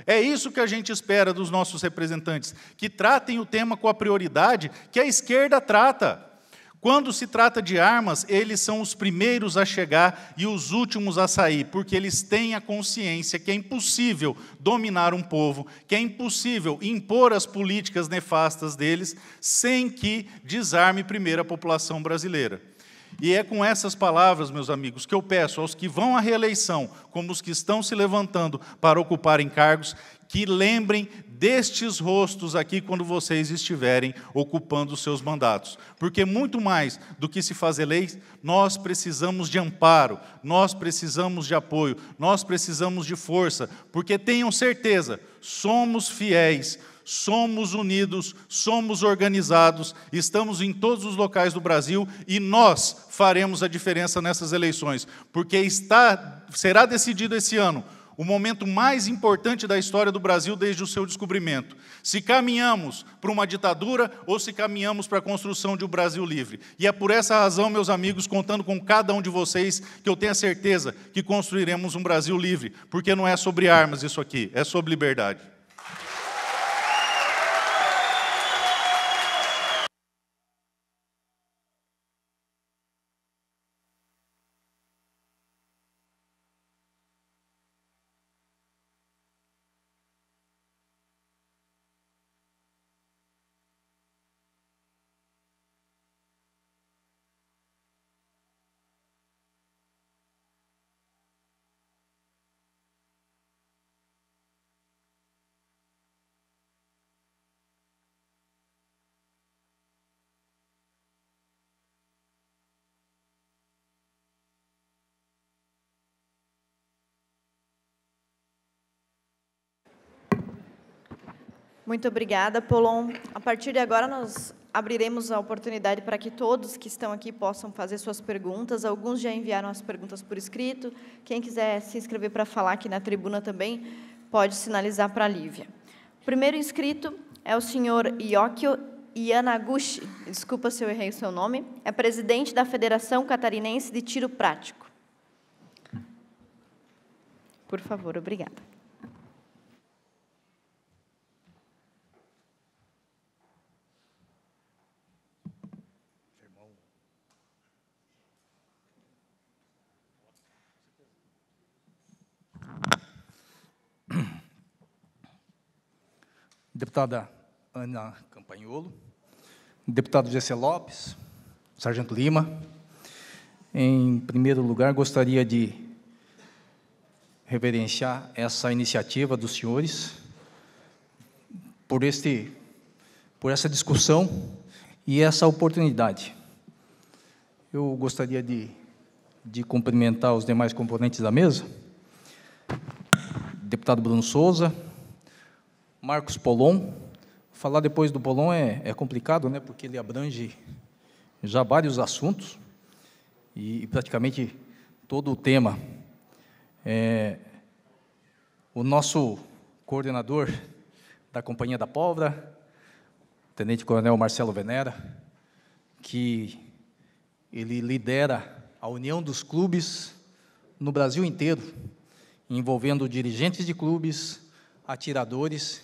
É isso que a gente espera dos nossos representantes, que tratem o tema com a prioridade que a esquerda trata. Quando se trata de armas, eles são os primeiros a chegar e os últimos a sair, porque eles têm a consciência que é impossível dominar um povo, que é impossível impor as políticas nefastas deles sem que desarme primeiro a população brasileira. E é com essas palavras, meus amigos, que eu peço aos que vão à reeleição, como os que estão se levantando para ocuparem cargos, que lembrem destes rostos aqui quando vocês estiverem ocupando os seus mandatos. Porque muito mais do que se fazer leis, nós precisamos de amparo, nós precisamos de apoio, nós precisamos de força, porque tenham certeza, somos fiéis, somos unidos, somos organizados, estamos em todos os locais do Brasil e nós faremos a diferença nessas eleições, porque está será decidido esse ano o momento mais importante da história do Brasil desde o seu descobrimento. Se caminhamos para uma ditadura ou se caminhamos para a construção de um Brasil livre. E é por essa razão, meus amigos, contando com cada um de vocês, que eu tenho a certeza que construiremos um Brasil livre, porque não é sobre armas isso aqui, é sobre liberdade. Muito obrigada, Polon. A partir de agora, nós abriremos a oportunidade para que todos que estão aqui possam fazer suas perguntas. Alguns já enviaram as perguntas por escrito. Quem quiser se inscrever para falar aqui na tribuna também, pode sinalizar para a Lívia. O primeiro inscrito é o senhor Yokio Yanaguchi. Desculpa se eu errei o seu nome. É presidente da Federação Catarinense de Tiro Prático. Por favor, obrigada. deputada Ana Campanholo, deputado Gessé Lopes, Sargento Lima. Em primeiro lugar, gostaria de reverenciar essa iniciativa dos senhores por este por essa discussão e essa oportunidade. Eu gostaria de, de cumprimentar os demais componentes da mesa, deputado Bruno Souza, Marcos Polon. Falar depois do Polon é, é complicado, né? Porque ele abrange já vários assuntos e, praticamente todo o tema. É, o nosso coordenador da Companhia da Pólvora, Tenente Coronel Marcelo Venera, que ele lidera a união dos clubes no Brasil inteiro, envolvendo dirigentes de clubes, atiradores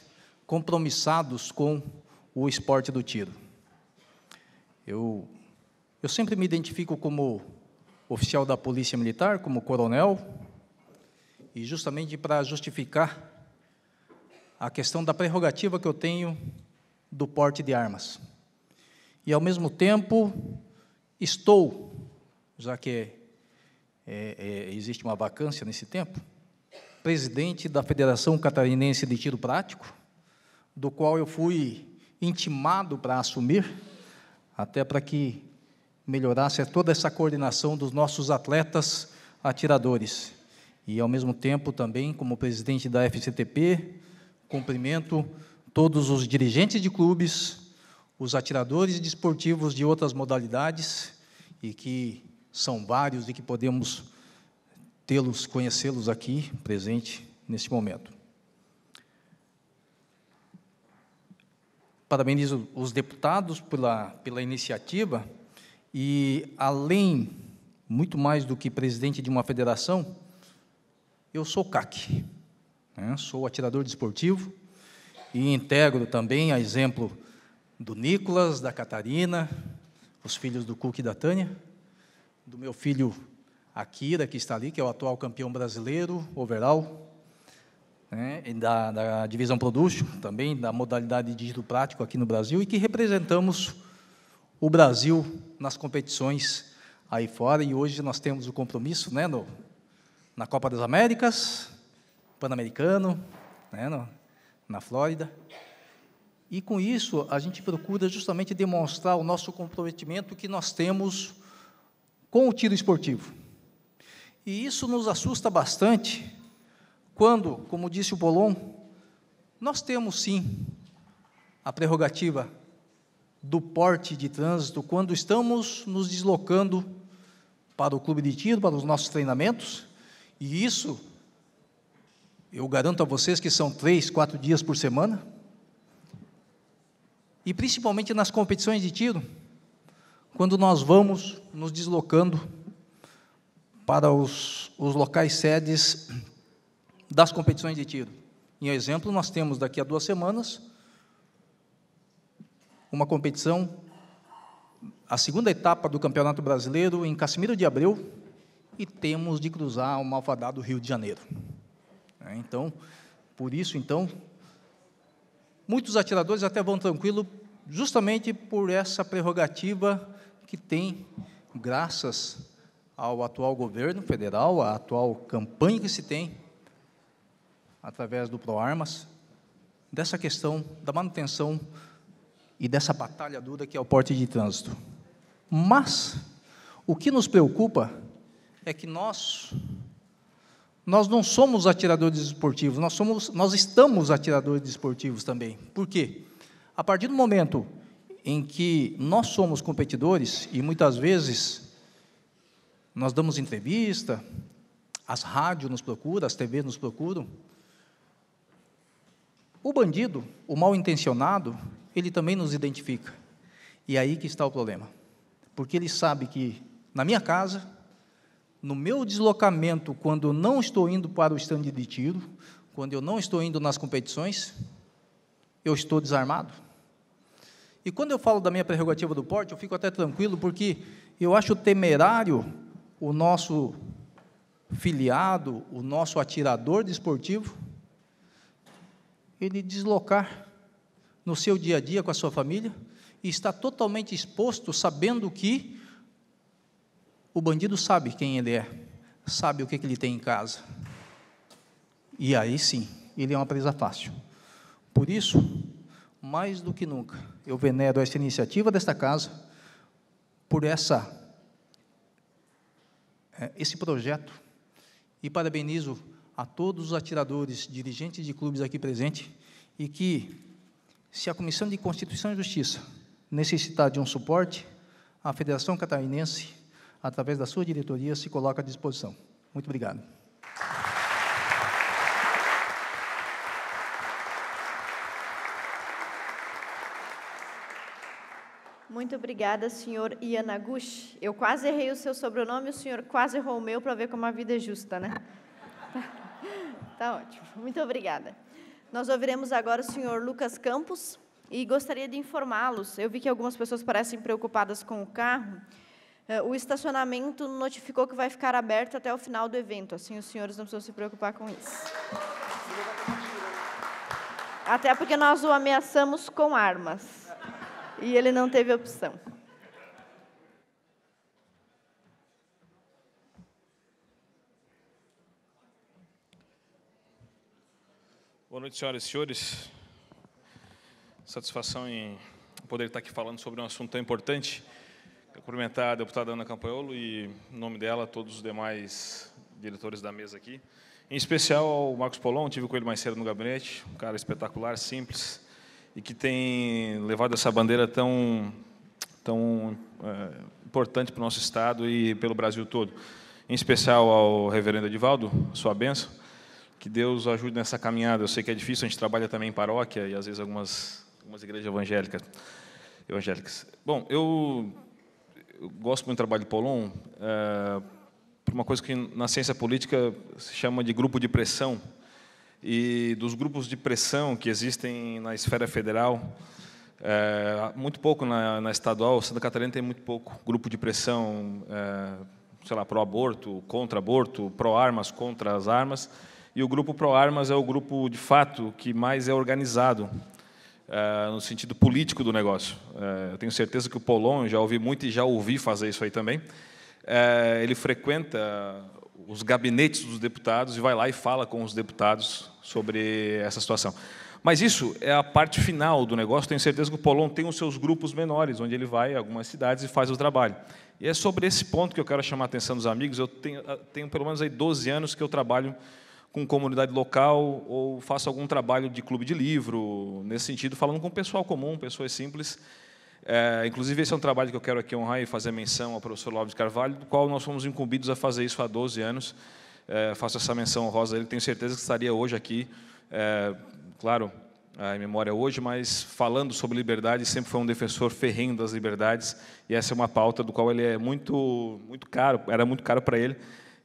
compromissados com o esporte do tiro. Eu, eu sempre me identifico como oficial da Polícia Militar, como coronel, e justamente para justificar a questão da prerrogativa que eu tenho do porte de armas. E, ao mesmo tempo, estou, já que é, é, existe uma vacância nesse tempo, presidente da Federação Catarinense de Tiro Prático, do qual eu fui intimado para assumir, até para que melhorasse toda essa coordenação dos nossos atletas atiradores. E, ao mesmo tempo, também, como presidente da FCTP, cumprimento todos os dirigentes de clubes, os atiradores desportivos de outras modalidades, e que são vários e que podemos tê-los, conhecê-los aqui presente neste momento. parabenizo os deputados pela, pela iniciativa e, além, muito mais do que presidente de uma federação, eu sou CAC, né? sou atirador desportivo e integro também, a exemplo do Nicolas, da Catarina, os filhos do Cook e da Tânia, do meu filho Akira, que está ali, que é o atual campeão brasileiro, overall, né, da, da, divisão Production, também da modalidade dígito prático aqui no Brasil, e que representamos o Brasil nas competições aí fora. E hoje nós temos o compromisso né, no, na Copa das Américas, Pan-Americano, né, na Flórida. E com isso, a gente procura justamente demonstrar o nosso comprometimento que nós temos com o tiro esportivo. E isso nos assusta bastante, quando, como disse o Bolon, nós temos sim a prerrogativa do porte de trânsito quando estamos nos deslocando para o clube de tiro, para os nossos treinamentos, e isso eu garanto a vocês que são três, quatro dias por semana, e principalmente nas competições de tiro, quando nós vamos nos deslocando para os, os locais sedes das competições de tiro. Em exemplo, nós temos daqui a duas semanas uma competição, a segunda etapa do Campeonato Brasileiro em Casimiro de Abreu, e temos de cruzar o malfadado Rio de Janeiro. É, então, por isso, então, muitos atiradores até vão tranquilo, justamente por essa prerrogativa que tem, graças ao atual governo federal, à atual campanha que se tem, através do ProArmas, dessa questão da manutenção e dessa batalha dura que é o porte de trânsito. Mas o que nos preocupa é que nós nós não somos atiradores esportivos, nós somos nós estamos atiradores esportivos também. Por quê? A partir do momento em que nós somos competidores e muitas vezes nós damos entrevista, as rádios nos procuram, as TVs nos procuram, o bandido, o mal intencionado, ele também nos identifica. E é aí que está o problema. Porque ele sabe que na minha casa, no meu deslocamento, quando eu não estou indo para o estande de tiro, quando eu não estou indo nas competições, eu estou desarmado. E quando eu falo da minha prerrogativa do porte, eu fico até tranquilo, porque eu acho temerário o nosso filiado, o nosso atirador desportivo, de ele deslocar no seu dia a dia com a sua família e está totalmente exposto, sabendo que o bandido sabe quem ele é, sabe o que, que ele tem em casa. E aí sim, ele é uma presa fácil. Por isso, mais do que nunca, eu venero essa iniciativa desta casa por essa eh, esse projeto e parabenizo a todos os atiradores, dirigentes de clubes aqui presentes, e que, se a Comissão de Constituição e Justiça necessitar de um suporte, a Federação Catarinense, através da sua diretoria, se coloca à disposição. Muito obrigado. Muito obrigada, senhor Ianaguchi. Eu quase errei o seu sobrenome, o senhor quase errou o meu para ver como a vida é justa, né? Tá ótimo. Muito obrigada. Nós ouviremos agora o senhor Lucas Campos e gostaria de informá-los. Eu vi que algumas pessoas parecem preocupadas com o carro. É, o estacionamento notificou que vai ficar aberto até o final do evento, assim os senhores não precisam se preocupar com isso. Até porque nós o ameaçamos com armas e ele não teve opção. Boa noite, senhoras e senhores. Satisfação em poder estar aqui falando sobre um assunto tão importante. Quero cumprimentar a deputada Ana Campanholo e, em nome dela, todos os demais diretores da mesa aqui. Em especial ao Marcos Polon, tive com ele mais cedo no gabinete, um cara espetacular, simples, e que tem levado essa bandeira tão, tão é, importante para o nosso Estado e pelo Brasil todo. Em especial ao reverendo Edivaldo, sua benção que Deus ajude nessa caminhada. Eu sei que é difícil, a gente trabalha também em paróquia e às vezes algumas, algumas igrejas evangélicas. evangélicas. Bom, eu, eu gosto muito do trabalho de Polon é, eh, por uma coisa que na ciência política se chama de grupo de pressão. E dos grupos de pressão que existem na esfera federal, é, muito pouco na, na, estadual, Santa Catarina tem muito pouco grupo de pressão, é, sei lá, pró-aborto, contra-aborto, pró-armas, contra as armas. E o grupo ProArmas é o grupo, de fato, que mais é organizado eh, no sentido político do negócio. Eh, eu tenho certeza que o Polon, já ouvi muito e já ouvi fazer isso aí também, eh, ele frequenta os gabinetes dos deputados e vai lá e fala com os deputados sobre essa situação. Mas isso é a parte final do negócio. Tenho certeza que o Polon tem os seus grupos menores, onde ele vai a algumas cidades e faz o trabalho. E é sobre esse ponto que eu quero chamar a atenção dos amigos. Eu tenho, ah, tenho pelo menos aí 12 anos que eu trabalho com comunidade local ou faço algum trabalho de clube de livro, nesse sentido, falando com pessoal comum, pessoas simples. É, inclusive, esse é um trabalho que eu quero aqui honrar e fazer menção ao professor Lopes Carvalho, do qual nós fomos incumbidos a fazer isso há 12 anos. É, faço essa menção Rosa ele, tenho certeza que estaria hoje aqui, é, claro, em memória é hoje, mas falando sobre liberdade, sempre foi um defensor ferrenho das liberdades, e essa é uma pauta do qual ele é muito, muito caro, era muito caro para ele,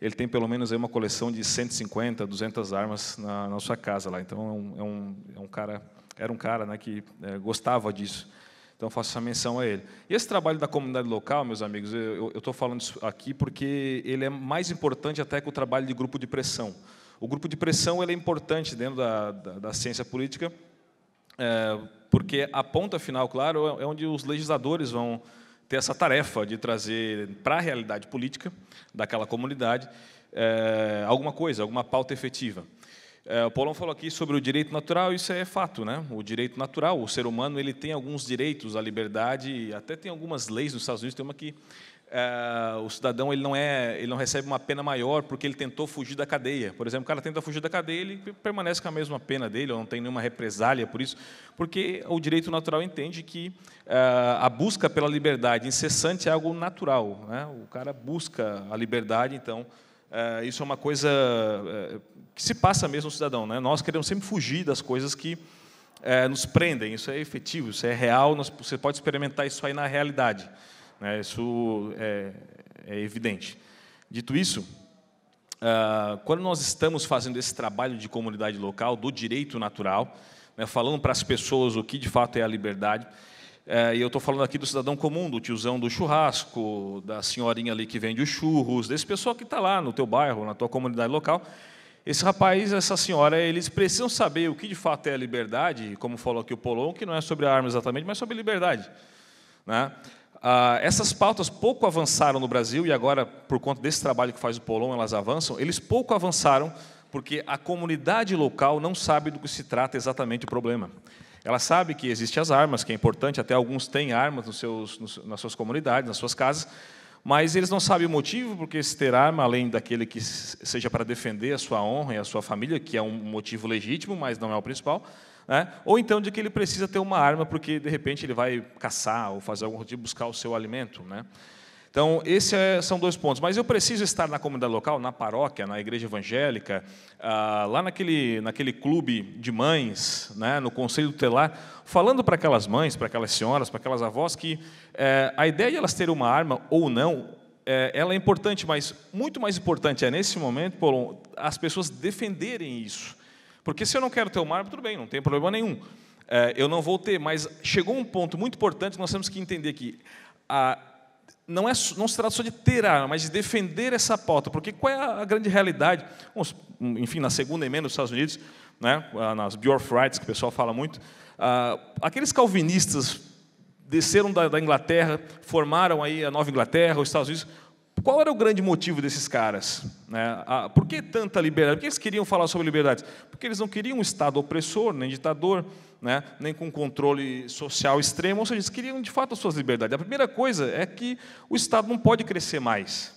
ele tem pelo menos uma coleção de 150, 200 armas na, na sua casa lá. Então, é um, é um, é um cara, era um cara né, que é, gostava disso. Então, faço essa menção a ele. E esse trabalho da comunidade local, meus amigos, eu estou falando isso aqui porque ele é mais importante até que o trabalho de grupo de pressão. O grupo de pressão ele é importante dentro da, da, da ciência política, é, porque a ponta final, claro, é, é onde os legisladores vão ter essa tarefa de trazer para a realidade política daquela comunidade é, alguma coisa, alguma pauta efetiva. É, o Paulão falou aqui sobre o direito natural, isso é fato, né? O direito natural, o ser humano ele tem alguns direitos, a liberdade, até tem algumas leis nos Estados Unidos, tem uma que é, o cidadão ele não, é, ele não recebe uma pena maior porque ele tentou fugir da cadeia. Por exemplo, o cara tenta fugir da cadeia, ele permanece com a mesma pena dele, ou não tem nenhuma represália por isso, porque o direito natural entende que é, a busca pela liberdade incessante é algo natural. Né? O cara busca a liberdade, então é, isso é uma coisa é, que se passa mesmo no cidadão. Né? Nós queremos sempre fugir das coisas que é, nos prendem. Isso é efetivo, isso é real, nós, você pode experimentar isso aí na realidade. Né? Isso é, é, evidente. Dito isso, uh, quando nós estamos fazendo esse trabalho de comunidade local, do direito natural, né, falando para as pessoas o que de fato é a liberdade, é, e eu estou falando aqui do cidadão comum, do tiozão do churrasco, da senhorinha ali que vende os churros, desse pessoal que está lá no teu bairro, na tua comunidade local. Esse rapaz, essa senhora, eles precisam saber o que de fato é a liberdade, como falou aqui o Polon, que não é sobre a arma exatamente, mas sobre liberdade. Né? Ah, essas pautas pouco avançaram no Brasil e agora, por conta desse trabalho que faz o Polon, elas avançam. Eles pouco avançaram porque a comunidade local não sabe do que se trata exatamente o problema. Ela sabe que existem as armas, que é importante, até alguns têm armas nos seus, nos, nas suas comunidades, nas suas casas, mas eles não sabem o motivo porque se ter arma, além daquele que seja para defender a sua honra e a sua família, que é um motivo legítimo, mas não é o principal né? ou então de que ele precisa ter uma arma porque, de repente, ele vai caçar ou fazer algum tipo buscar o seu alimento. Né? Então, esses é, são dois pontos. Mas eu preciso estar na comunidade local, na paróquia, na igreja evangélica, ah, lá naquele, naquele clube de mães, né, no conselho tutelar, falando para aquelas mães, para aquelas senhoras, para aquelas avós, que eh, a ideia de elas terem uma arma ou não, eh, ela é importante, mas muito mais importante é, nesse momento, as pessoas defenderem isso porque se eu não quero ter o mar, tudo bem, não tem problema nenhum. É, eu não vou ter, mas chegou um ponto muito importante que nós temos que entender que a, não, é, não se trata só de ter arma, mas de defender essa pauta. Porque qual é a grande realidade? Hum, enfim, na segunda emenda dos Estados Unidos, né, nas Bill of Rights, que o pessoal fala muito, aqueles calvinistas desceram da, da Inglaterra, formaram aí a Nova Inglaterra, os Estados Unidos, qual era o grande motivo desses caras? Né? Ah, por que tanta liberdade? Por que eles queriam falar sobre liberdades? Porque eles não queriam um Estado opressor, nem ditador, né? nem com controle social extremo, ou seja, eles queriam de fato as suas liberdades. A primeira coisa é que o Estado não pode crescer mais.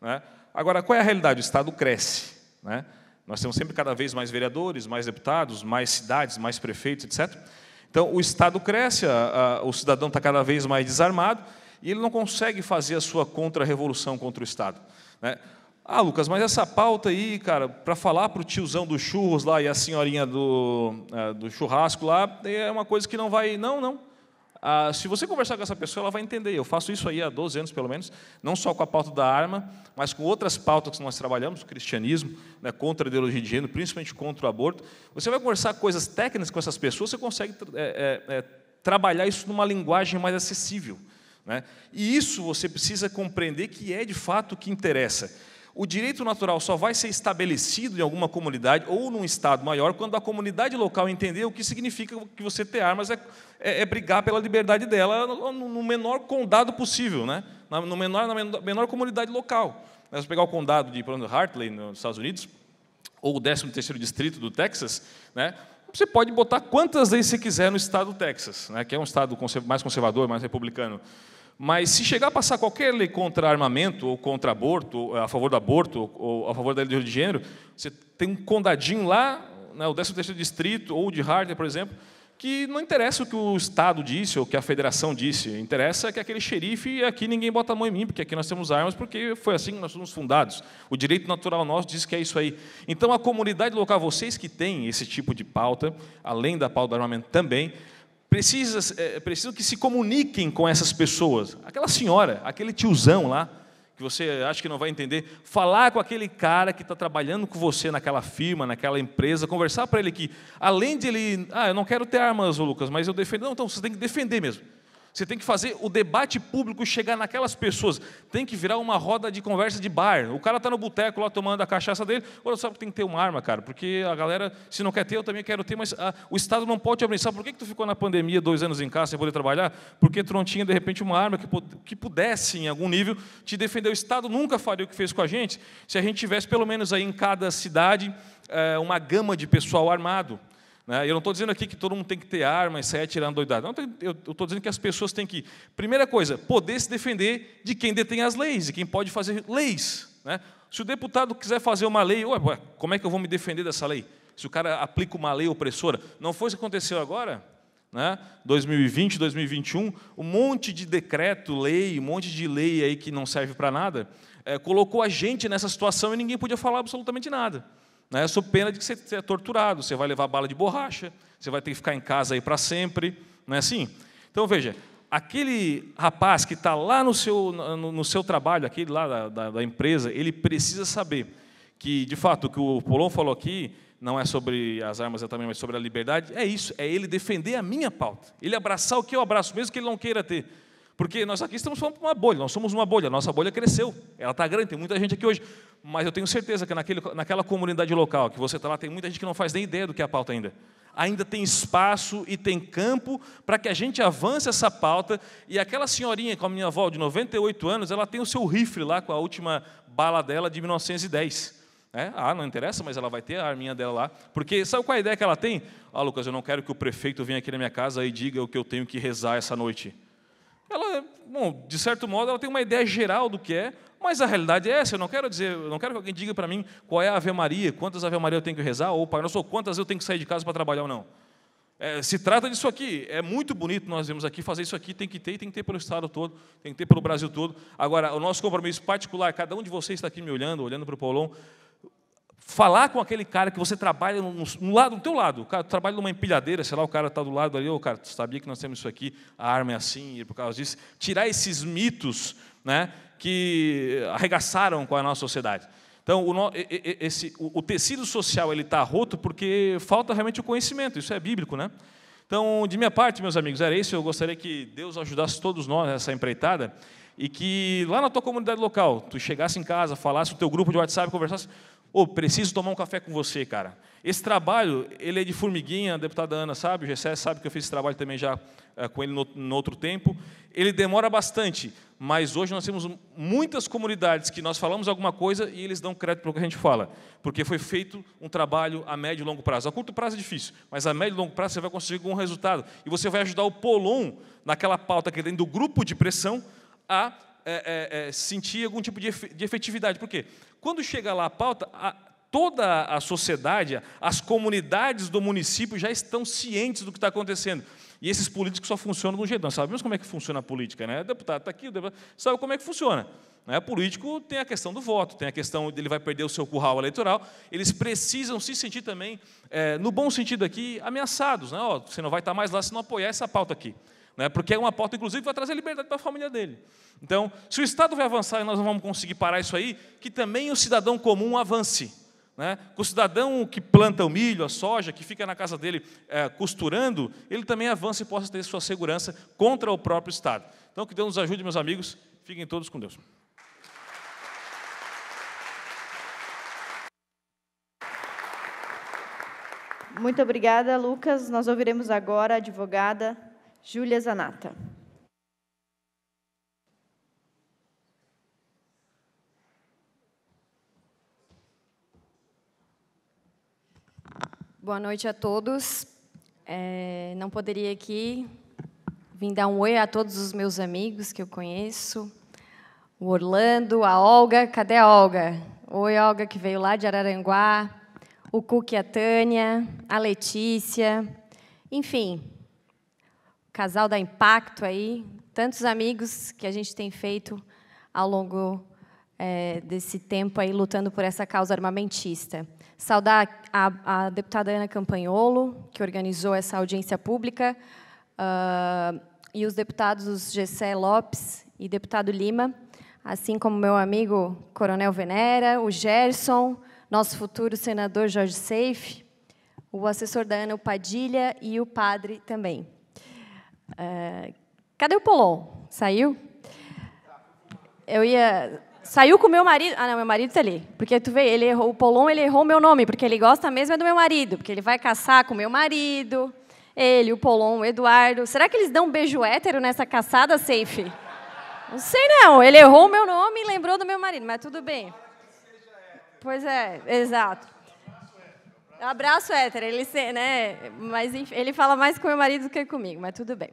Né? Agora, qual é a realidade? O Estado cresce. Nós temos sempre cada vez mais vereadores, mais deputados, mais cidades, mais prefeitos, etc. Então, o Estado cresce, o cidadão está cada vez mais desarmado e ele não consegue fazer a sua contra-revolução contra o Estado. Né? Ah, Lucas, mas essa pauta aí, cara, para falar para o tiozão dos churros lá e a senhorinha do, é, do churrasco lá, é uma coisa que não vai. Não, não. Ah, se você conversar com essa pessoa, ela vai entender. Eu faço isso aí há 12 anos, pelo menos, não só com a pauta da arma, mas com outras pautas que nós trabalhamos, o cristianismo, né, contra a ideologia de gênero, principalmente contra o aborto. Você vai conversar coisas técnicas com essas pessoas, você consegue é, é, é, trabalhar isso numa linguagem mais acessível. Né? E isso você precisa compreender que é de fato o que interessa. O direito natural só vai ser estabelecido em alguma comunidade ou num Estado maior quando a comunidade local entender o que significa que você ter armas é, é, é brigar pela liberdade dela no, no menor condado possível, né? na, no menor, na menor, menor comunidade local. Se você pegar o condado de, por exemplo, Hartley, nos Estados Unidos, ou o 13º Distrito do Texas, né? você pode botar quantas leis você quiser no estado do Texas, né? que é um estado mais conservador, mais republicano. Mas se chegar a passar qualquer lei contra armamento, ou contra aborto, ou eh, a favor do aborto, ou a favor da lei de gênero, você tem um condadinho lá, né, o 13 terceiro Distrito, ou de Harder, por exemplo, que não interessa o que o Estado disse ou o que a federação disse, interessa que aquele xerife aqui ninguém bota a mão em mim, porque aqui nós temos armas, porque foi assim que nós fomos fundados. O direito natural nosso diz que é isso aí. Então, a comunidade local, vocês que têm esse tipo de pauta, além da pauta do armamento também, precisa, é, precisam que se comuniquem com essas pessoas. Aquela senhora, aquele tiozão lá, que você acha que não vai entender, falar com aquele cara que está trabalhando com você naquela firma, naquela empresa, conversar para ele que, além de ele, ah, eu não quero ter armas, Lucas, mas eu defendo. Não, então você tem que defender mesmo. Você tem que fazer o debate público chegar naquelas pessoas. Tem que virar uma roda de conversa de bar. O cara está no boteco lá tomando a cachaça dele. Olha, sabe que tem que ter uma arma, cara, porque a galera, se não quer ter, eu também quero ter, mas a, ah, o Estado não pode te abençoar. Por que, que tu ficou na pandemia dois anos em casa sem poder trabalhar? Porque tu não tinha, de repente, uma arma que, que pudesse, em algum nível, te defender. O Estado nunca faria o que fez com a gente se a gente tivesse, pelo menos aí em cada cidade, eh, uma gama de pessoal armado. Né? Eu não estou dizendo aqui que todo mundo tem que ter arma e sair atirando doidado. Não, eu estou dizendo que as pessoas têm que, primeira coisa, poder se defender de quem detém as leis e quem pode fazer leis. Né? Se o deputado quiser fazer uma lei, ué, ué, como é que eu vou me defender dessa lei? Se o cara aplica uma lei opressora, não foi isso que aconteceu agora? Né? 2020, 2021, um monte de decreto, lei, um monte de lei aí que não serve para nada, é, colocou a gente nessa situação e ninguém podia falar absolutamente nada né, sob pena de que você é torturado, você vai levar bala de borracha, você vai ter que ficar em casa aí para sempre, não é assim? Então veja, aquele rapaz que está lá no seu, no, no, seu trabalho, aquele lá da, da, da, empresa, ele precisa saber que, de fato, o que o Polon falou aqui não é sobre as armas também, mas sobre a liberdade, é isso, é ele defender a minha pauta, ele abraçar o que eu abraço, mesmo que ele não queira ter. Porque nós aqui estamos falando para uma bolha, nós somos uma bolha, nossa bolha cresceu, ela está grande, tem muita gente aqui hoje mas eu tenho certeza que naquele, naquela comunidade local que você está lá, tem muita gente que não faz nem ideia do que é a pauta ainda. Ainda tem espaço e tem campo para que a gente avance essa pauta. E aquela senhorinha, com a minha avó de 98 anos, ela tem o seu rifle lá com a última bala dela de 1910. É, ah, não interessa, mas ela vai ter a arminha dela lá. Porque sabe qual é a ideia que ela tem? Ah, Lucas, eu não quero que o prefeito venha aqui na minha casa e diga o que eu tenho que rezar essa noite. Ela bom, de certo modo ela tem uma ideia geral do que é, mas a realidade é essa. Eu não quero dizer, eu não quero que alguém diga para mim qual é a Ave Maria, quantas Ave Maria eu tenho que rezar, ou Pai Nosso, ou quantas eu tenho que sair de casa para trabalhar ou não. É, se trata disso aqui. É muito bonito nós vemos aqui fazer isso aqui. Tem que ter, tem que ter pelo Estado todo, tem que ter pelo Brasil todo. Agora, o nosso compromisso particular, cada um de vocês está aqui me olhando, olhando para o Paulão, falar com aquele cara que você trabalha no, no lado, do teu lado, o cara trabalha numa empilhadeira, sei lá, o cara está do lado ali, o oh, cara, tu sabia que nós temos isso aqui, a arma é assim, e por causa disso, tirar esses mitos, né, que arregaçaram com a nossa sociedade. Então, o, esse, o tecido social ele está roto porque falta realmente o conhecimento. Isso é bíblico, né? Então, de minha parte, meus amigos, era isso. Eu gostaria que Deus ajudasse todos nós nessa empreitada e que lá na tua comunidade local, tu chegasse em casa, falasse o teu grupo de WhatsApp, conversasse, ou oh, preciso tomar um café com você, cara. Esse trabalho, ele é de formiguinha, a deputada Ana sabe, o Gessé sabe que eu fiz esse trabalho também já é, com ele no, no, outro tempo. Ele demora bastante, mas hoje nós temos muitas comunidades que nós falamos alguma coisa e eles dão crédito para o que a gente fala, porque foi feito um trabalho a médio e longo prazo. A curto prazo é difícil, mas a médio e longo prazo você vai conseguir um resultado e você vai ajudar o Polon, naquela pauta que é dentro do grupo de pressão, a é, é, é, sentir algum tipo de efetividade. Por quê? Quando chega lá a pauta, a, toda a sociedade, as comunidades do município já estão cientes do que está acontecendo. E esses políticos só funcionam de um jeito. Nós sabemos como é que funciona a política, né? O deputado está aqui, o deputado sabe como é que funciona. Né? O político tem a questão do voto, tem a questão dele vai perder o seu curral eleitoral. Eles precisam se sentir também, é, no bom sentido aqui, ameaçados. Né? você não vai estar tá mais lá se não apoiar essa pauta aqui né? porque é uma porta, inclusive, que vai trazer liberdade para a família dele. Então, se o Estado vai avançar e nós não vamos conseguir parar isso aí, que também o cidadão comum avance. Né? O cidadão que planta o milho, a soja, que fica na casa dele é, costurando, ele também avança e possa ter sua segurança contra o próprio Estado. Então, que Deus nos ajude, meus amigos. Fiquem todos com Deus. Muito obrigada, Lucas. Nós ouviremos agora a advogada Júlia Zanata. Boa noite a todos. É, não poderia aqui vim dar um oi a todos os meus amigos que eu conheço. O Orlando, a Olga, cadê a Olga? Oi, Olga, que veio lá de Araranguá. O Cuque, a Tânia, a Letícia. Enfim, casal da Impacto aí, tantos amigos que a gente tem feito ao longo é, desse tempo aí lutando por essa causa armamentista. Saudar a, a deputada Ana Campanholo, que organizou essa audiência pública, uh, e os deputados Gessé Lopes e deputado Lima, assim como meu amigo Coronel Venera, o Gerson, nosso futuro senador Jorge Seife, o assessor da Ana, o Padilha, e o padre também. É, cadê o Polon? Saiu? Eu ia. Saiu com meu marido. Ah, não, meu marido está ali. Porque tu vê, ele errou, o Polon ele errou meu nome, porque ele gosta mesmo é do meu marido, porque ele vai caçar com meu marido. Ele, o Polon, o Eduardo. Será que eles dão um beijo hétero nessa caçada, Safe? Não sei não. Ele errou o meu nome e lembrou do meu marido, mas tudo bem. Pois é, exato. Abraço hétero, ele, né? Mas enfim, ele fala mais com meu marido do que comigo, mas tudo bem.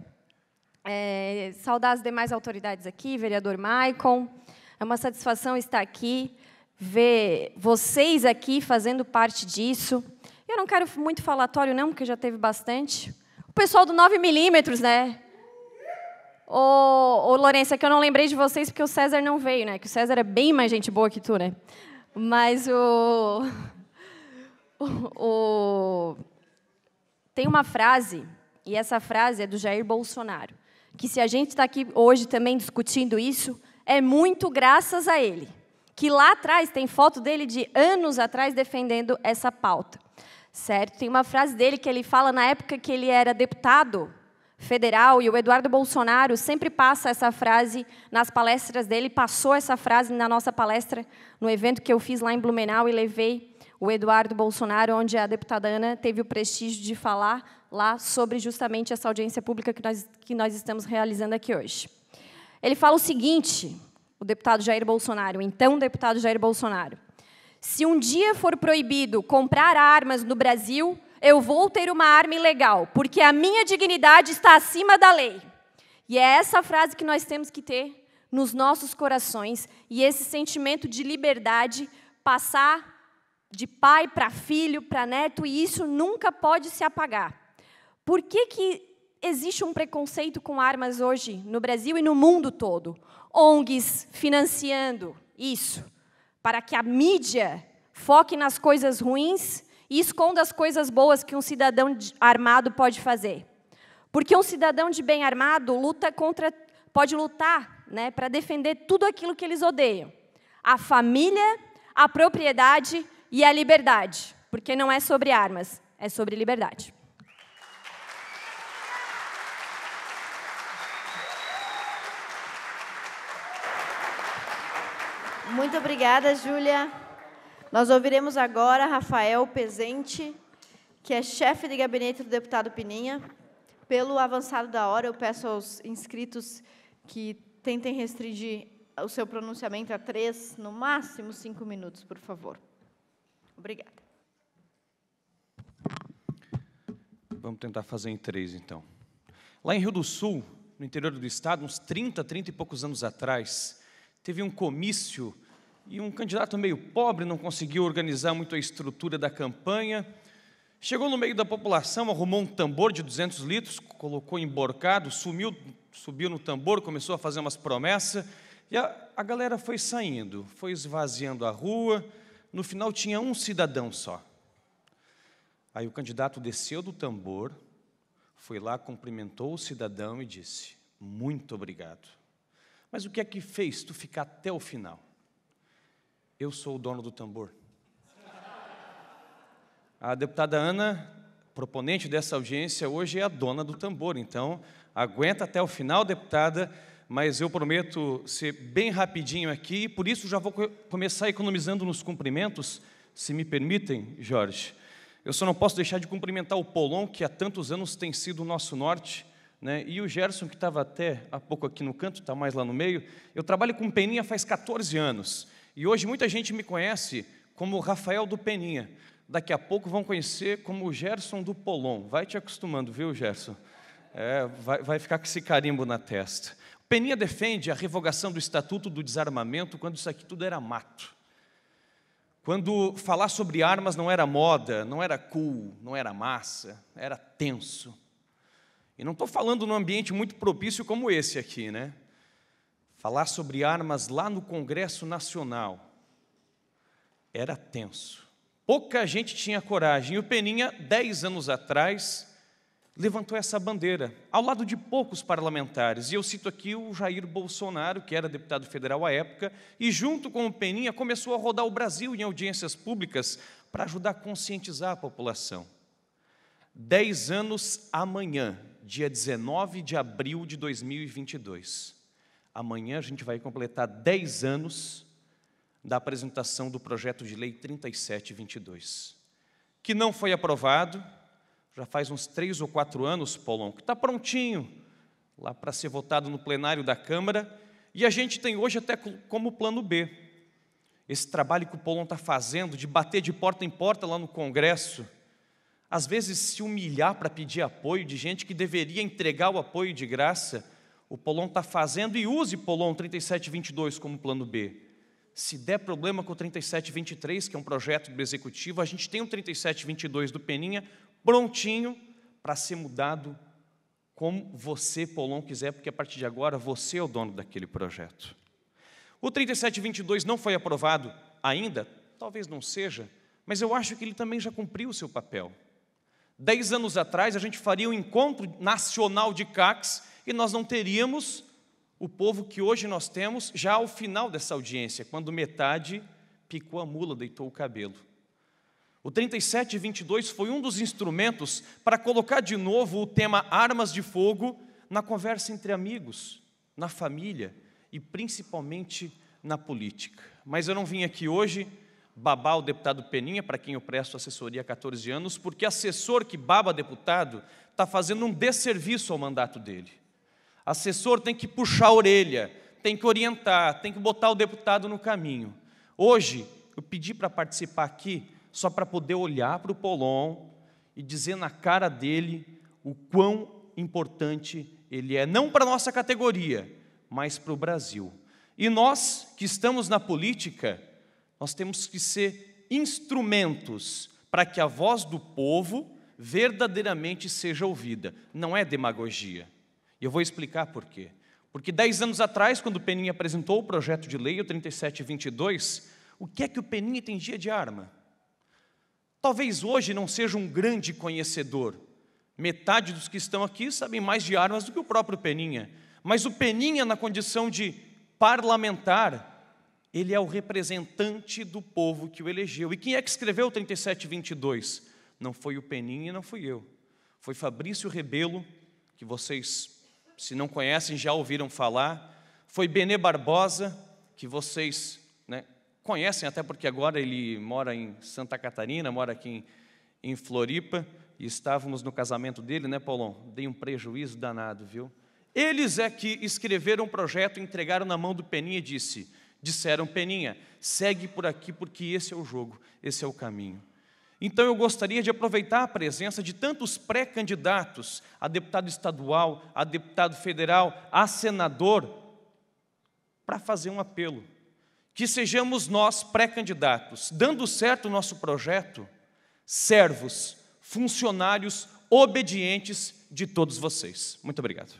É, saudar as demais autoridades aqui, vereador Maicon. É uma satisfação estar aqui, ver vocês aqui fazendo parte disso. Eu não quero muito falatório, não, porque já teve bastante. O pessoal do 9mm, né? Ô, ô é que eu não lembrei de vocês porque o César não veio, né? Que o César é bem mais gente boa que tu, né? Mas o. o... Tem uma frase, e essa frase é do Jair Bolsonaro, que se a gente está aqui hoje também discutindo isso, é muito graças a ele. Que lá atrás, tem foto dele de anos atrás defendendo essa pauta. Certo? Tem uma frase dele que ele fala na época que ele era deputado federal e o Eduardo Bolsonaro sempre passa essa frase nas palestras dele, passou essa frase na nossa palestra no evento que eu fiz lá em Blumenau e levei o Eduardo Bolsonaro, onde a deputada Ana teve o prestígio de falar lá sobre justamente essa audiência pública que nós, que nós estamos realizando aqui hoje. Ele fala o seguinte, o deputado Jair Bolsonaro, então deputado Jair Bolsonaro, se um dia for proibido comprar armas no Brasil, eu vou ter uma arma ilegal, porque a minha dignidade está acima da lei. E é essa frase que nós temos que ter nos nossos corações e esse sentimento de liberdade passar de pai para filho, para neto, e isso nunca pode se apagar. Por que, que existe um preconceito com armas hoje no Brasil e no mundo todo? ONGs financiando isso, para que a mídia foque nas coisas ruins e esconda as coisas boas que um cidadão armado pode fazer. Porque um cidadão de bem armado luta contra, pode lutar né, para defender tudo aquilo que eles odeiam: a família, a propriedade, e a liberdade, porque não é sobre armas, é sobre liberdade. Muito obrigada, Júlia. Nós ouviremos agora Rafael Pezente, que é chefe de gabinete do deputado Pininha. Pelo avançado da hora, eu peço aos inscritos que tentem restringir o seu pronunciamento a três, no máximo cinco minutos, por favor. Obrigada. Vamos tentar fazer em três, então. Lá em Rio do Sul, no interior do estado, uns 30, 30 e poucos anos atrás, teve um comício e um candidato meio pobre não conseguiu organizar muito a estrutura da campanha. Chegou no meio da população, arrumou um tambor de 200 litros, colocou emborcado, sumiu, subiu no tambor, começou a fazer umas promessas, e a, a galera foi saindo, foi esvaziando a rua, no final tinha um cidadão só. Aí o candidato desceu do tambor, foi lá, cumprimentou o cidadão e disse: Muito obrigado. Mas o que é que fez tu ficar até o final? Eu sou o dono do tambor. A deputada Ana, proponente dessa audiência, hoje é a dona do tambor, então aguenta até o final, deputada mas eu prometo ser bem rapidinho aqui, por isso já vou começar economizando nos cumprimentos, se me permitem, Jorge. Eu só não posso deixar de cumprimentar o Polon, que há tantos anos tem sido o nosso norte, né? e o Gerson, que estava até há pouco aqui no canto, está mais lá no meio. Eu trabalho com Peninha faz 14 anos, e hoje muita gente me conhece como Rafael do Peninha. Daqui a pouco vão conhecer como o Gerson do Polon. Vai te acostumando, viu, Gerson? É, vai, vai ficar com esse carimbo na testa. Peninha defende a revogação do Estatuto do Desarmamento quando isso aqui tudo era mato. Quando falar sobre armas não era moda, não era cool, não era massa, era tenso. E não estou falando num ambiente muito propício como esse aqui, né? Falar sobre armas lá no Congresso Nacional era tenso. Pouca gente tinha coragem. E o Peninha, dez anos atrás, levantou essa bandeira, ao lado de poucos parlamentares. E eu cito aqui o Jair Bolsonaro, que era deputado federal à época, e junto com o Peninha começou a rodar o Brasil em audiências públicas para ajudar a conscientizar a população. Dez anos amanhã, dia 19 de abril de 2022. Amanhã a gente vai completar dez anos da apresentação do projeto de lei 3722, que não foi aprovado, já faz uns três ou quatro anos, Paulão, que está prontinho lá para ser votado no plenário da Câmara, e a gente tem hoje até como plano B. Esse trabalho que o Paulão está fazendo, de bater de porta em porta lá no Congresso, às vezes se humilhar para pedir apoio de gente que deveria entregar o apoio de graça, o Polon está fazendo e use Polon 3722 como plano B. Se der problema com o 3723, que é um projeto do Executivo, a gente tem o um 3722 do Peninha prontinho para ser mudado como você, Polon, quiser, porque a partir de agora você é o dono daquele projeto. O 3722 não foi aprovado ainda, talvez não seja, mas eu acho que ele também já cumpriu o seu papel. Dez anos atrás, a gente faria um encontro nacional de CACs e nós não teríamos o povo que hoje nós temos já ao final dessa audiência, quando metade picou a mula, deitou o cabelo. O 3722 foi um dos instrumentos para colocar de novo o tema armas de fogo na conversa entre amigos, na família e principalmente na política. Mas eu não vim aqui hoje babar o deputado Peninha, para quem eu presto assessoria há 14 anos, porque assessor que baba deputado está fazendo um desserviço ao mandato dele. Assessor tem que puxar a orelha, tem que orientar, tem que botar o deputado no caminho. Hoje, eu pedi para participar aqui só para poder olhar para o Polon e dizer na cara dele o quão importante ele é, não para a nossa categoria, mas para o Brasil. E nós que estamos na política, nós temos que ser instrumentos para que a voz do povo verdadeiramente seja ouvida. Não é demagogia. E eu vou explicar por quê. Porque dez anos atrás, quando o Peninha apresentou o projeto de lei, o 3722, o que é que o Peninha entendia de arma? Talvez hoje não seja um grande conhecedor. Metade dos que estão aqui sabem mais de armas do que o próprio Peninha. Mas o Peninha, na condição de parlamentar, ele é o representante do povo que o elegeu. E quem é que escreveu o 3722? Não foi o Peninha, não fui eu. Foi Fabrício Rebelo, que vocês, se não conhecem, já ouviram falar. Foi Benê Barbosa, que vocês conhecem, até porque agora ele mora em Santa Catarina, mora aqui em, em Floripa, e estávamos no casamento dele, né, Paulão? Dei um prejuízo danado, viu? Eles é que escreveram o um projeto, entregaram na mão do Peninha e disse, disseram, Peninha, segue por aqui porque esse é o jogo, esse é o caminho. Então eu gostaria de aproveitar a presença de tantos pré-candidatos a deputado estadual, a deputado federal, a senador, para fazer um apelo que sejamos nós pré-candidatos, dando certo o nosso projeto, servos, funcionários obedientes de todos vocês. Muito obrigado.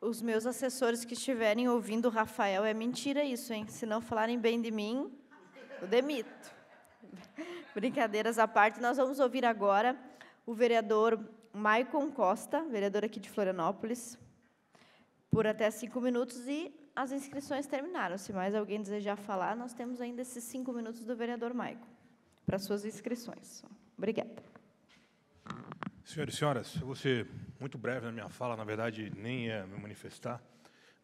Os meus assessores que estiverem ouvindo o Rafael, é mentira isso, hein? Se não falarem bem de mim, eu demito. Brincadeiras à parte, nós vamos ouvir agora o vereador Maicon Costa, vereador aqui de Florianópolis, por até cinco minutos e as inscrições terminaram. Se mais alguém desejar falar, nós temos ainda esses cinco minutos do vereador Maicon para suas inscrições. Obrigada. Senhoras e senhoras, eu vou ser muito breve na minha fala, na verdade, nem é me manifestar,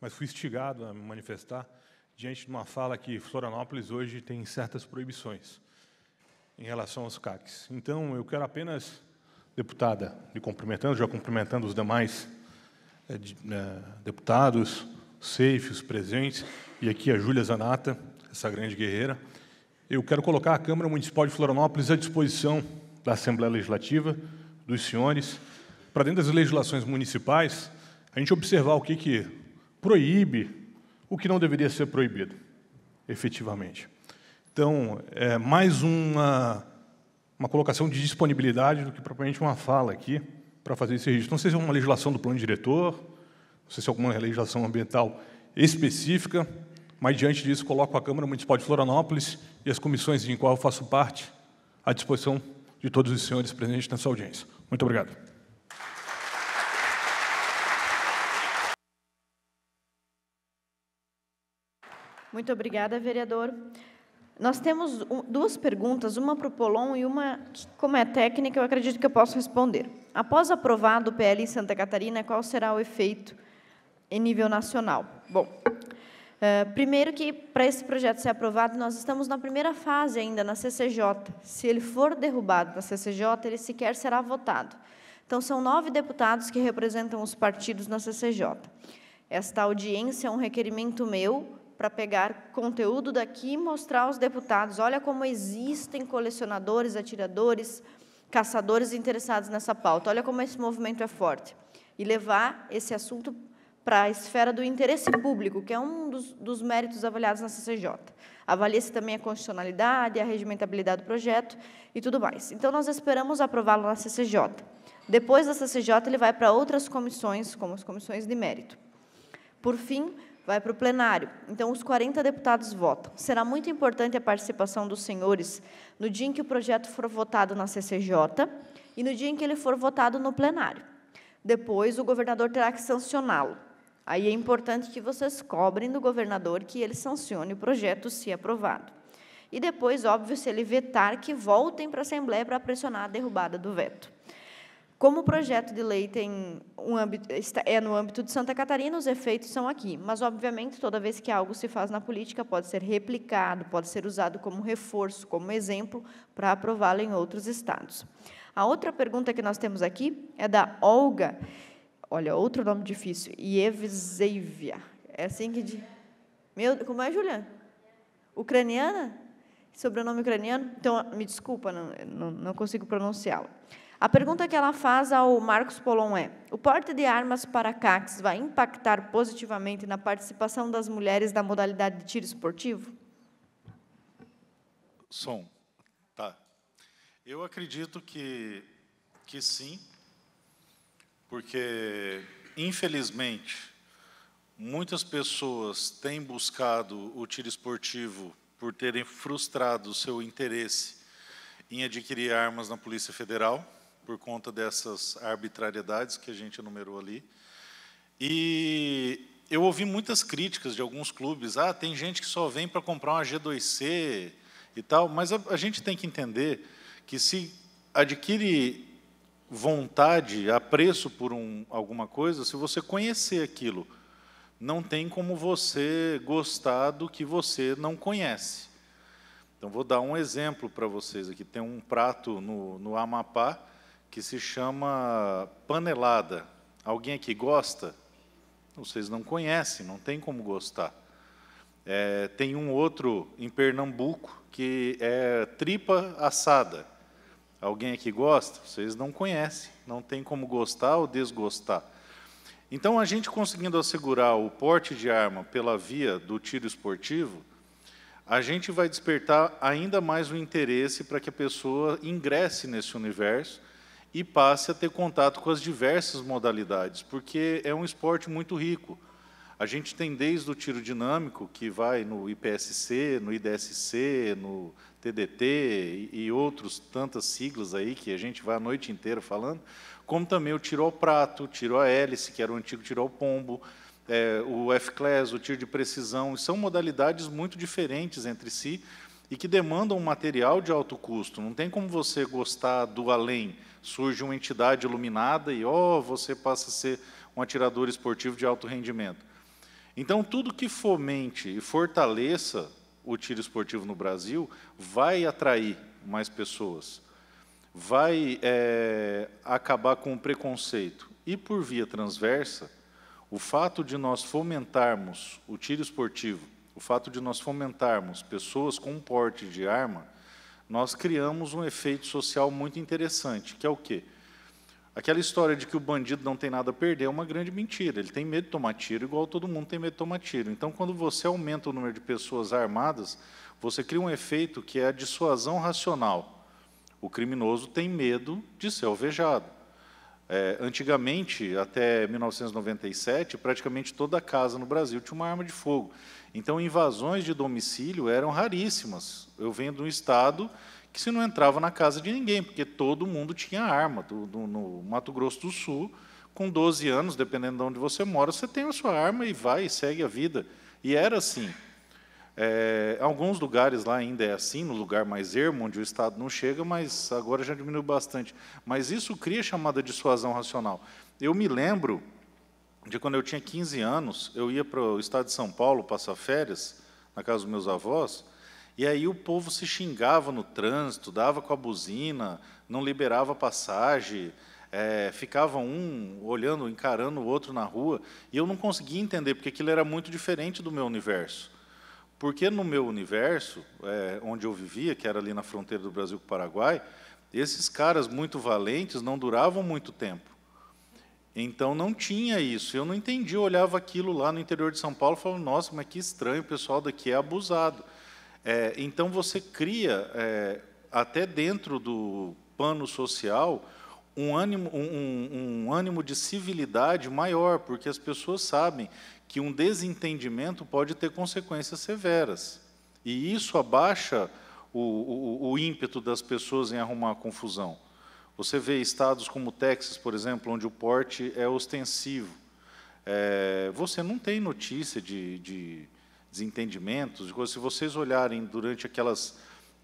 mas fui instigado a me manifestar diante de uma fala que Florianópolis hoje tem certas proibições em relação aos CACs. Então, eu quero apenas deputada, lhe cumprimentando, já cumprimentando os demais é, de, é, deputados, Seifes, presentes, e aqui a Júlia Zanata, essa grande guerreira. Eu quero colocar a Câmara Municipal de Florianópolis à disposição da Assembleia Legislativa, dos senhores, para dentro das legislações municipais, a gente observar o que, que proíbe, o que não deveria ser proibido, efetivamente. Então, é mais uma uma colocação de disponibilidade do que propriamente uma fala aqui para fazer esse registro. Não sei se é uma legislação do plano diretor, não sei se é alguma legislação ambiental específica, mas diante disso coloco a Câmara Municipal de Florianópolis e as comissões em qual eu faço parte à disposição de todos os senhores presentes nessa audiência. Muito obrigado. Muito obrigada, vereador. Nós temos duas perguntas, uma para o Polon e uma que, como é técnica, eu acredito que eu posso responder. Após aprovado o PL em Santa Catarina, qual será o efeito em nível nacional? Bom, eh, primeiro que, para esse projeto ser aprovado, nós estamos na primeira fase ainda, na CCJ. Se ele for derrubado na CCJ, ele sequer será votado. Então, são nove deputados que representam os partidos na CCJ. Esta audiência é um requerimento meu, para pegar conteúdo daqui e mostrar aos deputados. Olha como existem colecionadores, atiradores, caçadores interessados nessa pauta. Olha como esse movimento é forte. E levar esse assunto para a esfera do interesse público, que é um dos, dos méritos avaliados na CCJ. Avalia-se também a constitucionalidade, a regimentabilidade do projeto e tudo mais. Então, nós esperamos aprová-lo na CCJ. Depois da CCJ, ele vai para outras comissões, como as comissões de mérito. Por fim, vai para o plenário. Então, os 40 deputados votam. Será muito importante a participação dos senhores no dia em que o projeto for votado na CCJ e no dia em que ele for votado no plenário. Depois, o governador terá que sancioná-lo. Aí é importante que vocês cobrem do governador que ele sancione o projeto, se aprovado. E depois, óbvio, se ele vetar, que voltem para a Assembleia para pressionar a derrubada do veto. Como o projeto de lei tem um âmbito, é no âmbito de Santa Catarina, os efeitos são aqui. Mas, obviamente, toda vez que algo se faz na política, pode ser replicado, pode ser usado como reforço, como exemplo, para aprová-lo em outros estados. A outra pergunta que nós temos aqui é da Olga, olha, outro nome difícil, Yevzeivia. É assim que... De... Meu, como é, Juliana? Ucraniana? sobrenome ucraniano, então me desculpa, não, não, não consigo pronunciá-lo. A pergunta que ela faz ao Marcos Polon é: o porte de armas para CACs vai impactar positivamente na participação das mulheres da modalidade de tiro esportivo? Som. Tá. Eu acredito que, que sim, porque, infelizmente, muitas pessoas têm buscado o tiro esportivo por terem frustrado o seu interesse em adquirir armas na Polícia Federal, por conta dessas arbitrariedades que a gente enumerou ali. E eu ouvi muitas críticas de alguns clubes. Ah, tem gente que só vem para comprar uma G2C e tal, mas a, a gente tem que entender que se adquire vontade, apreço por um, alguma coisa, se você conhecer aquilo não tem como você gostar do que você não conhece. Então, vou dar um exemplo para vocês aqui. Tem um prato no, no Amapá que se chama panelada. Alguém aqui gosta? Vocês não conhecem, não tem como gostar. É, tem um outro em Pernambuco que é tripa assada. Alguém aqui gosta? Vocês não conhecem, não tem como gostar ou desgostar. Então, a gente conseguindo assegurar o porte de arma pela via do tiro esportivo, a gente vai despertar ainda mais o interesse para que a pessoa ingresse nesse universo e passe a ter contato com as diversas modalidades, porque é um esporte muito rico. A gente tem desde o tiro dinâmico, que vai no IPSC, no IDSC, no TDT e, outros tantas siglas aí que a gente vai a noite inteira falando, como também o tiro ao prato, o tiro à hélice, que era o antigo tiro ao pombo, é, o F-Class, o tiro de precisão, são modalidades muito diferentes entre si e que demandam um material de alto custo. Não tem como você gostar do além. Surge uma entidade iluminada e, ó, oh, você passa a ser um atirador esportivo de alto rendimento. Então, tudo que fomente e fortaleça o tiro esportivo no Brasil vai atrair mais pessoas vai é, acabar com o preconceito. E, por via transversa, o fato de nós fomentarmos o tiro esportivo, o fato de nós fomentarmos pessoas com porte de arma, nós criamos um efeito social muito interessante, que é o quê? Aquela história de que o bandido não tem nada a perder é uma grande mentira. Ele tem medo de tomar tiro, igual todo mundo tem medo de tomar tiro. Então, quando você aumenta o número de pessoas armadas, você cria um efeito que é a dissuasão racional. O criminoso tem medo de ser alvejado. É, antigamente, até 1997, praticamente toda casa no Brasil tinha uma arma de fogo. Então, invasões de domicílio eram raríssimas. Eu venho de um estado que se não entrava na casa de ninguém, porque todo mundo tinha arma. Do, do, no Mato Grosso do Sul, com 12 anos, dependendo de onde você mora, você tem a sua arma e vai e segue a vida. E era assim. É, alguns lugares lá ainda é assim, no lugar mais ermo, onde o Estado não chega, mas agora já diminuiu bastante. Mas isso cria chamada dissuasão racional. Eu me lembro de quando eu tinha 15 anos, eu ia para o Estado de São Paulo passar férias, na casa dos meus avós, e aí o povo se xingava no trânsito, dava com a buzina, não liberava passagem, é, ficava um olhando, encarando o outro na rua, e eu não conseguia entender, porque aquilo era muito diferente do meu universo. Porque no meu universo, é, onde eu vivia, que era ali na fronteira do Brasil com o Paraguai, esses caras muito valentes não duravam muito tempo. Então não tinha isso. Eu não entendi, eu olhava aquilo lá no interior de São Paulo e falava, nossa, mas que estranho, o pessoal daqui é abusado. É, então você cria, é, até dentro do pano social, um ânimo, um, um, um ânimo de civilidade maior, porque as pessoas sabem que um desentendimento pode ter consequências severas. E isso abaixa o, o, o ímpeto das pessoas em arrumar confusão. Você vê estados como o Texas, por exemplo, onde o porte é ostensivo. É, você não tem notícia de, de desentendimentos, de coisas. Se vocês olharem durante aquelas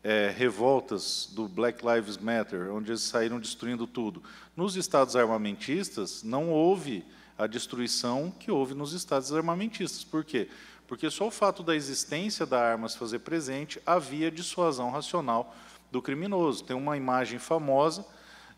é, revoltas do Black Lives Matter, onde eles saíram destruindo tudo, nos estados armamentistas não houve a destruição que houve nos estados armamentistas. Por quê? Porque só o fato da existência da arma se fazer presente havia dissuasão racional do criminoso. Tem uma imagem famosa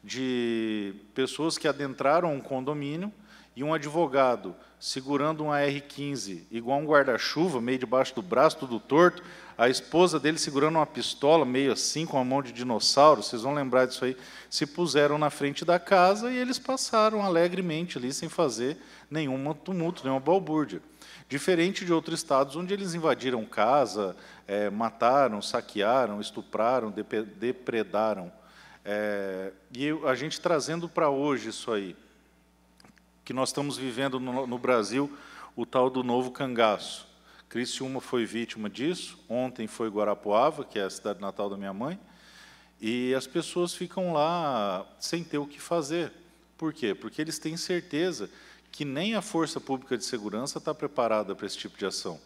de pessoas que adentraram um condomínio e um advogado segurando uma R15, igual um guarda-chuva, meio debaixo do braço, tudo torto. A esposa dele segurando uma pistola, meio assim, com a mão de dinossauro, vocês vão lembrar disso aí. Se puseram na frente da casa e eles passaram alegremente ali, sem fazer nenhum tumulto, nenhuma balbúrdia. Diferente de outros estados onde eles invadiram casa, é, mataram, saquearam, estupraram, depredaram. É, e a gente trazendo para hoje isso aí que nós estamos vivendo no, no Brasil o tal do novo cangaço. Criciúma foi vítima disso, ontem foi Guarapuava, que é a cidade natal da minha mãe, e as pessoas ficam lá sem ter o que fazer. Por quê? Porque eles têm certeza que nem a Força Pública de Segurança está preparada para esse tipo de ação.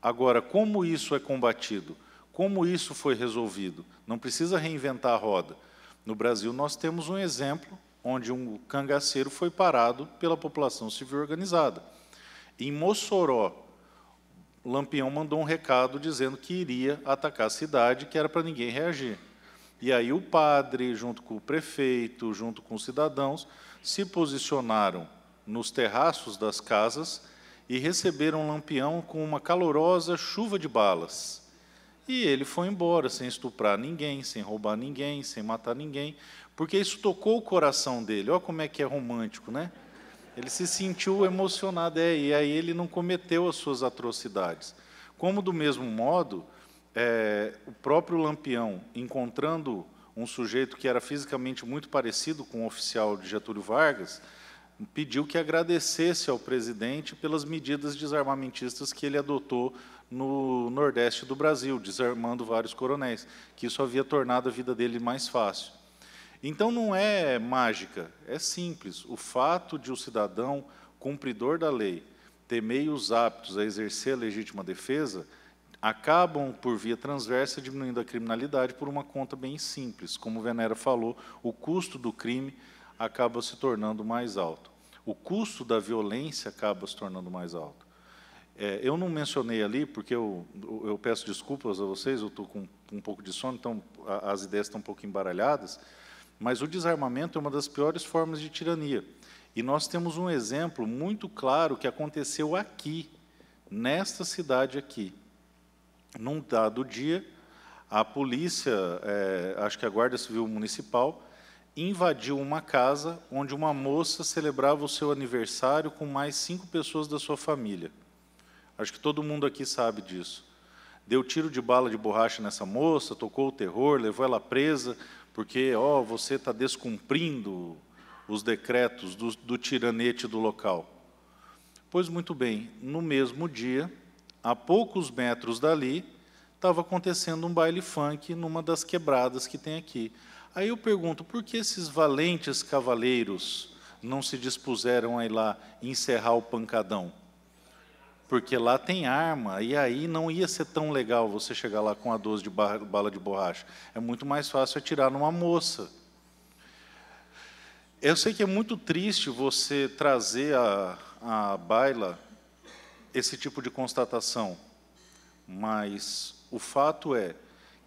Agora, como isso é combatido? Como isso foi resolvido? Não precisa reinventar a roda. No Brasil, nós temos um exemplo onde um cangaceiro foi parado pela população civil organizada. Em Mossoró, Lampião mandou um recado dizendo que iria atacar a cidade, que era para ninguém reagir. E aí o padre, junto com o prefeito, junto com os cidadãos, se posicionaram nos terraços das casas e receberam Lampião com uma calorosa chuva de balas. E ele foi embora sem estuprar ninguém, sem roubar ninguém, sem matar ninguém, porque isso tocou o coração dele. Olha como é que é romântico, né? Ele se sentiu emocionado, é, e aí ele não cometeu as suas atrocidades. Como, do mesmo modo, é, o próprio Lampião, encontrando um sujeito que era fisicamente muito parecido com o oficial de Getúlio Vargas, pediu que agradecesse ao presidente pelas medidas desarmamentistas que ele adotou no Nordeste do Brasil, desarmando vários coronéis, que isso havia tornado a vida dele mais fácil. Então não é mágica, é simples. O fato de o cidadão cumpridor da lei ter meios aptos a exercer a legítima defesa acabam, por via transversa, diminuindo a criminalidade por uma conta bem simples. Como o Venera falou, o custo do crime acaba se tornando mais alto. O custo da violência acaba se tornando mais alto. É, eu não mencionei ali, porque eu, eu peço desculpas a vocês, eu estou com um pouco de sono, então as ideias estão um pouco embaralhadas, mas o desarmamento é uma das piores formas de tirania. E nós temos um exemplo muito claro que aconteceu aqui, nesta cidade aqui. Num dado dia, a polícia, é, acho que a Guarda Civil Municipal, invadiu uma casa onde uma moça celebrava o seu aniversário com mais cinco pessoas da sua família. Acho que todo mundo aqui sabe disso. Deu tiro de bala de borracha nessa moça, tocou o terror, levou ela presa, porque, ó, oh, você está descumprindo os decretos do, do tiranete do local. Pois muito bem, no mesmo dia, a poucos metros dali, estava acontecendo um baile funk numa das quebradas que tem aqui. Aí eu pergunto, por que esses valentes cavaleiros não se dispuseram a ir lá encerrar o pancadão? porque lá tem arma, e aí não ia ser tão legal você chegar lá com a 12 de bala de borracha. É muito mais fácil atirar numa moça. Eu sei que é muito triste você trazer a, a baila esse tipo de constatação, mas o fato é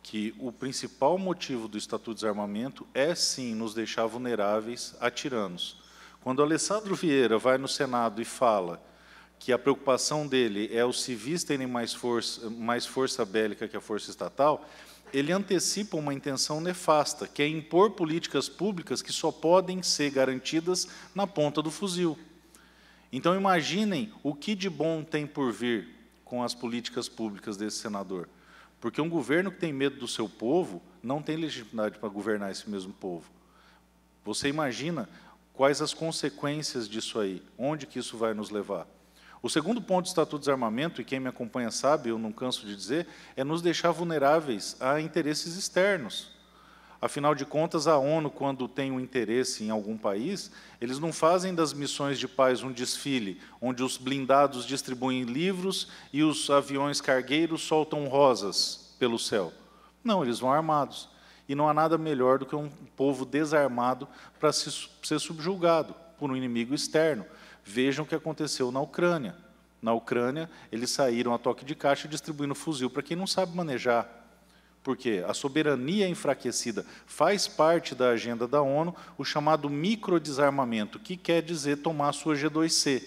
que o principal motivo do Estatuto de Desarmamento é, sim, nos deixar vulneráveis a tiranos. Quando Alessandro Vieira vai no Senado e fala que a preocupação dele é os civis terem mais força, mais força bélica que a força estatal, ele antecipa uma intenção nefasta, que é impor políticas públicas que só podem ser garantidas na ponta do fuzil. Então imaginem o que de bom tem por vir com as políticas públicas desse senador. Porque um governo que tem medo do seu povo não tem legitimidade para governar esse mesmo povo. Você imagina quais as consequências disso aí, onde que isso vai nos levar? O segundo ponto do Estatuto de Desarmamento, e quem me acompanha sabe, eu não canso de dizer, é nos deixar vulneráveis a interesses externos. Afinal de contas, a ONU, quando tem um interesse em algum país, eles não fazem das missões de paz um desfile, onde os blindados distribuem livros e os aviões cargueiros soltam rosas pelo céu. Não, eles vão armados. E não há nada melhor do que um povo desarmado para ser subjulgado por um inimigo externo. Vejam o que aconteceu na Ucrânia. Na Ucrânia, eles saíram a toque de caixa distribuindo fuzil para quem não sabe manejar. Porque a soberania enfraquecida faz parte da agenda da ONU, o chamado microdesarmamento, que quer dizer tomar a sua G2C,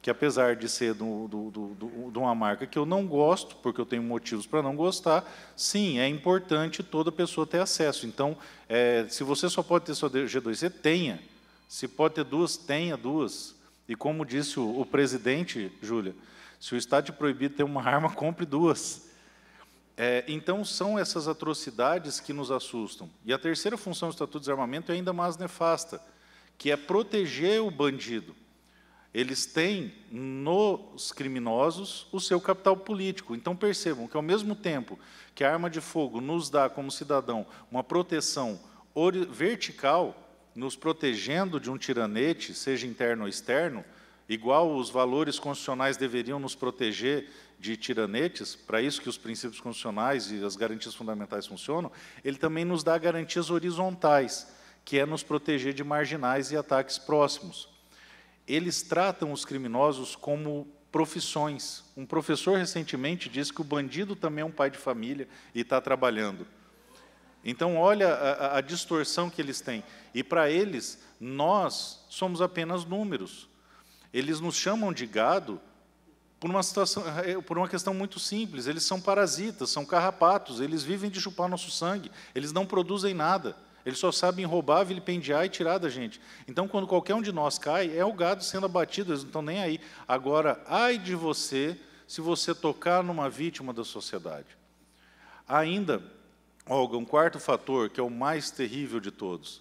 que apesar de ser do, do, do, de uma marca que eu não gosto, porque eu tenho motivos para não gostar, sim, é importante toda pessoa ter acesso. Então, é, se você só pode ter sua G2C, tenha. Se pode ter duas, tenha duas. E como disse o, o presidente, Júlia, se o Estado te proibir ter uma arma, compre duas. É, então, são essas atrocidades que nos assustam. E a terceira função do Estatuto de Desarmamento é ainda mais nefasta, que é proteger o bandido. Eles têm nos criminosos o seu capital político. Então, percebam que, ao mesmo tempo que a arma de fogo nos dá, como cidadão, uma proteção vertical, nos protegendo de um tiranete, seja interno ou externo, igual os valores constitucionais deveriam nos proteger de tiranetes, para isso que os princípios constitucionais e as garantias fundamentais funcionam, ele também nos dá garantias horizontais, que é nos proteger de marginais e ataques próximos. Eles tratam os criminosos como profissões. Um professor recentemente disse que o bandido também é um pai de família e está trabalhando. Então, olha a, a distorção que eles têm. E para eles, nós somos apenas números. Eles nos chamam de gado por uma, situação, eh, eh, por uma questão muito simples. Eles são parasitas, são carrapatos, eles vivem de chupar nosso sangue, eles não produzem nada. Eles só sabem roubar, vilipendiar e tirar da gente. Então, quando qualquer um de nós cai, é o gado sendo abatido, eles não estão nem aí. Agora, ai de você se você tocar numa vítima da sociedade. Ainda, Olga, um quarto fator, que é o mais terrível de todos,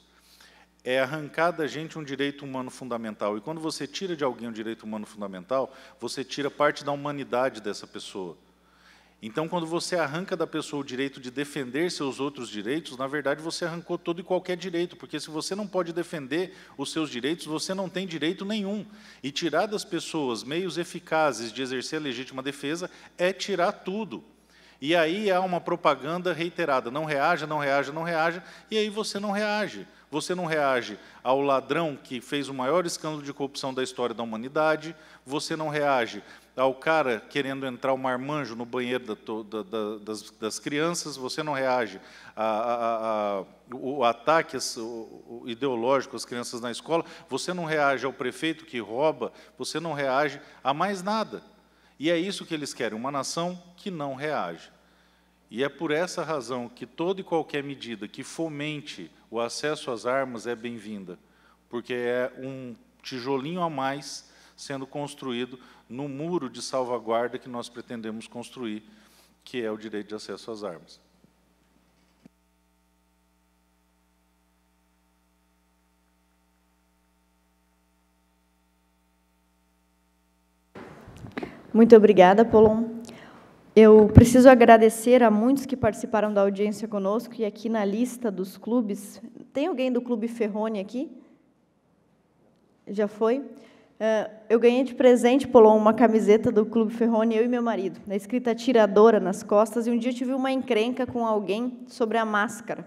é arrancar da gente um direito humano fundamental. E quando você tira de alguém um direito humano fundamental, você tira parte da humanidade dessa pessoa. Então, quando você arranca da pessoa o direito de defender seus outros direitos, na verdade você arrancou todo e qualquer direito, porque se você não pode defender os seus direitos, você não tem direito nenhum. E tirar das pessoas meios eficazes de exercer a legítima defesa é tirar tudo. E aí há uma propaganda reiterada: não reaja, não reaja, não reaja, e aí você não reage. Você não reage ao ladrão que fez o maior escândalo de corrupção da história da humanidade, você não reage ao cara querendo entrar o um marmanjo no banheiro da, da, da, das, das, crianças, você não reage ao ataque ideológico às crianças na escola, você não reage ao prefeito que rouba, você não reage a mais nada. E é isso que eles querem, uma nação que não reage. E é por essa razão que toda e qualquer medida que fomente o acesso às armas é bem-vinda, porque é um tijolinho a mais sendo construído no muro de salvaguarda que nós pretendemos construir, que é o direito de acesso às armas. Muito obrigada, Polon. Eu preciso agradecer a muitos que participaram da audiência conosco e aqui na lista dos clubes. Tem alguém do Clube Ferrone aqui? Já foi? Ah, eu ganhei de presente, Polon, uma camiseta do Clube Ferrone, eu e meu marido, na escrita tiradora nas costas, e um dia eu tive uma encrenca com alguém sobre a máscara.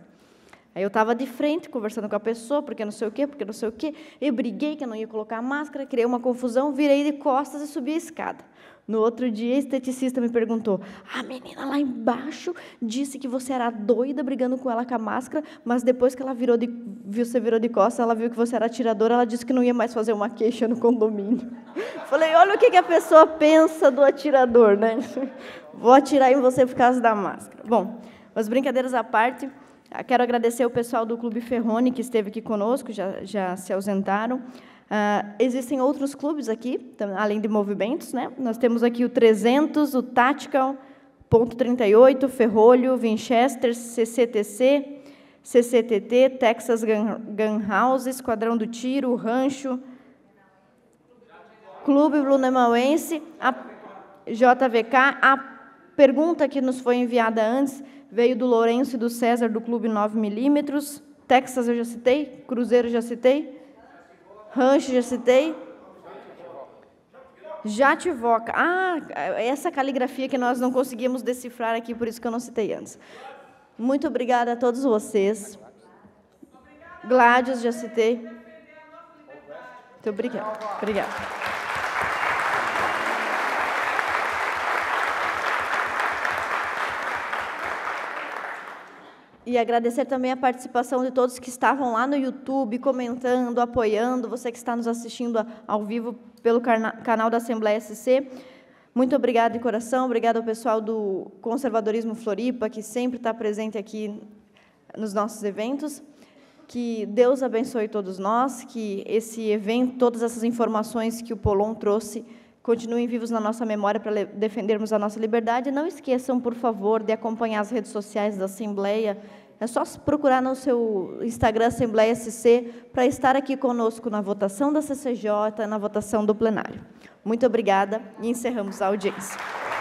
Aí eu estava de frente, conversando com a pessoa, porque não sei o quê, porque não sei o quê, eu briguei que eu não ia colocar a máscara, criei uma confusão, virei de costas e subi a escada. No outro dia, a esteticista me perguntou: a menina lá embaixo disse que você era doida brigando com ela com a máscara, mas depois que ela virou de, viu você virou de costas, ela viu que você era atiradora, ela disse que não ia mais fazer uma queixa no condomínio. Falei: olha o que, que a pessoa pensa do atirador, né? Vou atirar em você por causa da máscara. Bom, mas brincadeiras à parte. Quero agradecer o pessoal do Clube Ferrone que esteve aqui conosco, já, já se ausentaram. Uh, existem outros clubes aqui, além de movimentos. Né? Nós temos aqui o 300, o Tactical, ponto 38, Ferrolho, Winchester, CCTC, CCTT, Texas Gun, Gun House, Esquadrão do Tiro, Rancho, Clube Blumenauense, a JVK. A pergunta que nos foi enviada antes veio do Lourenço e do César, do Clube 9mm. Texas eu já citei, Cruzeiro já citei. Rancho, já citei. Jativoca. Ah, essa caligrafia que nós não conseguimos decifrar aqui, por isso que eu não citei antes. Muito obrigada a todos vocês. Gladys, já citei. Muito obrigada. Obrigada. E agradecer também a participação de todos que estavam lá no YouTube, comentando, apoiando, você que está nos assistindo ao vivo pelo canal da Assembleia SC. Muito obrigada de coração, obrigada ao pessoal do Conservadorismo Floripa, que sempre está presente aqui nos nossos eventos. Que Deus abençoe todos nós, que esse evento, todas essas informações que o Polon trouxe, continuem vivos na nossa memória para defendermos a nossa liberdade. Não esqueçam, por favor, de acompanhar as redes sociais da Assembleia. É só procurar no seu Instagram Assembleia SC para estar aqui conosco na votação da CCJ, na votação do plenário. Muito obrigada e encerramos a audiência.